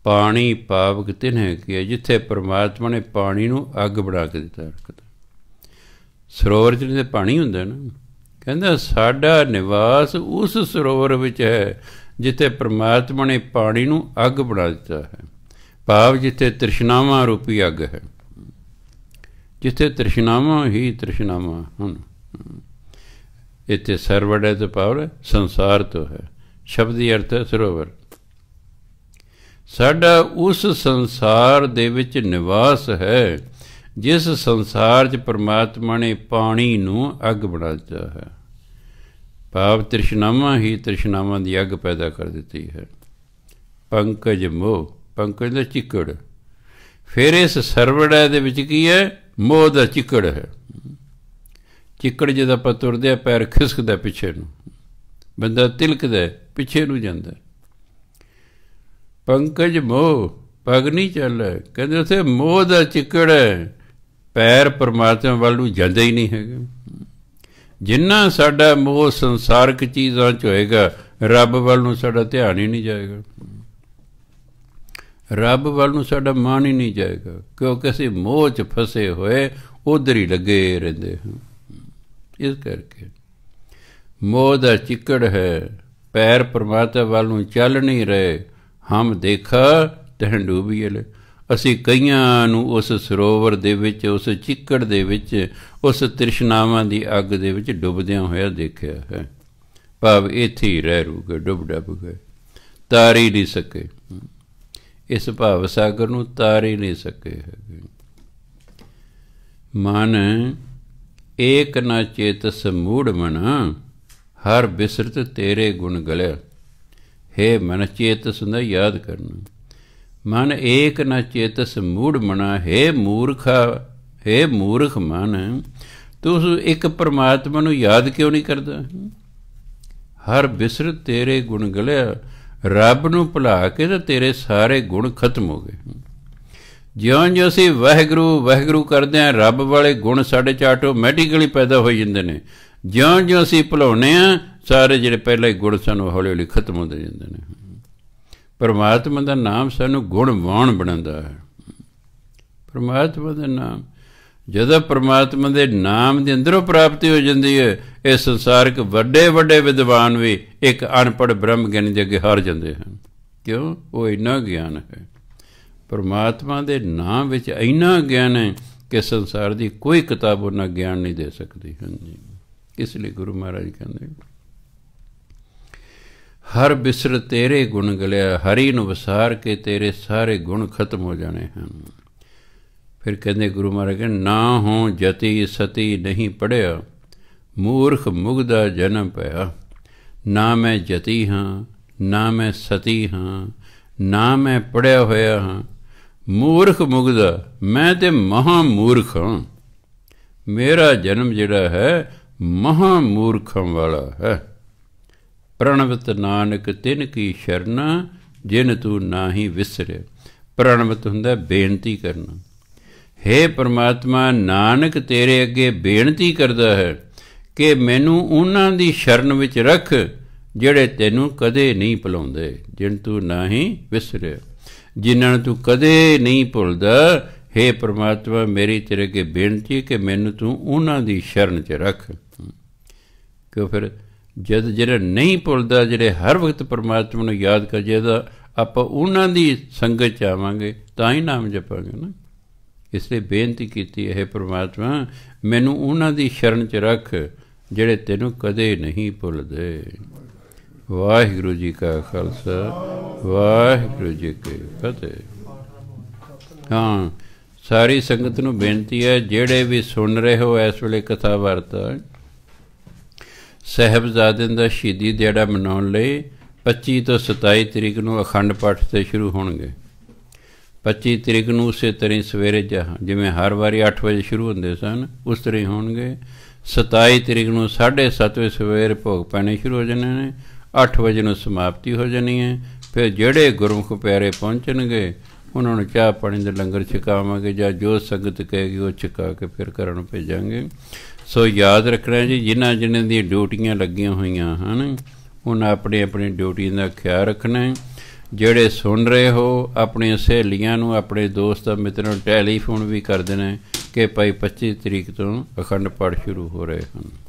ਪਾਣੀ ਪਾਵਕ ਤਿਨੇ ਕੀ ਜਿੱਥੇ ਪ੍ਰਮਾਤਮਾ ਨੇ ਪਾਣੀ ਨੂੰ ਅੱਗ ਬਣਾ ਕੇ ਦਿੱਤਾ ਰੱਖਦਾ ਸਰੋਵਰ ਚ ਪਾਣੀ ਹੁੰਦਾ ਨਾ ਕਹਿੰਦਾ ਸਾਡਾ ਨਿਵਾਸ ਉਸ ਸਰੋਵਰ ਵਿੱਚ ਹੈ ਜਿੱਥੇ ਪ੍ਰਮਾਤਮਾ ਨੇ ਪਾਣੀ ਨੂੰ ਅੱਗ ਬਣਾ ਦਿੱਤਾ ਹੈ ਭਾਵ ਜਿੱਥੇ ਤ੍ਰਿਸ਼ਨਾਵਾਂ ਰੂਪੀ ਅੱਗ ਹੈ ਜਿੱਥੇ ਤ੍ਰਿਸ਼ਨਾਵਾਂ ਹੀ ਤ੍ਰਿਸ਼ਨਾਵਾਂ ਹਨ ਇੱਥੇ ਸਰਵੜੇ ਤੋਂ ਪਾਵਰ ਸੰਸਾਰ ਤੋਂ ਹੈ ਸ਼ਬਦੀ ਅਰਥ ਹੈ ਸਰੋਵਰ ਸਾਡਾ ਉਸ ਸੰਸਾਰ ਦੇ ਵਿੱਚ ਨਿਵਾਸ ਹੈ ਜਿਸ ਸੰਸਾਰ 'ਚ ਪ੍ਰਮਾਤਮਾ ਨੇ ਪਾਣੀ ਨੂੰ ਅੱਗ ਬਣਾ ਦਿੱਤਾ ਹੈ ਭਾਵ ਤ੍ਰਿਸ਼ਨਾਵਾਂ ਹੀ ਤ੍ਰਿਸ਼ਨਾਵਾਂ ਦੀ ਅੱਗ ਪੈਦਾ ਕਰ ਦਿੱਤੀ ਹੈ ਪੰਕਜ ਮੋਹ ਪੰਕਜ ਦਾ ਚਿੱਕੜ ਫਿਰ ਇਸ ਸਰਵੜਾ ਦੇ ਵਿੱਚ ਕੀ ਹੈ ਮੋਹ ਦਾ ਚਿੱਕੜ ਹੈ ਚਿੱਕੜ ਜਿਹਦਾ ਆਪਾਂ ਤੁਰਦੇ ਆ ਪੈਰ ਖਿਸਕਦਾ ਪਿੱਛੇ ਨੂੰ ਬੰਦਾ ਤਿਲਕਦਾ ਪਿੱਛੇ ਨੂੰ ਜਾਂਦਾ ਪੰਕਜ ਮੋਹ ਪਗਨੀ ਚੱਲ ਚੱਲੇ ਕਹਿੰਦੇ ਉਥੇ ਮੋਹ ਦਾ ਚਿੱਕੜ ਹੈ ਪੈਰ ਪਰਮਾਤਮਾ ਵੱਲ ਨੂੰ ਜਾਂਦਾ ਹੀ ਨਹੀਂ ਹੈਗਾ ਜਿੰਨਾ ਸਾਡਾ ਮੋਹ ਸੰਸਾਰਕ ਚੀਜ਼ਾਂ 'ਚ ਹੋਏਗਾ ਰੱਬ ਵੱਲ ਨੂੰ ਸਾਡਾ ਧਿਆਨ ਹੀ ਨਹੀਂ ਜਾਏਗਾ ਰੱਬ ਵੱਲ ਨੂੰ ਸਾਡਾ ਮਨ ਹੀ ਨਹੀਂ ਜਾਏਗਾ ਕਿਉਂਕਿ ਅਸੀਂ ਮੋਹ 'ਚ ਫਸੇ ਹੋਏ ਉਧਰ ਹੀ ਲੱਗੇ ਰਹਿੰਦੇ ਹਾਂ ਇਸ ਕਰਕੇ ਮੋਹ ਦਾ ਚਿੱਕੜ ਹੈ ਪੈਰ ਪਰਮਾਤਮਾ ਵੱਲ ਨੂੰ ਚੱਲ ਨਹੀਂ ਰਹੇ ਹਮ ਦੇਖਾ ਡੂਬੀਏ ਲੈ ਅਸੀਂ ਕਈਆਂ ਨੂੰ ਉਸ ਸਰੋਵਰ ਦੇ ਵਿੱਚ ਉਸ ਚਿੱਕੜ ਦੇ ਵਿੱਚ ਉਸ ਤ੍ਰਿਸ਼ਨਾਵਾਂ ਦੀ ਅੱਗ ਦੇ ਵਿੱਚ ਡੁੱਬਦਿਆਂ ਹੋਇਆ ਦੇਖਿਆ ਹੈ ਭਾਵ ਇੱਥੇ ਹੀ ਰਹਿ ਰੂ ਕੇ ਡੁੱਬ ਡੱਬ ਗਏ ਤਾਰੀ ਨਹੀਂ ਸਕੇ ਇਸ ਭਾਵ ਸਾਗਰ ਨੂੰ ਤਾਰੀ ਨਹੀਂ ਸਕੇ ਹੈਗੇ ਮਨ ਏਕ ਨਾ ਚੇਤ ਮੂੜ ਮਨ ਹਰ ਬਿਸਰਤ ਤੇਰੇ ਗੁਣ ਗਲਿਆ हे मन चेतस ਦਾ ਯਾਦ ਕਰਨਾ ਮਨ ਏਕ ਨ ਚੇਤਸ ਮੂੜ ਮਣਾ ਹੈ ਮੂਰਖਾ ਹੈ ਮੂਰਖ ਮਨ ਤੂੰ ਇੱਕ ਪਰਮਾਤਮਾ ਨੂੰ ਯਾਦ ਕਿਉਂ ਨਹੀਂ ਕਰਦਾ ਹਰ ਬਿਸਰ ਤੇਰੇ ਗੁਣ ਗਲਿਆ ਰੱਬ ਨੂੰ ਭੁਲਾ ਕੇ ਤੇ ਤੇਰੇ ਸਾਰੇ ਗੁਣ ਖਤਮ ਹੋ ਗਏ ਜਿਉਂ-ਜਿਉਂ ਅਸੀਂ ਵਾਹਿਗੁਰੂ ਵਾਹਿਗੁਰੂ ਕਰਦੇ ਆ ਰੱਬ ਵਾਲੇ ਗੁਣ ਸਾਡੇ ਚ ਆਟੋਮੈਟਿਕਲੀ ਪੈਦਾ ਹੋ ਜਾਂਦੇ ਨੇ ਜਿਉਂ-ਜਿਉਂ ਅਸੀਂ ਭੁਲਾਉਨੇ ਆ ਸਾਰੇ ਜਿਹੜੇ ਪਹਿਲਾਂ ਹੀ ਗੁਣ ਸਨ ਉਹ ਹੌਲੀ ਹੌਲੀ ਖਤਮ ਹੁੰਦੇ ਜਾਂਦੇ ਨੇ ਪਰਮਾਤਮਾ ਦਾ ਨਾਮ ਸਾਨੂੰ ਗੁਣਵਾਨ ਬਣਾਉਂਦਾ ਹੈ ਪਰਮਾਤਮਾ ਦਾ ਨਾਮ ਜਦੋਂ ਪਰਮਾਤਮਾ ਦੇ ਨਾਮ ਦੇ ਅੰਦਰੋਂ ਪ੍ਰਾਪਤੀ ਹੋ ਜਾਂਦੀ ਹੈ ਇਹ ਸੰਸਾਰਿਕ ਵੱਡੇ ਵੱਡੇ ਵਿਦਵਾਨ ਵੀ ਇੱਕ ਅਨਪੜ ਬ੍ਰਹਮ ਗਿਆਨੀ ਦੇ ਅੱਗੇ ਹਾਰ ਜਾਂਦੇ ਹਨ ਕਿਉਂ ਉਹ ਇੰਨਾ ਗਿਆਨ ਹੈ ਪਰਮਾਤਮਾ ਦੇ ਨਾਮ ਵਿੱਚ ਇੰਨਾ ਗਿਆਨ ਹੈ ਕਿ ਸੰਸਾਰ ਦੀ ਕੋਈ ਕਿਤਾਬ ਉਹਨਾਂ ਗਿਆਨ ਨਹੀਂ ਦੇ ਸਕਦੀ ਹਾਂਜੀ ਇਸ ਲਈ ਗੁਰੂ ਮਹਾਰਾਜ ਕਹਿੰਦੇ ਹਰ ਬਿਸਰ ਤੇਰੇ ਗੁਣ ਗਲਿਆ ਹਰੀ ਨੂੰ ਵਿਸਾਰ ਕੇ ਤੇਰੇ ਸਾਰੇ ਗੁਣ ਖਤਮ ਹੋ ਜਾਣੇ ਹਨ ਫਿਰ ਕਹਿੰਦੇ ਗੁਰੂ ਮਹਾਰਾਜ ਕਹਿੰਦੇ ਨਾ ਹੋ ਜਤੀ ਸਤੀ ਨਹੀਂ ਪੜਿਆ ਮੂਰਖ ਮੁਗਦਾ ਜਨਮ ਪਿਆ ਨਾ ਮੈਂ ਜਤੀ ਹਾਂ ਨਾ ਮੈਂ ਸਤੀ ਹਾਂ ਨਾ ਮੈਂ ਪੜਿਆ ਹੋਇਆ ਹਾਂ ਮੂਰਖ ਮੁਗਦਾ ਮੈਂ ਤੇ ਮਹਾ ਮੂਰਖ ਹਾਂ ਮੇਰਾ ਜਨਮ ਜਿਹੜਾ ਹੈ ਮਹਾ ਮੂਰਖਾਂ ਵਾਲਾ ਹੈ ਪ੍ਰਣਵਤ ਨਾਨਕ ਤਿਨ ਕੀ ਸ਼ਰਨ ਜਿਨ ਤੂੰ ਨਾਹੀ ਵਿਸਰੇ ਪ੍ਰਣਵਤ ਹੁੰਦਾ ਬੇਨਤੀ ਕਰਨਾ हे ਪ੍ਰਮਾਤਮਾ ਨਾਨਕ ਤੇਰੇ ਅੱਗੇ ਬੇਨਤੀ ਕਰਦਾ ਹੈ ਕਿ ਮੈਨੂੰ ਉਹਨਾਂ ਦੀ ਸ਼ਰਨ ਵਿੱਚ ਰੱਖ ਜਿਹੜੇ ਤੈਨੂੰ ਕਦੇ ਨਹੀਂ ਭੁਲਾਉਂਦੇ ਜਿਨ ਤੂੰ ਨਾਹੀ ਵਿਸਰੇ ਜਿਨ੍ਹਾਂ ਨੂੰ ਤੂੰ ਕਦੇ ਨਹੀਂ ਭੁੱਲਦਾ हे ਪ੍ਰਮਾਤਮਾ ਮੇਰੀ ਤੇਰੇ ਅੱਗੇ ਬੇਨਤੀ ਕਿ ਮੈਨੂੰ ਤੂੰ ਉਹਨਾਂ ਦੀ ਸ਼ਰਨ 'ਚ ਰੱਖ ਕਿਉਂ ਫਿਰ ਜਦ ਜਿਹੜਾ ਨਹੀਂ ਭੁੱਲਦਾ ਜਿਹੜੇ ਹਰ ਵਕਤ ਪਰਮਾਤਮਾ ਨੂੰ ਯਾਦ ਕਰ ਜਿਹਦਾ ਆਪਾਂ ਉਹਨਾਂ ਦੀ ਸੰਗਤ ਚ ਆਵਾਂਗੇ ਤਾਂ ਹੀ ਨਾਮ ਜਪਾਂਗੇ ਨਾ ਇਸ ਲਈ ਬੇਨਤੀ ਕੀਤੀ ਹੈ ਪਰਮਾਤਮਾ ਮੈਨੂੰ ਉਹਨਾਂ ਦੀ ਸ਼ਰਨ ਚ ਰੱਖ ਜਿਹੜੇ ਤੈਨੂੰ ਕਦੇ ਨਹੀਂ ਭੁੱਲਦੇ ਵਾਹਿਗੁਰੂ ਜੀ ਕਾ ਖਾਲਸਾ ਵਾਹਿਗੁਰੂ ਜੀ ਕੀ ਫਤਿਹ ਹਾਂ ਸਾਰੀ ਸੰਗਤ ਨੂੰ ਬੇਨਤੀ ਹੈ ਜਿਹੜੇ ਵੀ ਸੁਣ ਰਹੇ ਹੋ ਇਸ ਵੇਲੇ ਕਥਾ ਵਰਤਾ ਸਹਿਬਜ਼ਾਦਿਆਂ ਦਾ ਸ਼ਹੀਦੀ ਦਿਹਾੜਾ ਮਨਾਉਣ ਲਈ 25 ਤੋਂ 27 ਤਰੀਕ ਨੂੰ ਅਖੰਡ ਪਾਠ ਤੇ ਸ਼ੁਰੂ ਹੋਣਗੇ 25 ਤਰੀਕ ਨੂੰ ਉਸੇ ਤਰ੍ਹਾਂ ਸਵੇਰੇ ਜਿਵੇਂ ਹਰ ਵਾਰੀ 8 ਵਜੇ ਸ਼ੁਰੂ ਹੁੰਦੇ ਸਨ ਉਸ ਤਰ੍ਹਾਂ ਹੀ ਹੋਣਗੇ 27 ਤਰੀਕ ਨੂੰ 7:30 ਵਜੇ ਸਵੇਰ ਭੋਗ ਪੈਣੇ ਸ਼ੁਰੂ ਹੋ ਜਾਣੇ ਨੇ 8 ਵਜੇ ਨੂੰ ਸਮਾਪਤੀ ਹੋ ਜਾਣੀ ਹੈ ਫਿਰ ਜਿਹੜੇ ਗੁਰਮੁਖ ਪਿਆਰੇ ਪਹੁੰਚਣਗੇ ਉਹਨਾਂ ਨੂੰ ਚਾਹ ਪਾਣੀ ਦੇ ਲੰਗਰ ਛਕਾਵਾਂਗੇ ਜਾਂ ਜੋ ਸੰਗਤ ਕਹੇਗੀ ਉਹ ਛਕਾ ਕੇ ਫਿਰ ਕਰਨ ਭੇਜਾਂਗੇ ਸੋ ਯਾਦ ਰੱਖਣਾ ਜੀ ਜਿਨ੍ਹਾਂ ਜਿਨ੍ਹਾਂ ਦੀਆਂ ਡਿਊਟੀਆਂ ਲੱਗੀਆਂ ਹੋਈਆਂ ਹਨ ਉਹਨਾਂ ਆਪਣੇ ਆਪਣੇ ਡਿਊਟੀ ਦਾ ਖਿਆਲ ਰੱਖਣਾ ਹੈ ਜਿਹੜੇ ਸੁਣ ਰਹੇ ਹੋ ਆਪਣੀਆਂ ਸਹੇਲੀਆਂ ਨੂੰ ਆਪਣੇ ਦੋਸਤਾਂ ਮਿੱਤਰਾਂ ਨੂੰ ਟੈਲੀਫੋਨ ਵੀ ਕਰ ਦੇਣਾ ਕਿ ਭਾਈ 25 ਤਰੀਕ ਤੋਂ ਅਖੰਡ ਪਾਠ ਸ਼ੁਰੂ ਹੋ ਰਹੇ ਹਨ